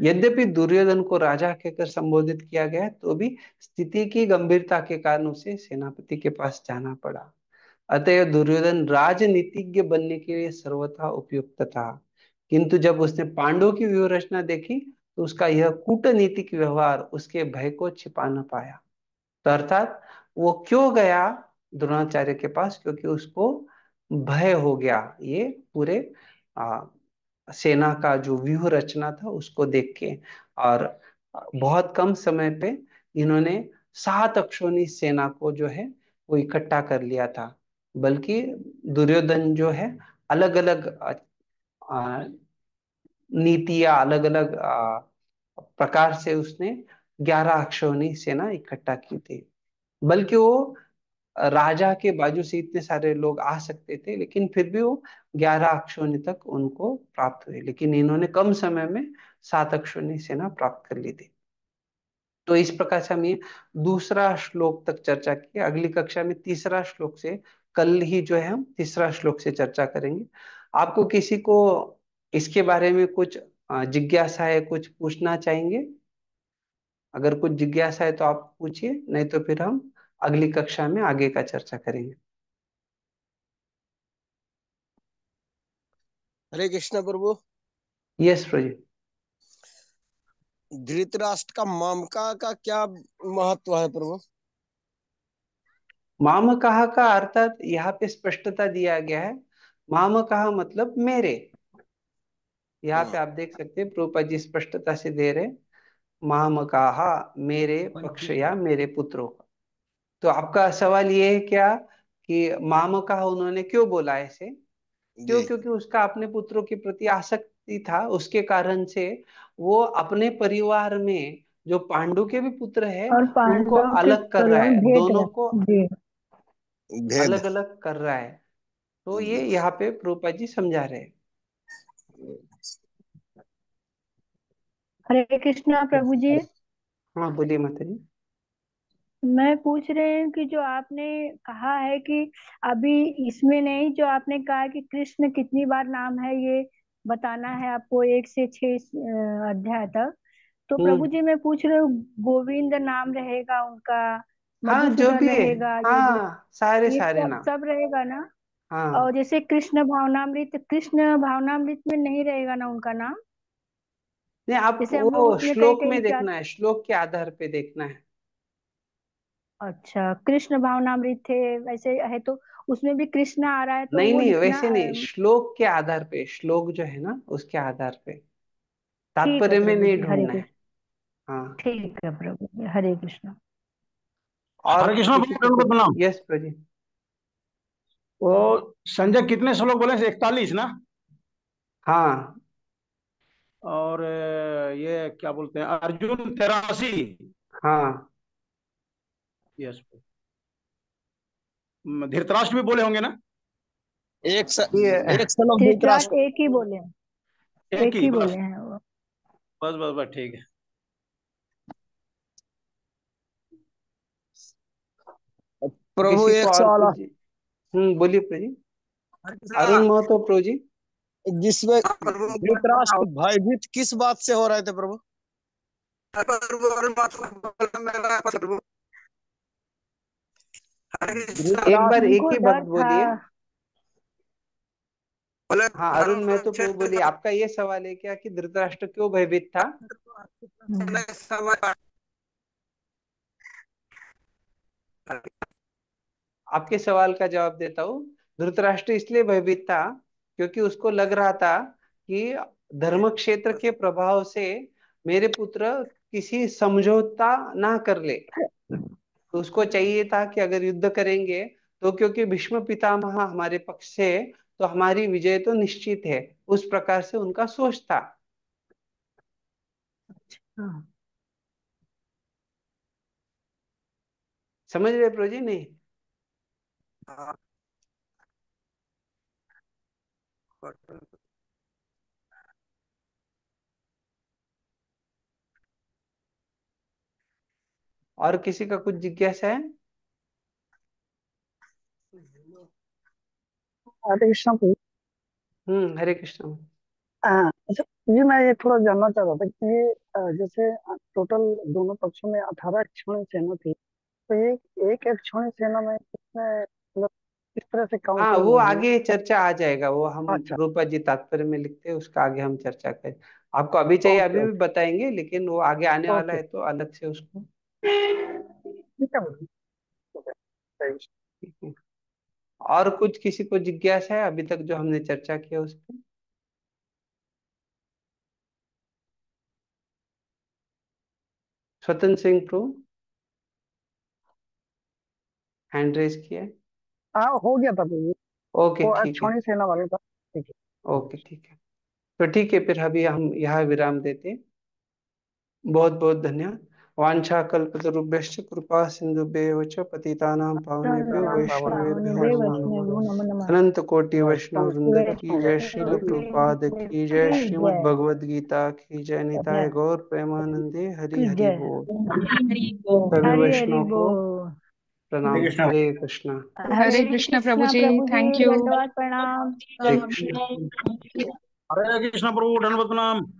यद्यपि दुर्योधन को राजा कहकर संबोधित किया गया तो भी स्थिति की गंभीरता के कारण उसे सेनापति के पास जाना पड़ा अतः दुर्योधन राजनीतिज्ञ बनने के लिए सर्वथा उपयुक्त था किंतु जब उसने पांडव की व्यूहरचना देखी तो उसका यह कूटनीतिक व्यवहार उसके भय को छिपा न पाया तो अर्थात वो क्यों गया द्रोणाचार्य के पास क्योंकि उसको भय हो गया ये पूरे सेना का जो व्यूह रचना था उसको देख के और बहुत कम समय पे इन्होंने सात अक्षोणी सेना को जो है वो इकट्ठा कर लिया था बल्कि दुर्योधन जो है अलग अलग नीति या अलग अलग प्रकार से उसने ग्यारह अक्षोणी सेना इकट्ठा की थी बल्कि वो राजा के बाजू से इतने सारे लोग आ सकते थे लेकिन फिर भी वो ग्यारह अक्षोणी तक उनको प्राप्त हुए लेकिन इन्होंने कम समय में सात अक्षोणी सेना प्राप्त कर ली थी तो इस प्रकार से हम ये दूसरा श्लोक तक चर्चा की अगली कक्षा में तीसरा श्लोक से कल ही जो है हम तीसरा श्लोक से चर्चा करेंगे आपको किसी को इसके बारे में कुछ जिज्ञासा है कुछ पूछना चाहेंगे अगर कुछ जिज्ञासा है तो आप पूछिए नहीं तो फिर हम अगली कक्षा में आगे का चर्चा करेंगे हरे कृष्ण प्रभु यस प्रभु धृतराष्ट्र का मामका का क्या महत्व है प्रभु माम कहा का अर्थात यहाँ पे स्पष्टता दिया गया है माम कहा मतलब मेरे यहाँ पे हाँ। आप देख सकते हैं प्रूपा जी स्पष्टता से दे रहे माम कहा मेरे पक्ष या मेरे पुत्रों का तो आपका सवाल ये है क्या कि माम कहा उन्होंने क्यों बोला ऐसे क्यों क्योंकि उसका अपने पुत्रों के प्रति आसक्ति था उसके कारण से वो अपने परिवार में जो पांडु के भी पुत्र है उनको अलग कर रहा है दोनों को अलग अलग कर रहा है तो ये यहाँ पे प्रोपा जी समझा रहे हैं हरे कृष्णा प्रभु जी हाँ बोलिए माता जी मैं पूछ रहे हूँ कि जो आपने कहा है कि अभी इसमें नहीं जो आपने कहा कि कृष्ण कितनी बार नाम है ये बताना है आपको एक से छह अध्याय तक तो, तो प्रभु हम्म जी मैं पूछ रही हूँ गोविंद नाम रहेगा उनका हाँ जो मधुसूदन भी है रहेगा ये हाँ सारे ये सारे सब नाम सब रहेगा ना हाँ और जैसे कृष्ण भावनामृत कृष्ण भावनामृत में नहीं रहेगा ना उनका नाम नहीं आप जैसे हम लोग वो उसमें कहीं श्लोक कहीं में देखना है श्लोक के आधार पे देखना है अच्छा कृष्ण भावनामृत थे वैसे है तो उसमें भी कृष्ण आ रहा है तो नहीं नहीं वैसे नहीं श्लोक के आधार पे श्लोक जो है ना उसके आधार पे तात्पर्य में नहीं ढूंढना है हाँ ठीक है प्रभु हरे कृष्ण और हरे यस प्रजी वो संजय कितने श्लोक बोले इकतालीस ना हाँ और ये क्या बोलते हैं अर्जुन तेरासी हाँ यस धृतराष्ट्र hmm, भी बोले होंगे ना एक स, एक सलम धृतराष्ट्र एक ही बोले एक, एक ही बोले हैं वो बस बस बस ठीक है प्रभु एक सवाल हम्म बोलिए प्रभु जी अरुण हाँ। महतो प्रभु जी जिसमें हाँ, धृतराष्ट्र भयभीत किस बात से हो रहे थे प्रभु अच्छा। एक बार एक ही बात बोलिए हाँ अरुण मैं तो बोली आपका ये सवाल है क्या कि धृतराष्ट्र क्यों भयभीत था हम्म। आपके सवाल का जवाब देता हूँ धृतराष्ट्र इसलिए भयभीत था क्योंकि उसको लग रहा था कि धर्म क्षेत्र के प्रभाव से मेरे पुत्र किसी समझौता ना कर ले उसको चाहिए था कि अगर युद्ध करेंगे तो क्योंकि भीष्म पितामह हमारे पक्ष से तो हमारी विजय तो निश्चित है उस प्रकार से उनका सोच था अच्छा। हाँ। समझ रहे प्रोजी नहीं हाँ। और किसी का कुछ जिज्ञासा है हरे कृष्ण हम्म हरे कृष्ण जी अच्छा, मैं ये थोड़ा जानना चाह रहा था कि ये जैसे टोटल दोनों पक्षों में अठारह क्षण सेना थी तो ये एक एक क्षण सेना में कितने मतलब किस तरह से हाँ वो आगे चर्चा आ जाएगा वो हम अच्छा रूपा जी तात्पर्य में लिखते हैं उसका आगे हम चर्चा करें आपको अभी चाहिए ओके अभी भी बताएंगे लेकिन वो आगे आने वाला है तो अलग से उसको और कुछ किसी को जिज्ञासा है अभी तक जो हमने चर्चा किया उस पर स्वतंत्र सिंह प्रो हैंड रेस किया आ, हाँ, हो गया था ओके ओके ठीक है वाले ठीक है ओके ठीक है तो ठीक है फिर अभी हम यहाँ विराम देते बहुत बहुत धन्यवाद वाञ्छाकल्पतरुभ्यश्च च वैष्णवेभ्यो जय श्रील की जय श्रीमद् की जय निताय गौर प्रेमानंदे हरि हरि वैष्णव को प्रणाम हरे कृष्ण हरे कृष्ण प्रभु जी थैंक यू प्रणाम हरे कृष्ण प्रभु प्रणाम